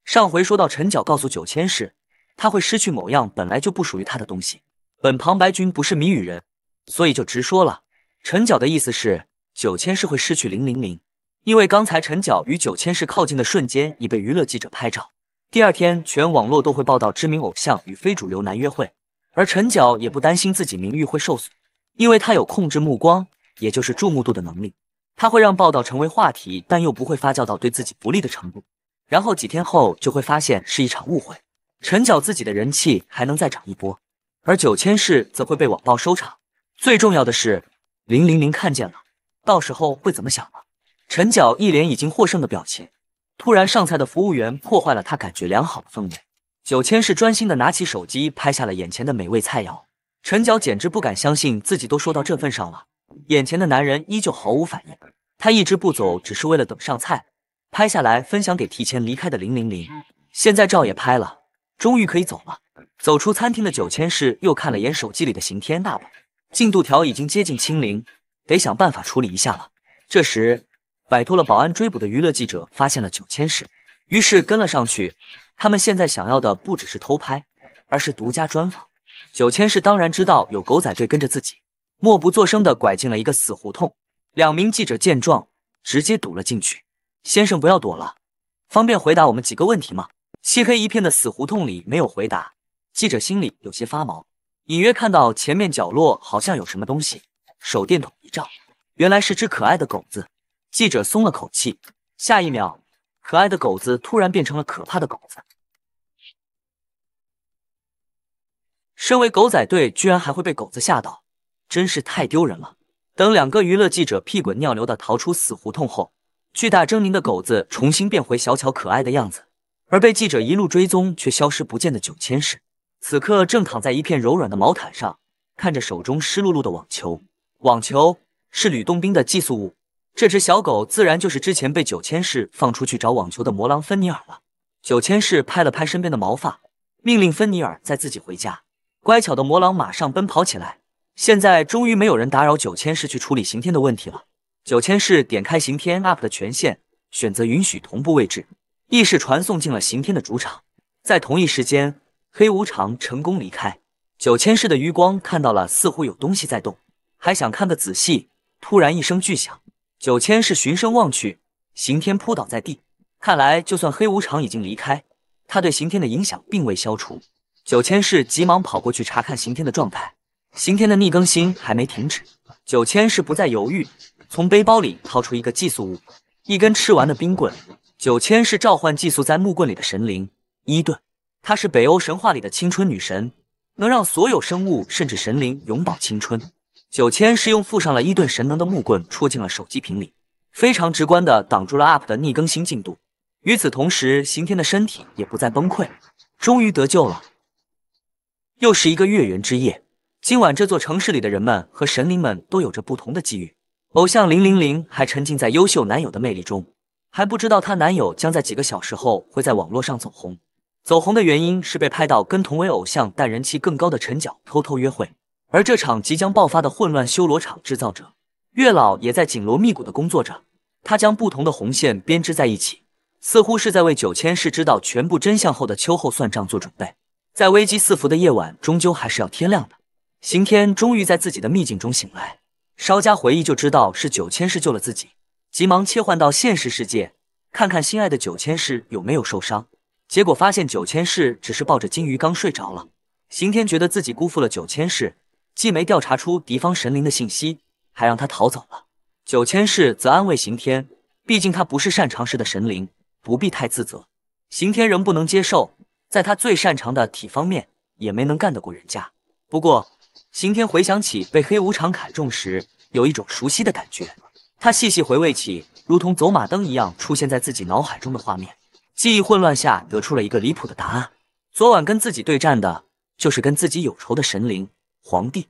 上回说到陈角告诉九千世他会失去某样本来就不属于他的东西。本旁白君不是谜语人，所以就直说了。陈角的意思是九千世会失去零零零，因为刚才陈角与九千世靠近的瞬间已被娱乐记者拍照，第二天全网络都会报道知名偶像与非主流男约会，而陈角也不担心自己名誉会受损。因为他有控制目光，也就是注目度的能力，他会让报道成为话题，但又不会发酵到对自己不利的程度。然后几天后就会发现是一场误会。陈角自己的人气还能再涨一波，而九千世则会被网暴收场。最重要的是，零零零看见了，到时候会怎么想呢？陈角一脸已经获胜的表情，突然上菜的服务员破坏了他感觉良好的氛围。九千世专心的拿起手机拍下了眼前的美味菜肴。陈角简直不敢相信自己都说到这份上了，眼前的男人依旧毫无反应。他一直不走，只是为了等上菜，拍下来分享给提前离开的零零零。现在照也拍了，终于可以走了。走出餐厅的九千世又看了眼手机里的刑天大本，进度条已经接近清零，得想办法处理一下了。这时，摆脱了保安追捕的娱乐记者发现了九千世，于是跟了上去。他们现在想要的不只是偷拍，而是独家专访。九千是当然知道有狗仔队跟着自己，默不作声地拐进了一个死胡同。两名记者见状，直接堵了进去。先生，不要躲了，方便回答我们几个问题吗？漆黑一片的死胡同里没有回答，记者心里有些发毛。隐约看到前面角落好像有什么东西，手电筒一照，原来是只可爱的狗子。记者松了口气。下一秒，可爱的狗子突然变成了可怕的狗子。身为狗仔队，居然还会被狗子吓到，真是太丢人了。等两个娱乐记者屁滚尿流的逃出死胡同后，巨大狰狞的狗子重新变回小巧可爱的样子，而被记者一路追踪却消失不见的九千世，此刻正躺在一片柔软的毛毯上，看着手中湿漉漉的网球。网球是吕洞宾的寄宿物，这只小狗自然就是之前被九千世放出去找网球的魔狼芬尼尔了。九千世拍了拍身边的毛发，命令芬尼尔载自己回家。乖巧的魔狼马上奔跑起来。现在终于没有人打扰九千世去处理刑天的问题了。九千世点开刑天 App 的权限，选择允许同步位置，意识传送进了刑天的主场。在同一时间，黑无常成功离开。九千世的余光看到了，似乎有东西在动，还想看个仔细，突然一声巨响。九千世循声望去，刑天扑倒在地。看来，就算黑无常已经离开，他对刑天的影响并未消除。九千世急忙跑过去查看刑天的状态，刑天的逆更新还没停止。九千世不再犹豫，从背包里掏出一个寄宿物，一根吃完的冰棍。九千世召唤寄宿在木棍里的神灵伊顿，她是北欧神话里的青春女神，能让所有生物甚至神灵永葆青春。九千世用附上了伊顿神能的木棍戳进了手机屏里，非常直观的挡住了 UP 的逆更新进度。与此同时，刑天的身体也不再崩溃，终于得救了。又是一个月圆之夜，今晚这座城市里的人们和神灵们都有着不同的机遇。偶像林玲玲还沉浸在优秀男友的魅力中，还不知道她男友将在几个小时后会在网络上走红。走红的原因是被拍到跟同为偶像但人气更高的陈角偷偷约会。而这场即将爆发的混乱，修罗场制造者月老也在紧锣密鼓的工作着。他将不同的红线编织在一起，似乎是在为九千世知道全部真相后的秋后算账做准备。在危机四伏的夜晚，终究还是要天亮的。刑天终于在自己的秘境中醒来，稍加回忆就知道是九千世救了自己，急忙切换到现实世界，看看心爱的九千世有没有受伤。结果发现九千世只是抱着金鱼缸睡着了。刑天觉得自己辜负了九千世，既没调查出敌方神灵的信息，还让他逃走了。九千世则安慰刑天，毕竟他不是擅长事的神灵，不必太自责。刑天仍不能接受。在他最擅长的体方面，也没能干得过人家。不过，刑天回想起被黑无常砍中时，有一种熟悉的感觉。他细细回味起如同走马灯一样出现在自己脑海中的画面，记忆混乱下得出了一个离谱的答案：昨晚跟自己对战的，就是跟自己有仇的神灵皇帝。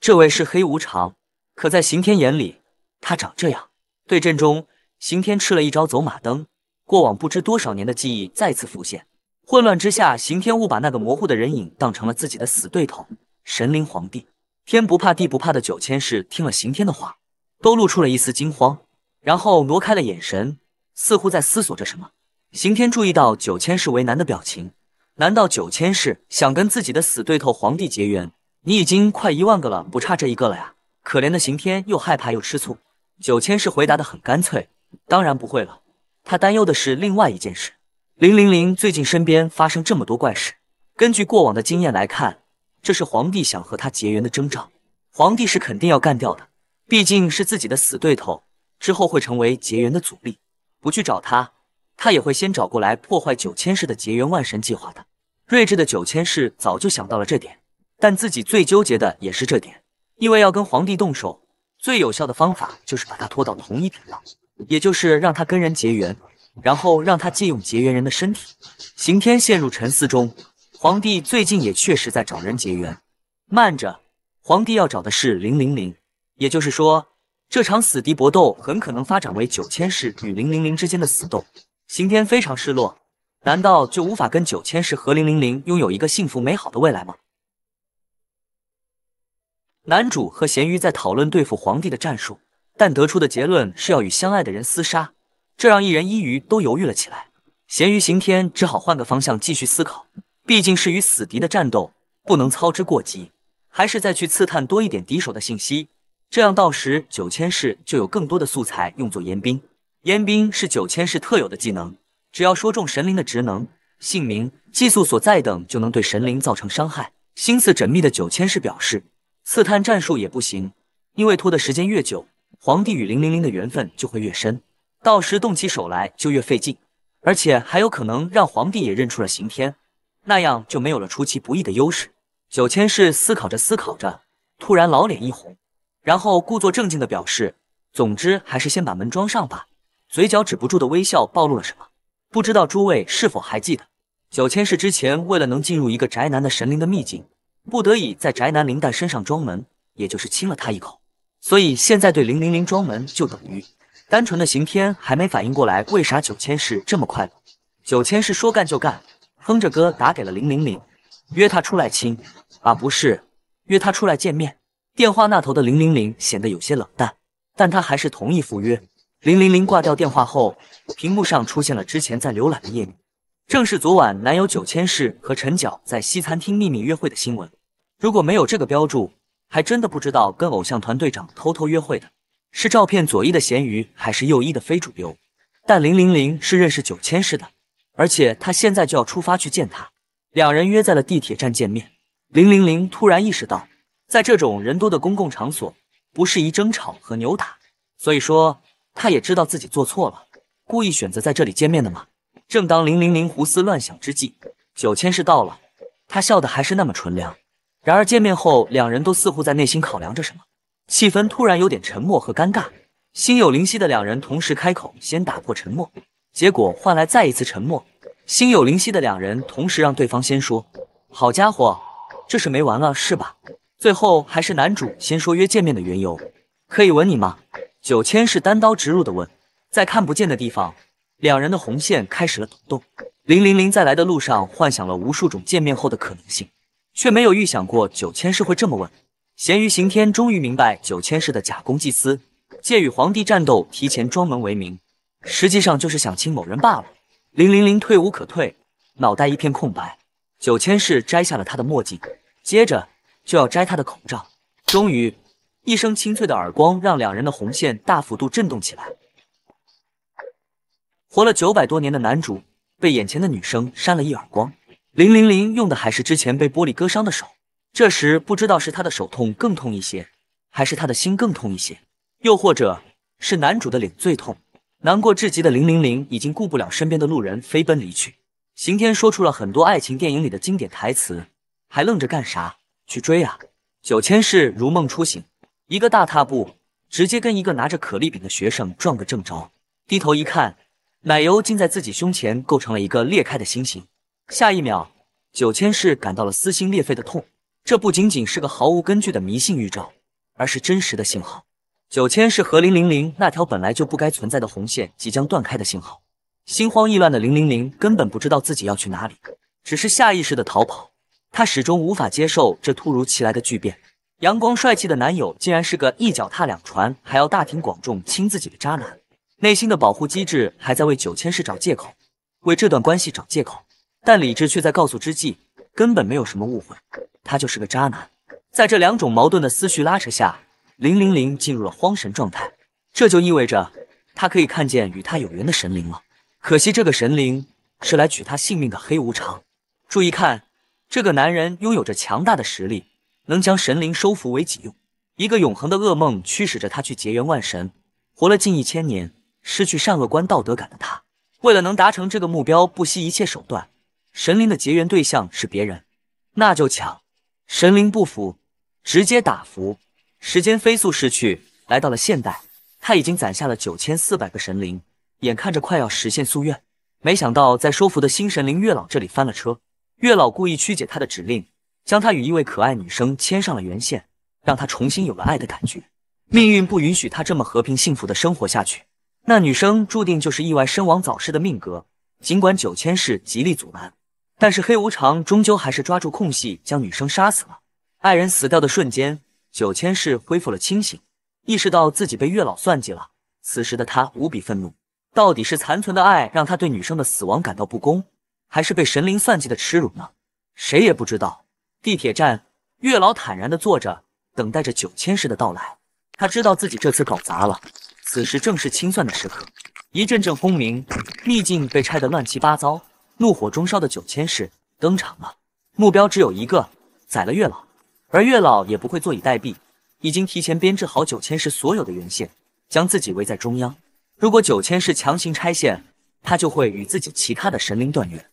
这位是黑无常，可在刑天眼里，他长这样。对阵中，刑天吃了一招走马灯，过往不知多少年的记忆再次浮现。混乱之下，刑天误把那个模糊的人影当成了自己的死对头——神灵皇帝。天不怕地不怕的九千世听了刑天的话，都露出了一丝惊慌，然后挪开了眼神，似乎在思索着什么。刑天注意到九千世为难的表情，难道九千世想跟自己的死对头皇帝结缘？你已经快一万个了，不差这一个了呀！可怜的刑天又害怕又吃醋。九千世回答得很干脆：“当然不会了。”他担忧的是另外一件事。零零零，最近身边发生这么多怪事，根据过往的经验来看，这是皇帝想和他结缘的征兆。皇帝是肯定要干掉的，毕竟是自己的死对头，之后会成为结缘的阻力。不去找他，他也会先找过来破坏九千世的结缘万神计划的。睿智的九千世早就想到了这点，但自己最纠结的也是这点，因为要跟皇帝动手，最有效的方法就是把他拖到同一频道，也就是让他跟人结缘。然后让他借用结缘人的身体。刑天陷入沉思中。皇帝最近也确实在找人结缘。慢着，皇帝要找的是零零零，也就是说，这场死敌搏斗很可能发展为九千世与零零零之间的死斗。刑天非常失落，难道就无法跟九千世和零零零拥有一个幸福美好的未来吗？男主和咸鱼在讨论对付皇帝的战术，但得出的结论是要与相爱的人厮杀。这让一人一鱼都犹豫了起来，咸鱼刑天只好换个方向继续思考。毕竟是与死敌的战斗，不能操之过急，还是再去刺探多一点敌手的信息，这样到时九千世就有更多的素材用作言兵。言兵是九千世特有的技能，只要说中神灵的职能、姓名、寄宿所在等，就能对神灵造成伤害。心思缜密的九千世表示，刺探战术也不行，因为拖的时间越久，皇帝与零零零的缘分就会越深。到时动起手来就越费劲，而且还有可能让皇帝也认出了刑天，那样就没有了出其不意的优势。九千世思考着思考着，突然老脸一红，然后故作正经的表示，总之还是先把门装上吧。嘴角止不住的微笑暴露了什么，不知道诸位是否还记得，九千世之前为了能进入一个宅男的神灵的秘境，不得已在宅男林淡身上装门，也就是亲了他一口，所以现在对林零零装门就等于。单纯的刑天还没反应过来，为啥九千是这么快乐？九千是说干就干，哼着歌打给了零零零，约他出来亲啊，不是，约他出来见面。电话那头的零零零显得有些冷淡，但她还是同意赴约。零零零挂掉电话后，屏幕上出现了之前在浏览的页面，正是昨晚男友九千氏和陈角在西餐厅秘密约会的新闻。如果没有这个标注，还真的不知道跟偶像团队长偷偷约会的。是照片左一的咸鱼，还是右一的非主流？但零零零是认识九千世的，而且他现在就要出发去见他。两人约在了地铁站见面。零零零突然意识到，在这种人多的公共场所不适宜争吵和扭打，所以说他也知道自己做错了，故意选择在这里见面的嘛。正当零零零胡思乱想之际，九千世到了，他笑的还是那么纯良。然而见面后，两人都似乎在内心考量着什么。气氛突然有点沉默和尴尬，心有灵犀的两人同时开口，先打破沉默，结果换来再一次沉默。心有灵犀的两人同时让对方先说，好家伙，这是没完了是吧？最后还是男主先说约见面的缘由，可以吻你吗？九千是单刀直入的问，在看不见的地方，两人的红线开始了抖动。零零零在来的路上幻想了无数种见面后的可能性，却没有预想过九千是会这么问。咸鱼刑天终于明白，九千世的假公济私，借与皇帝战斗、提前装门为名，实际上就是想亲某人罢了。零零零退无可退，脑袋一片空白。九千世摘下了他的墨镜，接着就要摘他的口罩。终于，一声清脆的耳光让两人的红线大幅度震动起来。活了九百多年的男主被眼前的女生扇了一耳光，零零零用的还是之前被玻璃割伤的手。这时，不知道是他的手痛更痛一些，还是他的心更痛一些，又或者是男主的脸最痛。难过至极的零零零已经顾不了身边的路人，飞奔离去。刑天说出了很多爱情电影里的经典台词，还愣着干啥？去追啊！九千世如梦初醒，一个大踏步，直接跟一个拿着可丽饼的学生撞个正着。低头一看，奶油竟在自己胸前构成了一个裂开的心形。下一秒，九千世感到了撕心裂肺的痛。这不仅仅是个毫无根据的迷信预兆，而是真实的信号。九千是和零零零那条本来就不该存在的红线即将断开的信号。心慌意乱的零零零根本不知道自己要去哪里，只是下意识的逃跑。他始终无法接受这突如其来的巨变。阳光帅气的男友竟然是个一脚踏两船，还要大庭广众亲自己的渣男。内心的保护机制还在为九千是找借口，为这段关系找借口，但理智却在告诉之际，根本没有什么误会。他就是个渣男，在这两种矛盾的思绪拉扯下，零零零进入了荒神状态。这就意味着他可以看见与他有缘的神灵了。可惜这个神灵是来取他性命的黑无常。注意看，这个男人拥有着强大的实力，能将神灵收服为己用。一个永恒的噩梦驱使着他去结缘万神。活了近一千年，失去善恶观、道德感的他，为了能达成这个目标，不惜一切手段。神灵的结缘对象是别人，那就抢。神灵不服，直接打服。时间飞速逝去，来到了现代，他已经攒下了九千四百个神灵，眼看着快要实现夙愿，没想到在说服的新神灵月老这里翻了车。月老故意曲解他的指令，将他与一位可爱女生牵上了缘线，让他重新有了爱的感觉。命运不允许他这么和平幸福的生活下去，那女生注定就是意外身亡早逝的命格。尽管九千世极力阻拦。但是黑无常终究还是抓住空隙，将女生杀死了。爱人死掉的瞬间，九千世恢复了清醒，意识到自己被月老算计了。此时的他无比愤怒，到底是残存的爱让他对女生的死亡感到不公，还是被神灵算计的耻辱呢？谁也不知道。地铁站，月老坦然地坐着，等待着九千世的到来。他知道自己这次搞砸了，此时正是清算的时刻。一阵阵轰鸣，秘境被拆得乱七八糟。怒火中烧的九千式登场了，目标只有一个，宰了月老。而月老也不会坐以待毙，已经提前编制好九千式所有的元线，将自己围在中央。如果九千式强行拆线，他就会与自己其他的神灵断绝。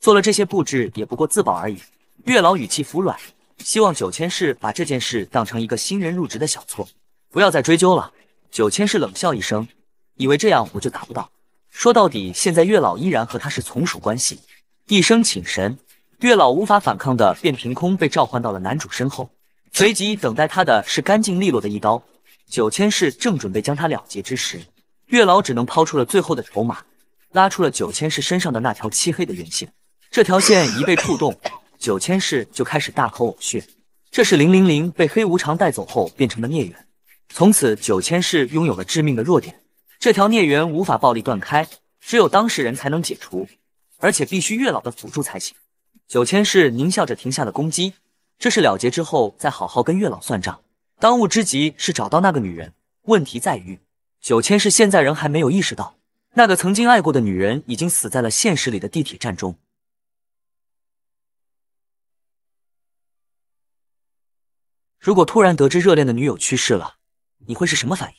做了这些布置，也不过自保而已。月老语气服软，希望九千世把这件事当成一个新人入职的小错，不要再追究了。九千世冷笑一声，以为这样我就打不到。说到底，现在月老依然和他是从属关系。一声请神，月老无法反抗的，便凭空被召唤到了男主身后。随即等待他的是干净利落的一刀。九千世正准备将他了结之时，月老只能抛出了最后的筹码，拉出了九千世身上的那条漆黑的圆线。这条线一被触动，九千世就开始大口呕血。这是零零零被黑无常带走后变成的孽缘，从此九千世拥有了致命的弱点。这条孽缘无法暴力断开，只有当事人才能解除，而且必须月老的辅助才行。九千世狞笑着停下了攻击，这是了结之后再好好跟月老算账。当务之急是找到那个女人。问题在于，九千世现在人还没有意识到，那个曾经爱过的女人已经死在了现实里的地铁站中。如果突然得知热恋的女友去世了，你会是什么反应？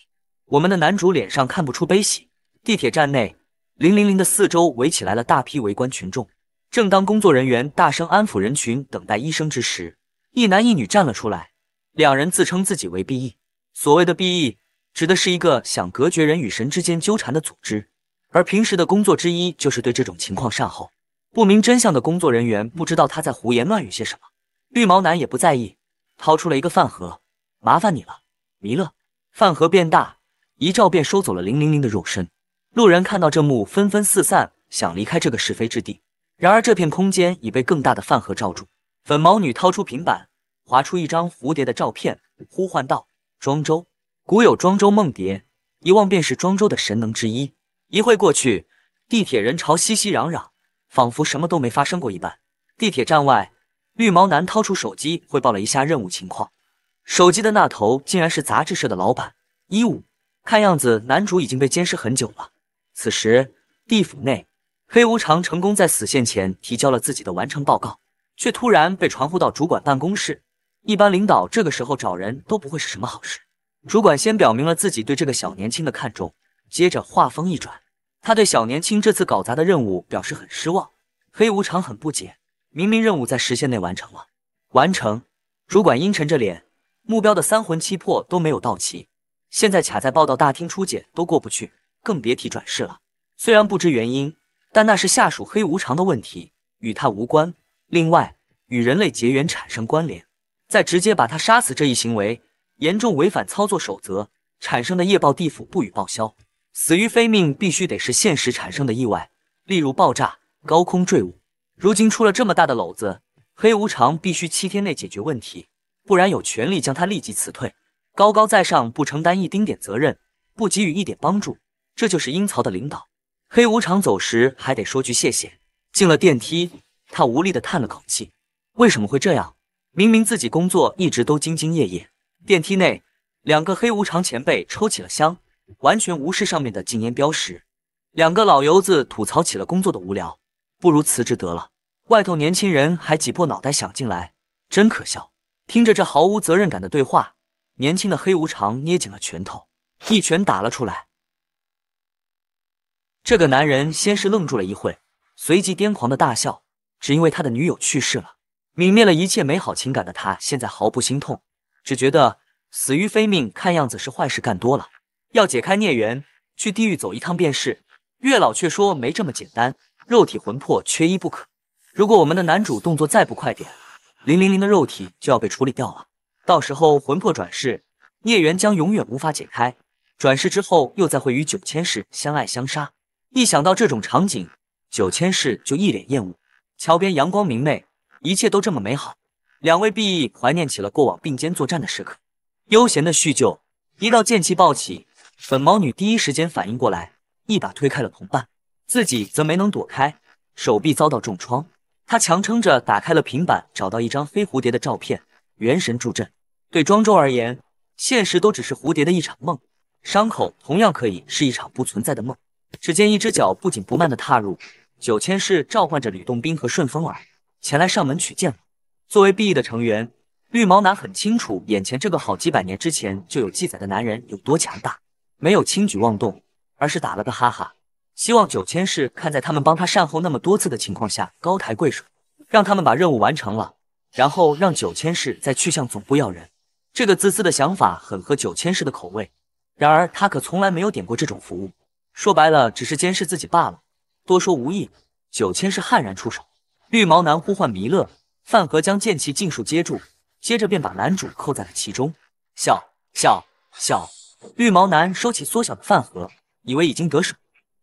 我们的男主脸上看不出悲喜。地铁站内，零零零的四周围起来了大批围观群众。正当工作人员大声安抚人群、等待医生之时，一男一女站了出来。两人自称自己为 B.E.，所谓的 B.E. 指的是一个想隔绝人与神之间纠缠的组织，而平时的工作之一就是对这种情况善后。不明真相的工作人员不知道他在胡言乱语些什么。绿毛男也不在意，掏出了一个饭盒：“麻烦你了，弥勒。”饭盒变大。一照便收走了零零零的肉身，路人看到这幕纷纷四散，想离开这个是非之地。然而这片空间已被更大的饭盒罩住。粉毛女掏出平板，划出一张蝴蝶的照片，呼唤道：“庄周，古有庄周梦蝶，一望便是庄周的神能之一。”一会过去，地铁人潮熙熙攘攘，仿佛什么都没发生过一般。地铁站外，绿毛男掏出手机汇报了一下任务情况，手机的那头竟然是杂志社的老板一五。看样子，男主已经被监视很久了。此时，地府内，黑无常成功在死线前提交了自己的完成报告，却突然被传呼到主管办公室。一般领导这个时候找人都不会是什么好事。主管先表明了自己对这个小年轻的看重，接着话锋一转，他对小年轻这次搞砸的任务表示很失望。黑无常很不解，明明任务在时限内完成了，完成。主管阴沉着脸，目标的三魂七魄都没有到齐。现在卡在报道大厅初检都过不去，更别提转世了。虽然不知原因，但那是下属黑无常的问题，与他无关。另外，与人类结缘产生关联，再直接把他杀死这一行为，严重违反操作守则，产生的业报地府不予报销。死于非命必须得是现实产生的意外，例如爆炸、高空坠物。如今出了这么大的篓子，黑无常必须七天内解决问题，不然有权利将他立即辞退。高高在上，不承担一丁点责任，不给予一点帮助，这就是阴曹的领导。黑无常走时还得说句谢谢。进了电梯，他无力地叹了口气：为什么会这样？明明自己工作一直都兢兢业业。电梯内，两个黑无常前辈抽起了香，完全无视上面的禁烟标识。两个老油子吐槽起了工作的无聊，不如辞职得了。外头年轻人还挤破脑袋想进来，真可笑。听着这毫无责任感的对话。年轻的黑无常捏紧了拳头，一拳打了出来。这个男人先是愣住了一会，随即癫狂的大笑，只因为他的女友去世了，泯灭了一切美好情感的他，现在毫不心痛，只觉得死于非命。看样子是坏事干多了，要解开孽缘，去地狱走一趟便是。月老却说没这么简单，肉体魂魄缺一不可。如果我们的男主动作再不快点，林玲玲的肉体就要被处理掉了。到时候魂魄转世，孽缘将永远无法解开。转世之后，又再会与九千世相爱相杀。一想到这种场景，九千世就一脸厌恶。桥边阳光明媚，一切都这么美好。两位毕意怀念起了过往并肩作战的时刻，悠闲的叙旧。一道剑气暴起，粉毛女第一时间反应过来，一把推开了同伴，自己则没能躲开，手臂遭到重创。她强撑着打开了平板，找到一张黑蝴蝶的照片，元神助阵。对庄周而言，现实都只是蝴蝶的一场梦，伤口同样可以是一场不存在的梦。只见一只脚不紧不慢的踏入，九千世召唤着吕洞宾和顺风耳前来上门取剑了。作为 B.E 的成员，绿毛男很清楚眼前这个好几百年之前就有记载的男人有多强大，没有轻举妄动，而是打了个哈哈，希望九千世看在他们帮他善后那么多次的情况下高抬贵手，让他们把任务完成了，然后让九千世再去向总部要人。这个自私的想法很合九千氏的口味，然而他可从来没有点过这种服务，说白了只是监视自己罢了。多说无益，九千氏悍然出手，绿毛男呼唤弥勒饭盒将剑气尽数接住，接着便把男主扣在了其中。笑笑笑！绿毛男收起缩小的饭盒，以为已经得手，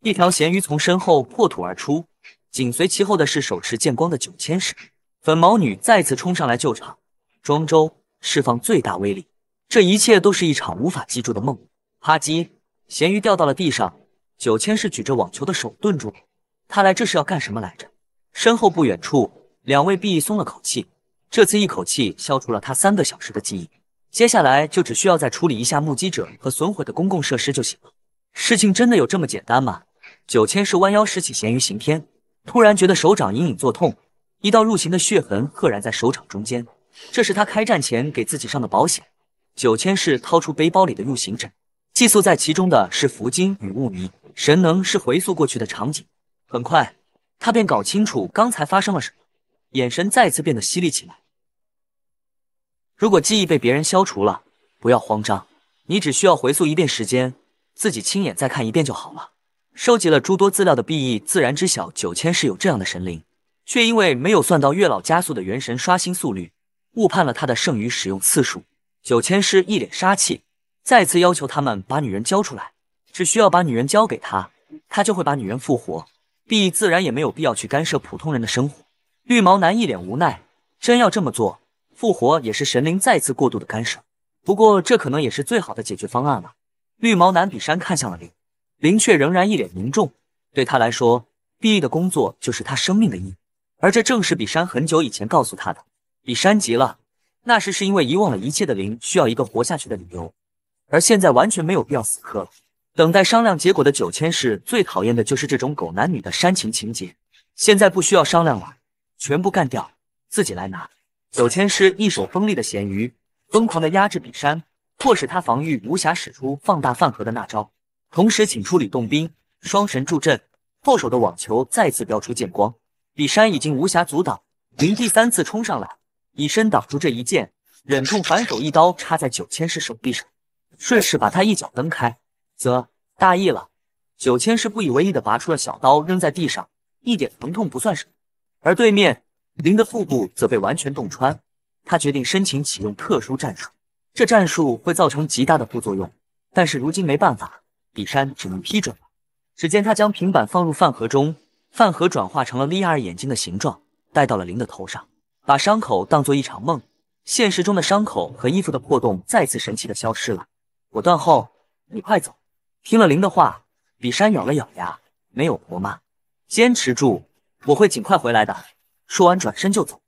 一条咸鱼从身后破土而出，紧随其后的是手持剑光的九千氏。粉毛女再次冲上来救场，庄周。释放最大威力，这一切都是一场无法记住的梦。啪叽，咸鱼掉到了地上。九千是举着网球的手顿住了，他来这是要干什么来着？身后不远处，两位 B 松了口气，这次一口气消除了他三个小时的记忆，接下来就只需要再处理一下目击者和损毁的公共设施就行了。事情真的有这么简单吗？九千是弯腰拾起咸鱼刑天，突然觉得手掌隐隐作痛，一道入刑的血痕赫然在手掌中间。这是他开战前给自己上的保险。九千世掏出背包里的入行枕，寄宿在其中的是符金与雾迷神能，是回溯过去的场景。很快，他便搞清楚刚才发生了什么，眼神再次变得犀利起来。如果记忆被别人消除了，不要慌张，你只需要回溯一遍时间，自己亲眼再看一遍就好了。收集了诸多资料的毕异自然知晓九千世有这样的神灵，却因为没有算到月老加速的元神刷新速率。误判了他的剩余使用次数，九千师一脸杀气，再次要求他们把女人交出来。只需要把女人交给他，他就会把女人复活。碧自然也没有必要去干涉普通人的生活。绿毛男一脸无奈，真要这么做，复活也是神灵再次过度的干涉。不过这可能也是最好的解决方案了。绿毛男比山看向了林，林却仍然一脸凝重。对他来说，碧的工作就是他生命的意义，而这正是比山很久以前告诉他的。比山急了，那时是因为遗忘了一切的灵需要一个活下去的理由，而现在完全没有必要死磕了。等待商量结果的九千士最讨厌的就是这种狗男女的煽情情节，现在不需要商量了，全部干掉，自己来拿。九千师一手锋利的咸鱼，疯狂的压制比山，迫使他防御无暇使出放大饭盒的那招，同时请出吕洞宾双神助阵，后手的网球再次飙出剑光，比山已经无暇阻挡，灵第三次冲上来。以身挡住这一剑，忍痛反手一刀插在九千式手臂上，顺势把他一脚蹬开，则大意了。九千式不以为意的拔出了小刀，扔在地上，一点疼痛不算什么。而对面林的腹部则被完全洞穿，他决定申请启用特殊战术，这战术会造成极大的副作用，但是如今没办法，比山只能批准了。只见他将平板放入饭盒中，饭盒转化成了利亚尔眼睛的形状，戴到了林的头上。把伤口当做一场梦，现实中的伤口和衣服的破洞再次神奇的消失了。我断后，你快走。听了灵的话，比山咬了咬牙，没有婆妈，坚持住，我会尽快回来的。说完转身就走，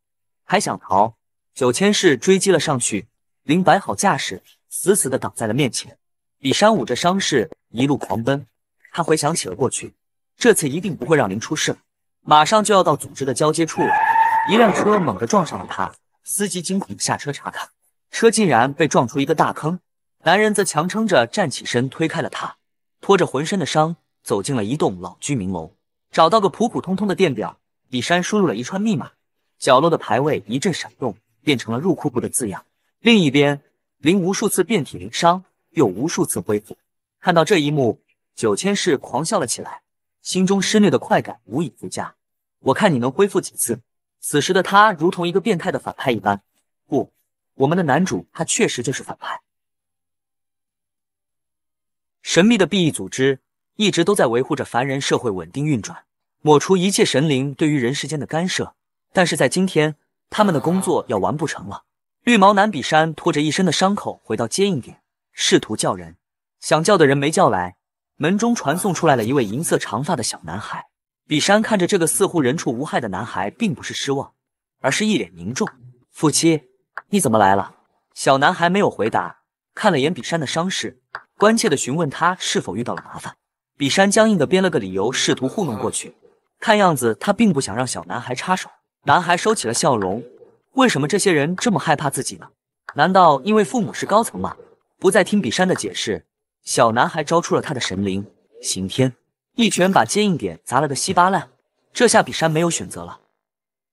还想逃？九千世追击了上去，灵摆好架势，死死的挡在了面前。比山捂着伤势一路狂奔，他回想起了过去，这次一定不会让灵出事了。马上就要到组织的交接处了。一辆车猛地撞上了他，司机惊恐下车查看，车竟然被撞出一个大坑。男人则强撑着站起身，推开了他，拖着浑身的伤走进了一栋老居民楼，找到个普普通通的电表，李山输入了一串密码，角落的排位一阵闪动，变成了入库部的字样。另一边，林无数次遍体鳞伤，又无数次恢复。看到这一幕，九千世狂笑了起来，心中施虐的快感无以复加。我看你能恢复几次？此时的他如同一个变态的反派一般，不，我们的男主他确实就是反派。神秘的 B E 组织一直都在维护着凡人社会稳定运转，抹除一切神灵对于人世间的干涉。但是在今天，他们的工作要完不成了。绿毛男比山拖着一身的伤口回到接应点，试图叫人，想叫的人没叫来，门中传送出来了一位银色长发的小男孩。比山看着这个似乎人畜无害的男孩，并不是失望，而是一脸凝重。夫妻，你怎么来了？小男孩没有回答，看了眼比山的伤势，关切地询问他是否遇到了麻烦。比山僵硬地编了个理由，试图糊弄过去。看样子他并不想让小男孩插手。男孩收起了笑容，为什么这些人这么害怕自己呢？难道因为父母是高层吗？不再听比山的解释，小男孩招出了他的神灵刑天。一拳把接应点砸了个稀巴烂，这下比山没有选择了。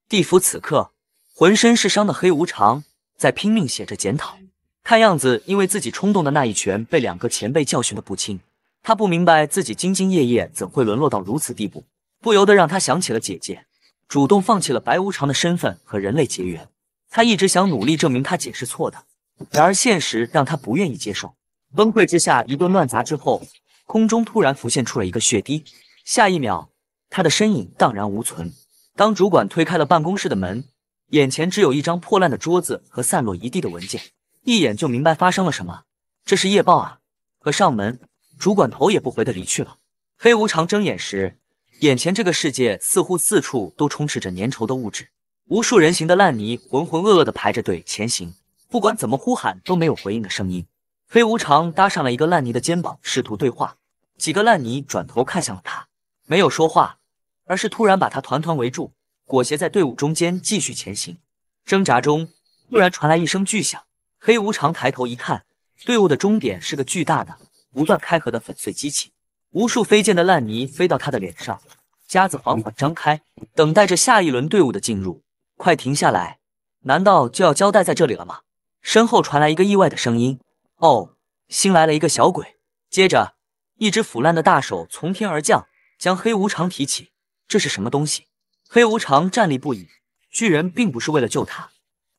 地府此刻浑身是伤的黑无常在拼命写着检讨，看样子因为自己冲动的那一拳被两个前辈教训的不轻。他不明白自己兢兢业业怎会沦落到如此地步，不由得让他想起了姐姐，主动放弃了白无常的身份和人类结缘。他一直想努力证明他姐是错的，然而现实让他不愿意接受，崩溃之下一顿乱砸之后。空中突然浮现出了一个血滴，下一秒，他的身影荡然无存。当主管推开了办公室的门，眼前只有一张破烂的桌子和散落一地的文件，一眼就明白发生了什么。这是夜报啊！可上门，主管头也不回的离去了。黑无常睁眼时，眼前这个世界似乎四处都充斥着粘稠的物质，无数人形的烂泥浑浑噩噩的排着队前行，不管怎么呼喊都没有回应的声音。黑无常搭上了一个烂泥的肩膀，试图对话。几个烂泥转头看向了他，没有说话，而是突然把他团团围住，裹挟在队伍中间继续前行。挣扎中，突然传来一声巨响。黑无常抬头一看，队伍的终点是个巨大的、不断开合的粉碎机器，无数飞溅的烂泥飞到他的脸上。夹子缓缓张开，等待着下一轮队伍的进入。快停下来！难道就要交代在这里了吗？身后传来一个意外的声音。哦，新来了一个小鬼。接着，一只腐烂的大手从天而降，将黑无常提起。这是什么东西？黑无常站立不已。巨人并不是为了救他，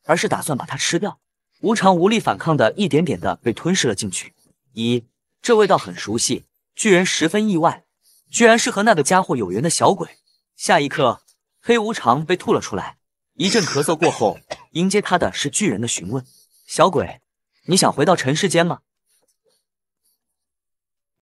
而是打算把他吃掉。无常无力反抗的一点点的被吞噬了进去。咦，这味道很熟悉。巨人十分意外，居然是和那个家伙有缘的小鬼。下一刻，黑无常被吐了出来。一阵咳嗽过后，迎接他的是巨人的询问：小鬼。你想回到尘世间吗？